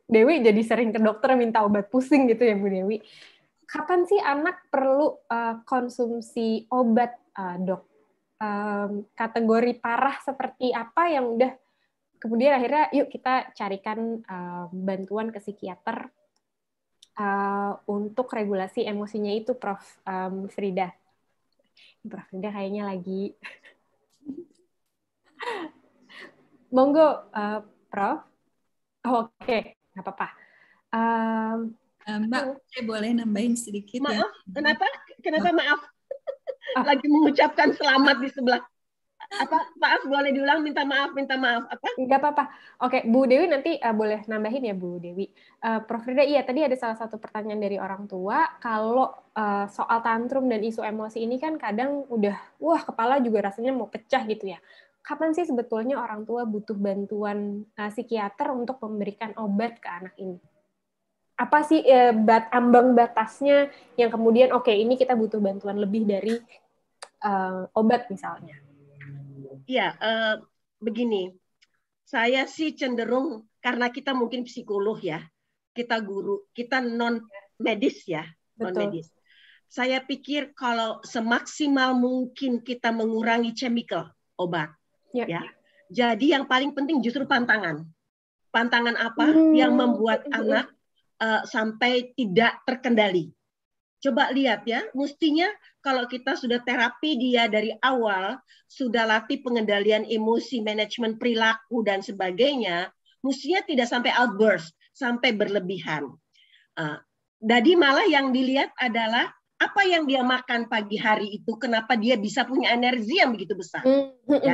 Dewi jadi sering ke dokter minta obat pusing gitu ya Bu Dewi. Kapan sih anak perlu uh, konsumsi obat uh, dok? Um, kategori parah seperti apa yang udah kemudian akhirnya yuk kita carikan um, bantuan ke psikiater uh, untuk regulasi emosinya itu Prof um, Frida. Prof Frida kayaknya lagi. Monggo uh, Prof. Oh, Oke, okay. nggak apa-apa. Um, Mbak, saya boleh nambahin sedikit ya? maaf, ya. Kenapa? Kenapa maaf? Ah. lagi mengucapkan selamat di sebelah apa maaf boleh diulang minta maaf minta maaf apa nggak apa-apa oke Bu Dewi nanti uh, boleh nambahin ya Bu Dewi uh, Prof Rida iya tadi ada salah satu pertanyaan dari orang tua kalau uh, soal tantrum dan isu emosi ini kan kadang udah wah kepala juga rasanya mau pecah gitu ya kapan sih sebetulnya orang tua butuh bantuan uh, psikiater untuk memberikan obat ke anak ini apa sih eh, bat ambang batasnya yang kemudian oke okay, ini kita butuh bantuan lebih dari uh, obat misalnya Ya, uh, begini. Saya sih cenderung karena kita mungkin psikolog ya, kita guru, kita non medis ya, non medis. Saya pikir kalau semaksimal mungkin kita mengurangi chemical obat, ya. ya. Jadi yang paling penting justru pantangan. Pantangan apa hmm. yang membuat hmm. anak uh, sampai tidak terkendali? Coba lihat ya, mestinya kalau kita sudah terapi dia dari awal, sudah latih pengendalian emosi, manajemen perilaku dan sebagainya, mestinya tidak sampai outburst, sampai berlebihan. Jadi ah, malah yang dilihat adalah apa yang dia makan pagi hari itu, kenapa dia bisa punya energi yang begitu besar? Hmm. Ya.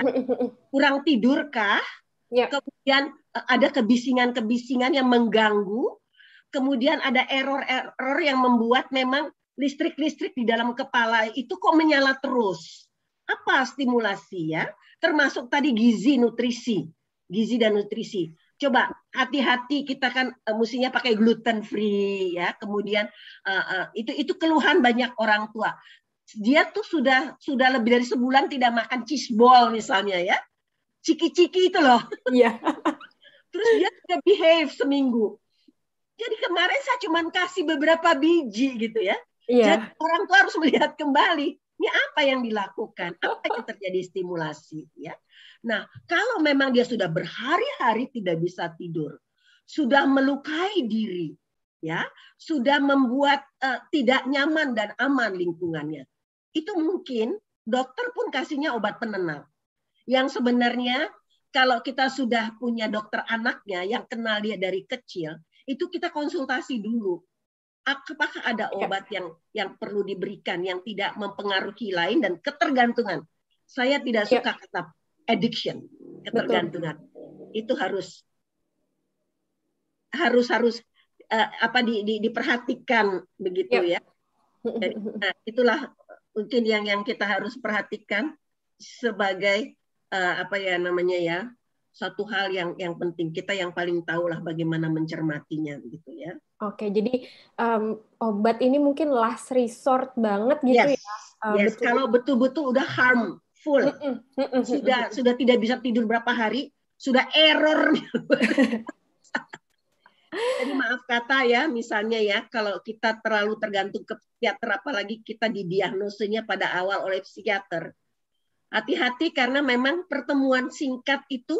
Kurang tidurkah? Ya. Kemudian eh, ada kebisingan-kebisingan yang mengganggu kemudian ada error-error yang membuat memang listrik-listrik di dalam kepala itu kok menyala terus. Apa stimulasi ya? Termasuk tadi gizi, nutrisi, gizi dan nutrisi. Coba hati-hati kita kan uh, e, musinya pakai gluten free ya. Kemudian uh, uh, itu itu keluhan banyak orang tua. Dia tuh sudah sudah lebih dari sebulan tidak makan cheese ball misalnya ya. Ciki-ciki itu loh. Iya. Terus dia sudah behave seminggu jadi kemarin saya cuma kasih beberapa biji gitu ya. Yeah. Jadi orang tua harus melihat kembali ini apa yang dilakukan, apa yang terjadi stimulasi ya. Nah, kalau memang dia sudah berhari-hari tidak bisa tidur, sudah melukai diri, ya, sudah membuat uh, tidak nyaman dan aman lingkungannya. Itu mungkin dokter pun kasihnya obat penenang. Yang sebenarnya kalau kita sudah punya dokter anaknya yang kenal dia dari kecil, itu kita konsultasi dulu apakah ada iya. obat yang yang perlu diberikan yang tidak mempengaruhi lain dan ketergantungan. Saya tidak iya. suka kata addiction, ketergantungan. Betul. Itu harus harus harus uh, apa di, di, diperhatikan begitu iya. ya. ya. nah, itulah mungkin yang yang kita harus perhatikan sebagai uh, apa ya namanya ya satu hal yang yang penting kita yang paling tahu lah bagaimana mencermatinya gitu ya. Oke, jadi um, obat ini mungkin last resort banget gitu yes. ya. Eh, yes, betul. kalau betul-betul udah harmful, sudah sudah tidak bisa tidur berapa hari, sudah error. Jadi maaf kata ya, misalnya ya, kalau kita terlalu tergantung ke psikiater, apalagi kita didiagnosenya pada awal oleh psikiater, hati-hati karena memang pertemuan singkat itu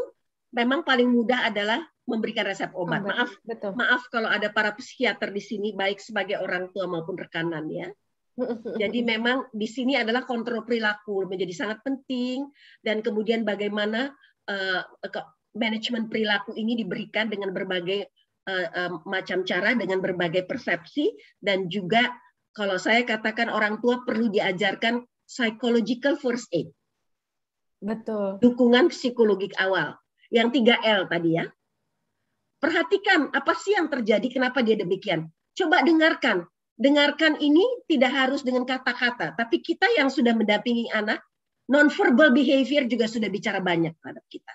memang paling mudah adalah memberikan resep obat. Oh, Maaf, Betul. maaf kalau ada para psikiater di sini baik sebagai orang tua maupun rekanan ya. Jadi memang di sini adalah kontrol perilaku menjadi sangat penting dan kemudian bagaimana uh, eh, manajemen perilaku ini diberikan dengan berbagai uh, uh, macam cara dengan berbagai persepsi dan juga kalau saya katakan orang tua perlu diajarkan psychological first aid. Betul. Dukungan psikologik awal yang 3L tadi ya. Perhatikan apa sih yang terjadi, kenapa dia demikian. Coba dengarkan. Dengarkan ini tidak harus dengan kata-kata, tapi kita yang sudah mendampingi anak, non nonverbal behavior juga sudah bicara banyak terhadap kita.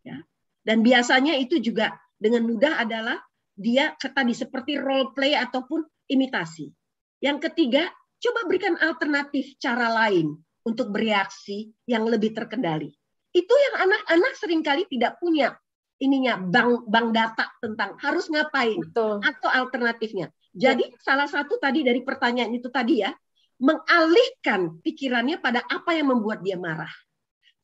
Ya. Dan biasanya itu juga dengan mudah adalah dia tadi seperti role play ataupun imitasi. Yang ketiga, coba berikan alternatif cara lain untuk bereaksi yang lebih terkendali. Itu yang anak-anak seringkali tidak punya ininya bank bank data tentang harus ngapain Betul. atau alternatifnya. Jadi Betul. salah satu tadi dari pertanyaan itu tadi ya, mengalihkan pikirannya pada apa yang membuat dia marah.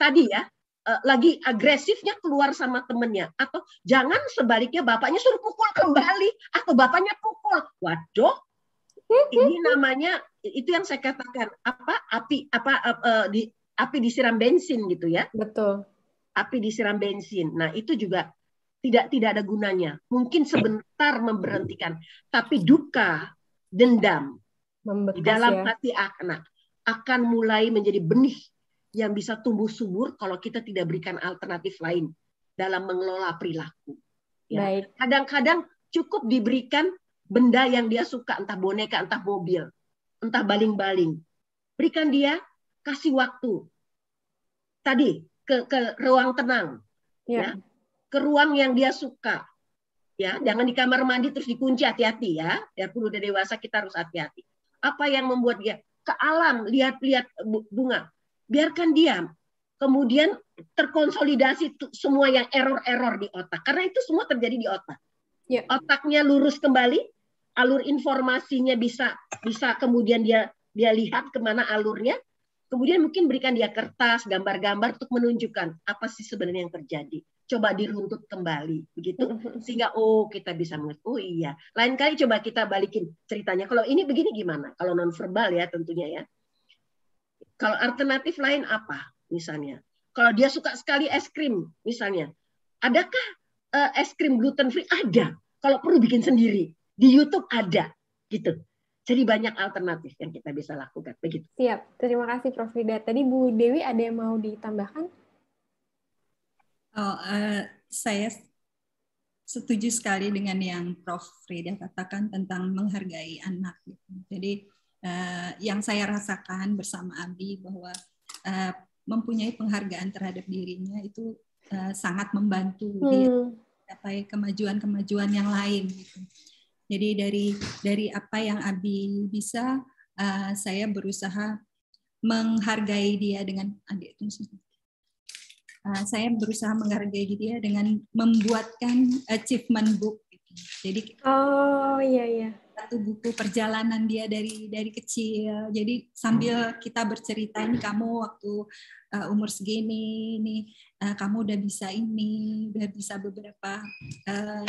Tadi ya, eh, lagi agresifnya keluar sama temennya atau jangan sebaliknya bapaknya suruh pukul kembali atau bapaknya pukul waduh ini namanya itu yang saya katakan apa api apa uh, di api disiram bensin gitu ya. Betul. Api disiram bensin. Nah, itu juga tidak tidak ada gunanya. Mungkin sebentar memberhentikan, tapi duka, dendam Membekas, di dalam ya. hati anak nah, akan mulai menjadi benih yang bisa tumbuh subur kalau kita tidak berikan alternatif lain dalam mengelola perilaku. Ya. Kadang-kadang cukup diberikan benda yang dia suka, entah boneka, entah mobil, entah baling-baling. Berikan dia kasih waktu. Tadi ke ke ruang tenang. Ya. ya. Ke ruang yang dia suka. Ya, jangan di kamar mandi terus dikunci hati-hati ya. Ya perlu dari dewasa kita harus hati-hati. Apa yang membuat dia ke alam, lihat-lihat bunga. Biarkan diam. Kemudian terkonsolidasi semua yang error-error di otak. Karena itu semua terjadi di otak. Ya. Otaknya lurus kembali, alur informasinya bisa bisa kemudian dia dia lihat kemana alurnya Kemudian mungkin berikan dia kertas, gambar-gambar untuk menunjukkan apa sih sebenarnya yang terjadi. Coba diruntut kembali, begitu sehingga oh kita bisa mengerti. Oh iya, lain kali coba kita balikin ceritanya. Kalau ini begini gimana? Kalau non verbal ya tentunya ya. Kalau alternatif lain apa? Misalnya, kalau dia suka sekali es krim, misalnya, adakah eh, es krim gluten free? Ada. Kalau perlu bikin sendiri di YouTube ada gitu. Jadi banyak alternatif yang kita bisa lakukan. Begitu. Siap. Terima kasih Prof. Rida. Tadi Bu Dewi ada yang mau ditambahkan? Oh, uh, saya setuju sekali dengan yang Prof. Rida katakan tentang menghargai anak. Jadi uh, yang saya rasakan bersama Abi bahwa uh, mempunyai penghargaan terhadap dirinya itu uh, sangat membantu hmm. dia capai kemajuan-kemajuan yang lain. Gitu. Jadi dari dari apa yang Abi bisa, uh, saya berusaha menghargai dia dengan adik itu. Uh, saya berusaha menghargai dia dengan membuatkan achievement book. Gitu. Jadi oh iya iya satu buku perjalanan dia dari dari kecil. Jadi sambil kita bercerita ini kamu waktu uh, umur segini ini uh, kamu udah bisa ini, udah bisa beberapa uh,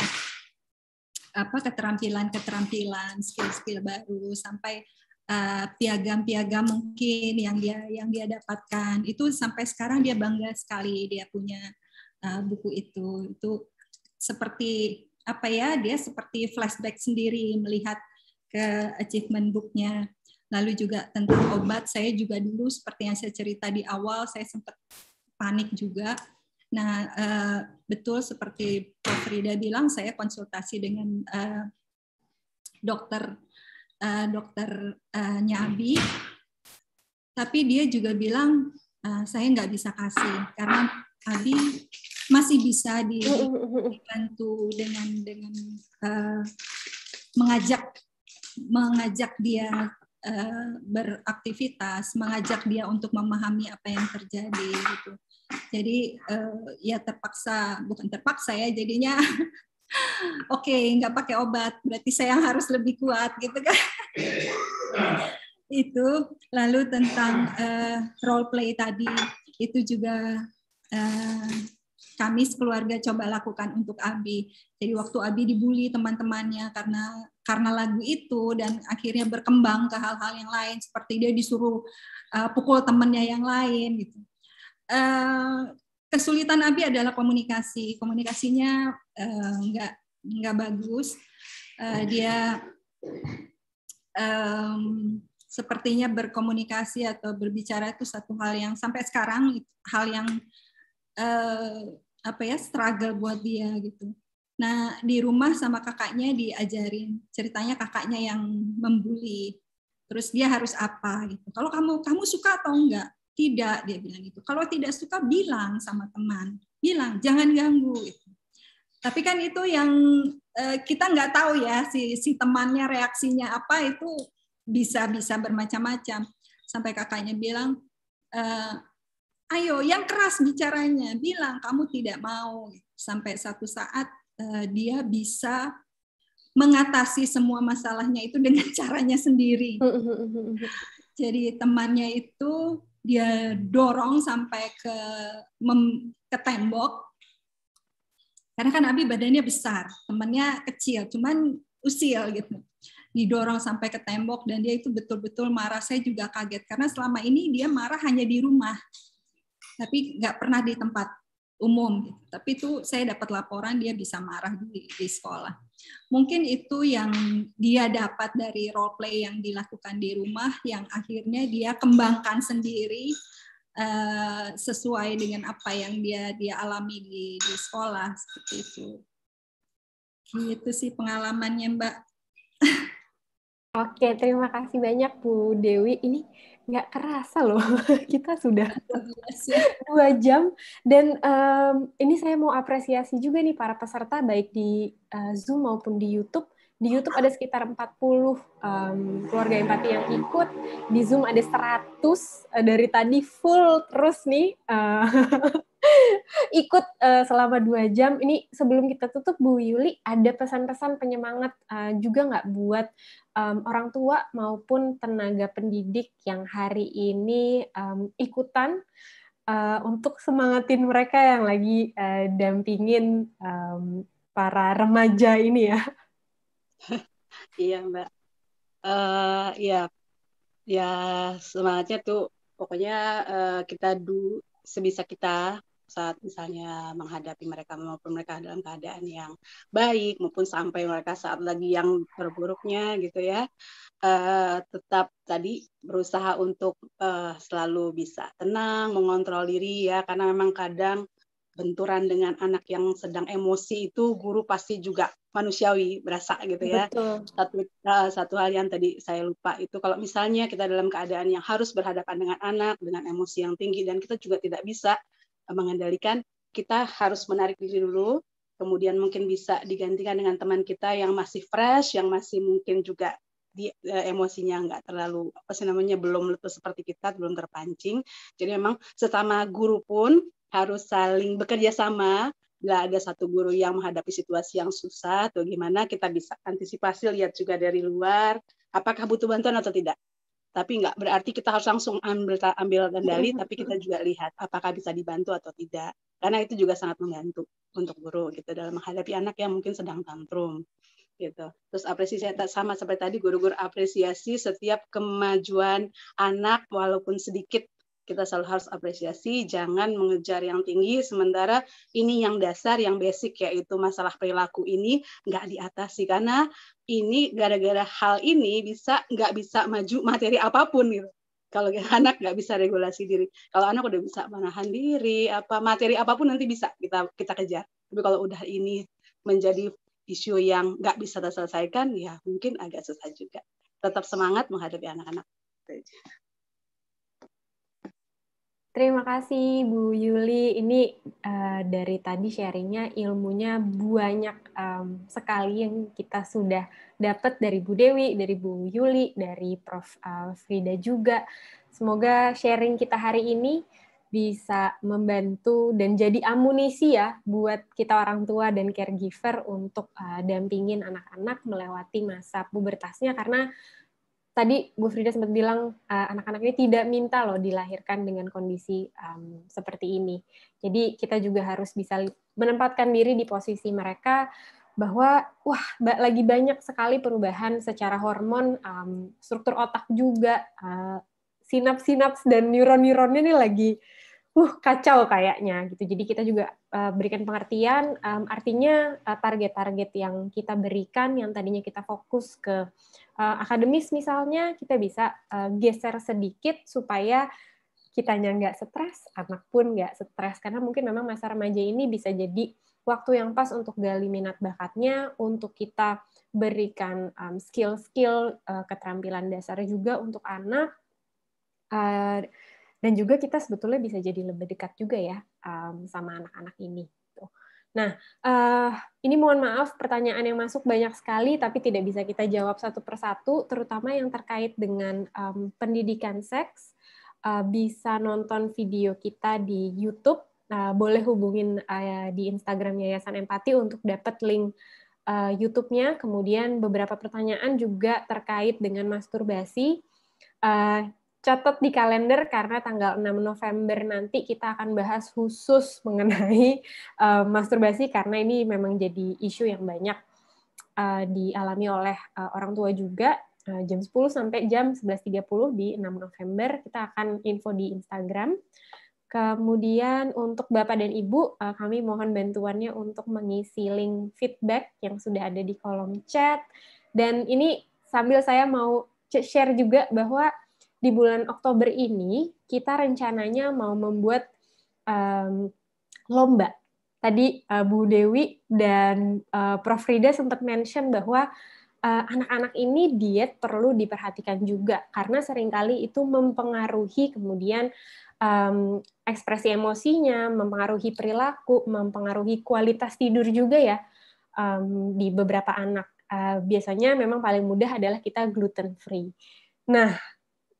apa keterampilan-keterampilan skill-skill baru sampai eh, piagam-piagam uh, mungkin yang dia yang dia dapatkan itu sampai sekarang dia bangga sekali dia punya uh, buku itu itu seperti apa ya dia seperti flashback sendiri melihat ke achievement booknya lalu juga tentang obat saya juga dulu seperti yang saya cerita di awal saya sempat panik juga Nah, eh, betul seperti Prof. Rida bilang, saya konsultasi dengan eh, dokter eh, dokter Nyabi, dokternya Abi, tapi dia juga bilang saya nggak bisa kasih karena Abi masih bisa dibantu dengan dengan mengajak mengajak dia beraktivitas, mengajak dia untuk memahami apa yang terjadi gitu jadi uh, ya terpaksa bukan terpaksa ya jadinya oke okay, nggak pakai obat berarti saya yang harus lebih kuat gitu kan itu lalu tentang uh, role play tadi itu juga uh, kami sekeluarga coba lakukan untuk Abi. Jadi waktu Abi dibully teman-temannya karena karena lagu itu dan akhirnya berkembang ke hal-hal yang lain seperti dia disuruh uh, pukul temannya yang lain gitu. Eh, kesulitan Abi adalah komunikasi. Komunikasinya uh, nggak bagus. Uh, dia um, sepertinya berkomunikasi atau berbicara itu satu hal yang sampai sekarang hal yang uh, apa ya struggle buat dia gitu. Nah di rumah sama kakaknya diajarin ceritanya kakaknya yang membuli. Terus dia harus apa gitu. Kalau kamu kamu suka atau enggak? Tidak, dia bilang itu. Kalau tidak suka bilang sama teman, bilang jangan ganggu. itu Tapi kan itu yang eh, kita nggak tahu ya si si temannya reaksinya apa itu bisa bisa bermacam-macam. Sampai kakaknya bilang, e, ayo yang keras bicaranya, bilang kamu tidak mau. Sampai satu saat eh, dia bisa mengatasi semua masalahnya itu dengan caranya sendiri. Jadi temannya itu dia dorong sampai ke mem, ke tembok karena kan Abi badannya besar temannya kecil cuman usil gitu didorong sampai ke tembok dan dia itu betul-betul marah saya juga kaget karena selama ini dia marah hanya di rumah tapi nggak pernah di tempat umum gitu. tapi itu saya dapat laporan dia bisa marah di, di sekolah Mungkin itu yang dia dapat dari role play yang dilakukan di rumah yang akhirnya dia kembangkan sendiri uh, sesuai dengan apa yang dia dia alami di, di sekolah seperti itu. Gitu sih pengalamannya Mbak. Oke, terima kasih banyak Bu Dewi. Ini nggak kerasa loh kita sudah dua ya. jam dan um, ini saya mau apresiasi juga nih para peserta baik di uh, Zoom maupun di YouTube di YouTube ada sekitar 40 um, keluarga empati yang ikut di Zoom ada 100 uh, eh, dari tadi full terus nih uh, ikut uh, selama dua jam ini sebelum kita tutup Bu Yuli ada pesan-pesan penyemangat uh, juga nggak buat um, orang tua maupun tenaga pendidik yang hari ini um, ikutan uh, untuk semangatin mereka yang lagi uh, dampingin um, para remaja ini ya. iya Mbak. Uh, ya, ya semangatnya tuh pokoknya uh, kita du sebisa kita saat misalnya menghadapi mereka maupun mereka dalam keadaan yang baik maupun sampai mereka saat lagi yang terburuknya gitu ya uh, tetap tadi berusaha untuk uh, selalu bisa tenang mengontrol diri ya karena memang kadang benturan dengan anak yang sedang emosi itu guru pasti juga manusiawi berasa gitu ya. Betul. Satu eh, satu hal yang tadi saya lupa itu kalau misalnya kita dalam keadaan yang harus berhadapan dengan anak dengan emosi yang tinggi dan kita juga tidak bisa mengendalikan, kita harus menarik diri dulu, kemudian mungkin bisa digantikan dengan teman kita yang masih fresh, yang masih mungkin juga di, uh, emosinya nggak terlalu apa sih namanya belum letus seperti kita, belum terpancing. Jadi memang sesama guru pun harus saling bekerja sama. Nggak ada satu guru yang menghadapi situasi yang susah atau gimana, kita bisa antisipasi lihat juga dari luar, apakah butuh bantuan atau tidak tapi nggak berarti kita harus langsung ambil ambil kendali tapi kita juga lihat apakah bisa dibantu atau tidak karena itu juga sangat membantu untuk guru gitu dalam menghadapi anak yang mungkin sedang tantrum gitu terus apresiasi sama seperti tadi guru-guru apresiasi setiap kemajuan anak walaupun sedikit kita selalu harus apresiasi, jangan mengejar yang tinggi, sementara ini yang dasar, yang basic, yaitu masalah perilaku ini nggak diatasi, karena ini gara-gara hal ini bisa nggak bisa maju materi apapun gitu. Kalau anak nggak bisa regulasi diri, kalau anak udah bisa menahan diri, apa materi apapun nanti bisa kita kita kejar. Tapi kalau udah ini menjadi isu yang nggak bisa terselesaikan, ya mungkin agak susah juga. Tetap semangat menghadapi anak-anak. Terima kasih Bu Yuli. Ini uh, dari tadi sharingnya ilmunya banyak um, sekali yang kita sudah dapat dari Bu Dewi, dari Bu Yuli, dari Prof. Uh, Frida juga. Semoga sharing kita hari ini bisa membantu dan jadi amunisi ya buat kita orang tua dan caregiver untuk uh, dampingin anak-anak melewati masa pubertasnya karena tadi Bu Frida sempat bilang anak eh, anak-anak ini tidak minta loh dilahirkan dengan kondisi um, seperti ini. Jadi kita juga harus bisa menempatkan diri di posisi mereka bahwa wah lagi banyak sekali perubahan secara hormon, um, struktur otak juga, uh, sinaps-sinaps dan neuron-neuronnya ini lagi uh kacau kayaknya gitu. Jadi kita juga Eh, berikan pengertian um, artinya eh, target-target uh, yang kita berikan yang tadinya kita fokus ke uh, akademis misalnya kita bisa uh, geser sedikit supaya kita nggak stres, anak pun nggak stres karena mungkin memang masa remaja ini bisa jadi waktu yang pas untuk gali minat bakatnya, untuk kita berikan skill-skill um, uh, keterampilan dasar juga untuk anak uh, dan juga kita sebetulnya bisa jadi lebih dekat juga ya um, sama anak-anak ini. Gitu. Nah, uh, ini mohon maaf pertanyaan yang masuk banyak sekali, tapi tidak bisa kita jawab satu persatu, terutama yang terkait dengan um, pendidikan seks. Uh, bisa nonton video kita di YouTube, uh, boleh hubungin uh, di Instagram Yayasan Empati untuk dapat link uh, YouTube-nya. Kemudian beberapa pertanyaan juga terkait dengan masturbasi. Uh, catat di kalender karena tanggal 6 November nanti kita akan bahas khusus mengenai uh, masturbasi karena ini memang jadi isu yang banyak uh, dialami oleh uh, orang tua juga uh, jam 10 sampai jam 11.30 di 6 November kita akan info di Instagram. Kemudian untuk Bapak dan Ibu, uh, kami mohon bantuannya untuk mengisi link feedback yang sudah ada di kolom chat. Dan ini sambil saya mau share juga bahwa di bulan Oktober ini kita rencananya mau membuat um, lomba. Tadi uh, Bu Dewi dan uh, Prof Rida sempat mention bahwa eh, anak-anak uh, ini diet perlu diperhatikan juga karena seringkali itu mempengaruhi kemudian um, ekspresi emosinya, mempengaruhi perilaku, mempengaruhi kualitas tidur juga ya um, di beberapa anak. Uh, biasanya memang paling mudah adalah kita gluten free. Nah,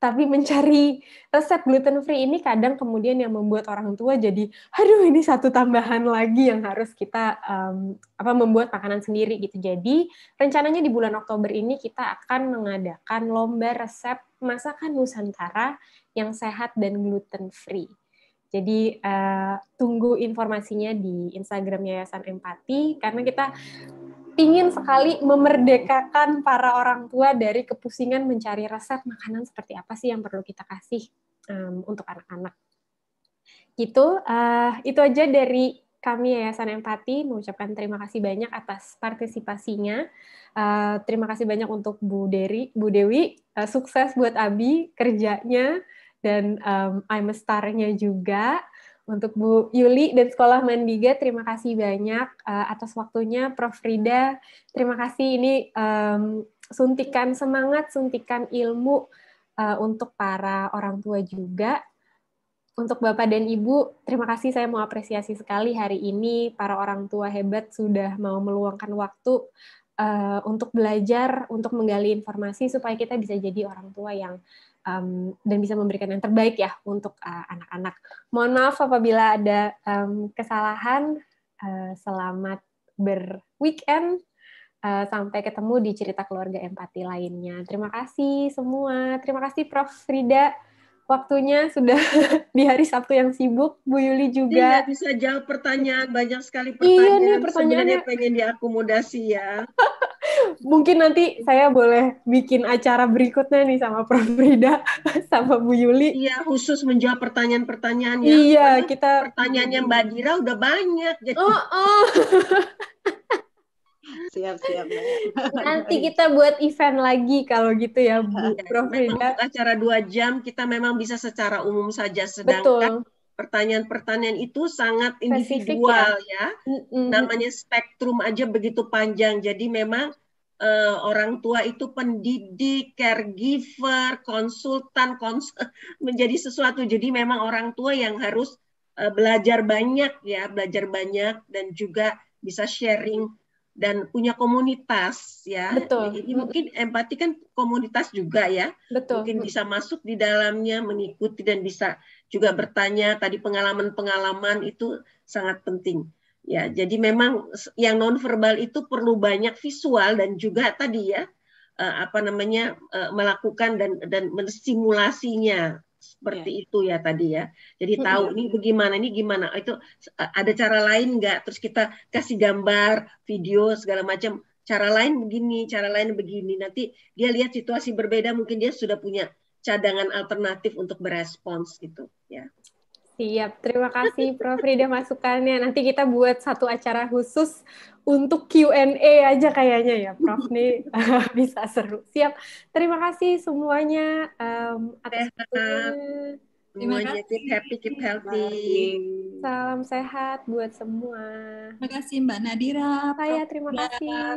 tapi mencari resep gluten free ini kadang kemudian yang membuat orang tua jadi aduh ini satu tambahan lagi yang harus kita um, apa membuat makanan sendiri gitu jadi rencananya di bulan Oktober ini kita akan mengadakan lomba resep masakan Nusantara yang sehat dan gluten free jadi uh, tunggu informasinya di Instagram Yayasan Empati karena kita ingin sekali memerdekakan para orang tua dari kepusingan mencari resep makanan seperti apa sih yang perlu kita kasih um, untuk anak-anak. Gitu, uh, itu aja dari kami Yayasan Empati mengucapkan terima kasih banyak atas partisipasinya. Uh, terima kasih banyak untuk Bu Dewi, Bu Dewi uh, sukses buat Abi kerjanya dan um, I'm a star-nya juga. Untuk Bu Yuli dan Sekolah Mandiga, terima kasih banyak uh, atas waktunya. Prof. Rida, terima kasih. Ini um, suntikan semangat, suntikan ilmu uh, untuk para orang tua juga. Untuk Bapak dan Ibu, terima kasih saya mau apresiasi sekali hari ini para orang tua hebat sudah mau meluangkan waktu uh, untuk belajar, untuk menggali informasi supaya kita bisa jadi orang tua yang um, dan bisa memberikan yang terbaik ya untuk eh, anak-anak. Uh, Mohon maaf apabila ada um, kesalahan. Uh, selamat berweekend. Uh, sampai ketemu di cerita keluarga empati lainnya. Terima kasih semua. Terima kasih Prof. Frida waktunya sudah di hari Sabtu yang sibuk, Bu Yuli juga. Tidak bisa jawab pertanyaan, banyak sekali pertanyaan. Iya nih pertanyaannya. Sebenarnya pengen diakomodasi ya. mungkin nanti saya boleh bikin acara berikutnya nih sama Prof Rida sama Bu Yuli. Iya, khusus menjawab pertanyaan-pertanyaan ya. Iya, Karena kita pertanyaannya Mbak Dira udah banyak jadi. Oh, oh. siap, siap. nanti kita buat event lagi kalau gitu ya, Bu Prof Rida. Acara dua jam kita memang bisa secara umum saja sedangkan Betul pertanyaan-pertanyaan itu sangat individual Spesifik, ya, ya. Mm-hmm. namanya spektrum aja begitu panjang jadi memang uh, orang tua itu pendidik, caregiver, konsultan, kons menjadi sesuatu. Jadi memang orang tua yang harus uh, belajar banyak ya, belajar banyak dan juga bisa sharing dan punya komunitas ya. Betul. Ini mungkin empati kan komunitas juga ya. Betul. Mungkin bisa masuk di dalamnya, mengikuti dan bisa juga bertanya. Tadi pengalaman-pengalaman itu sangat penting. Ya, jadi memang yang nonverbal itu perlu banyak visual dan juga tadi ya e, apa namanya e, melakukan dan dan menstimulasinya seperti ya. itu ya tadi ya. Jadi tahu ini bagaimana ini gimana oh, itu e, ada cara lain nggak? Terus kita kasih gambar, video segala macam. Cara lain begini, cara lain begini. Nanti dia lihat situasi berbeda mungkin dia sudah punya cadangan alternatif untuk berespons gitu ya. Siap, terima kasih Prof Rida masukannya. Nanti kita buat satu acara khusus untuk Q&A aja kayaknya ya Prof nih bisa seru. Siap, terima kasih semuanya um, atas Terima semuanya kasih. keep happy, keep healthy. Salam sehat buat semua. Terima kasih Mbak Nadira. Saya terima kasih.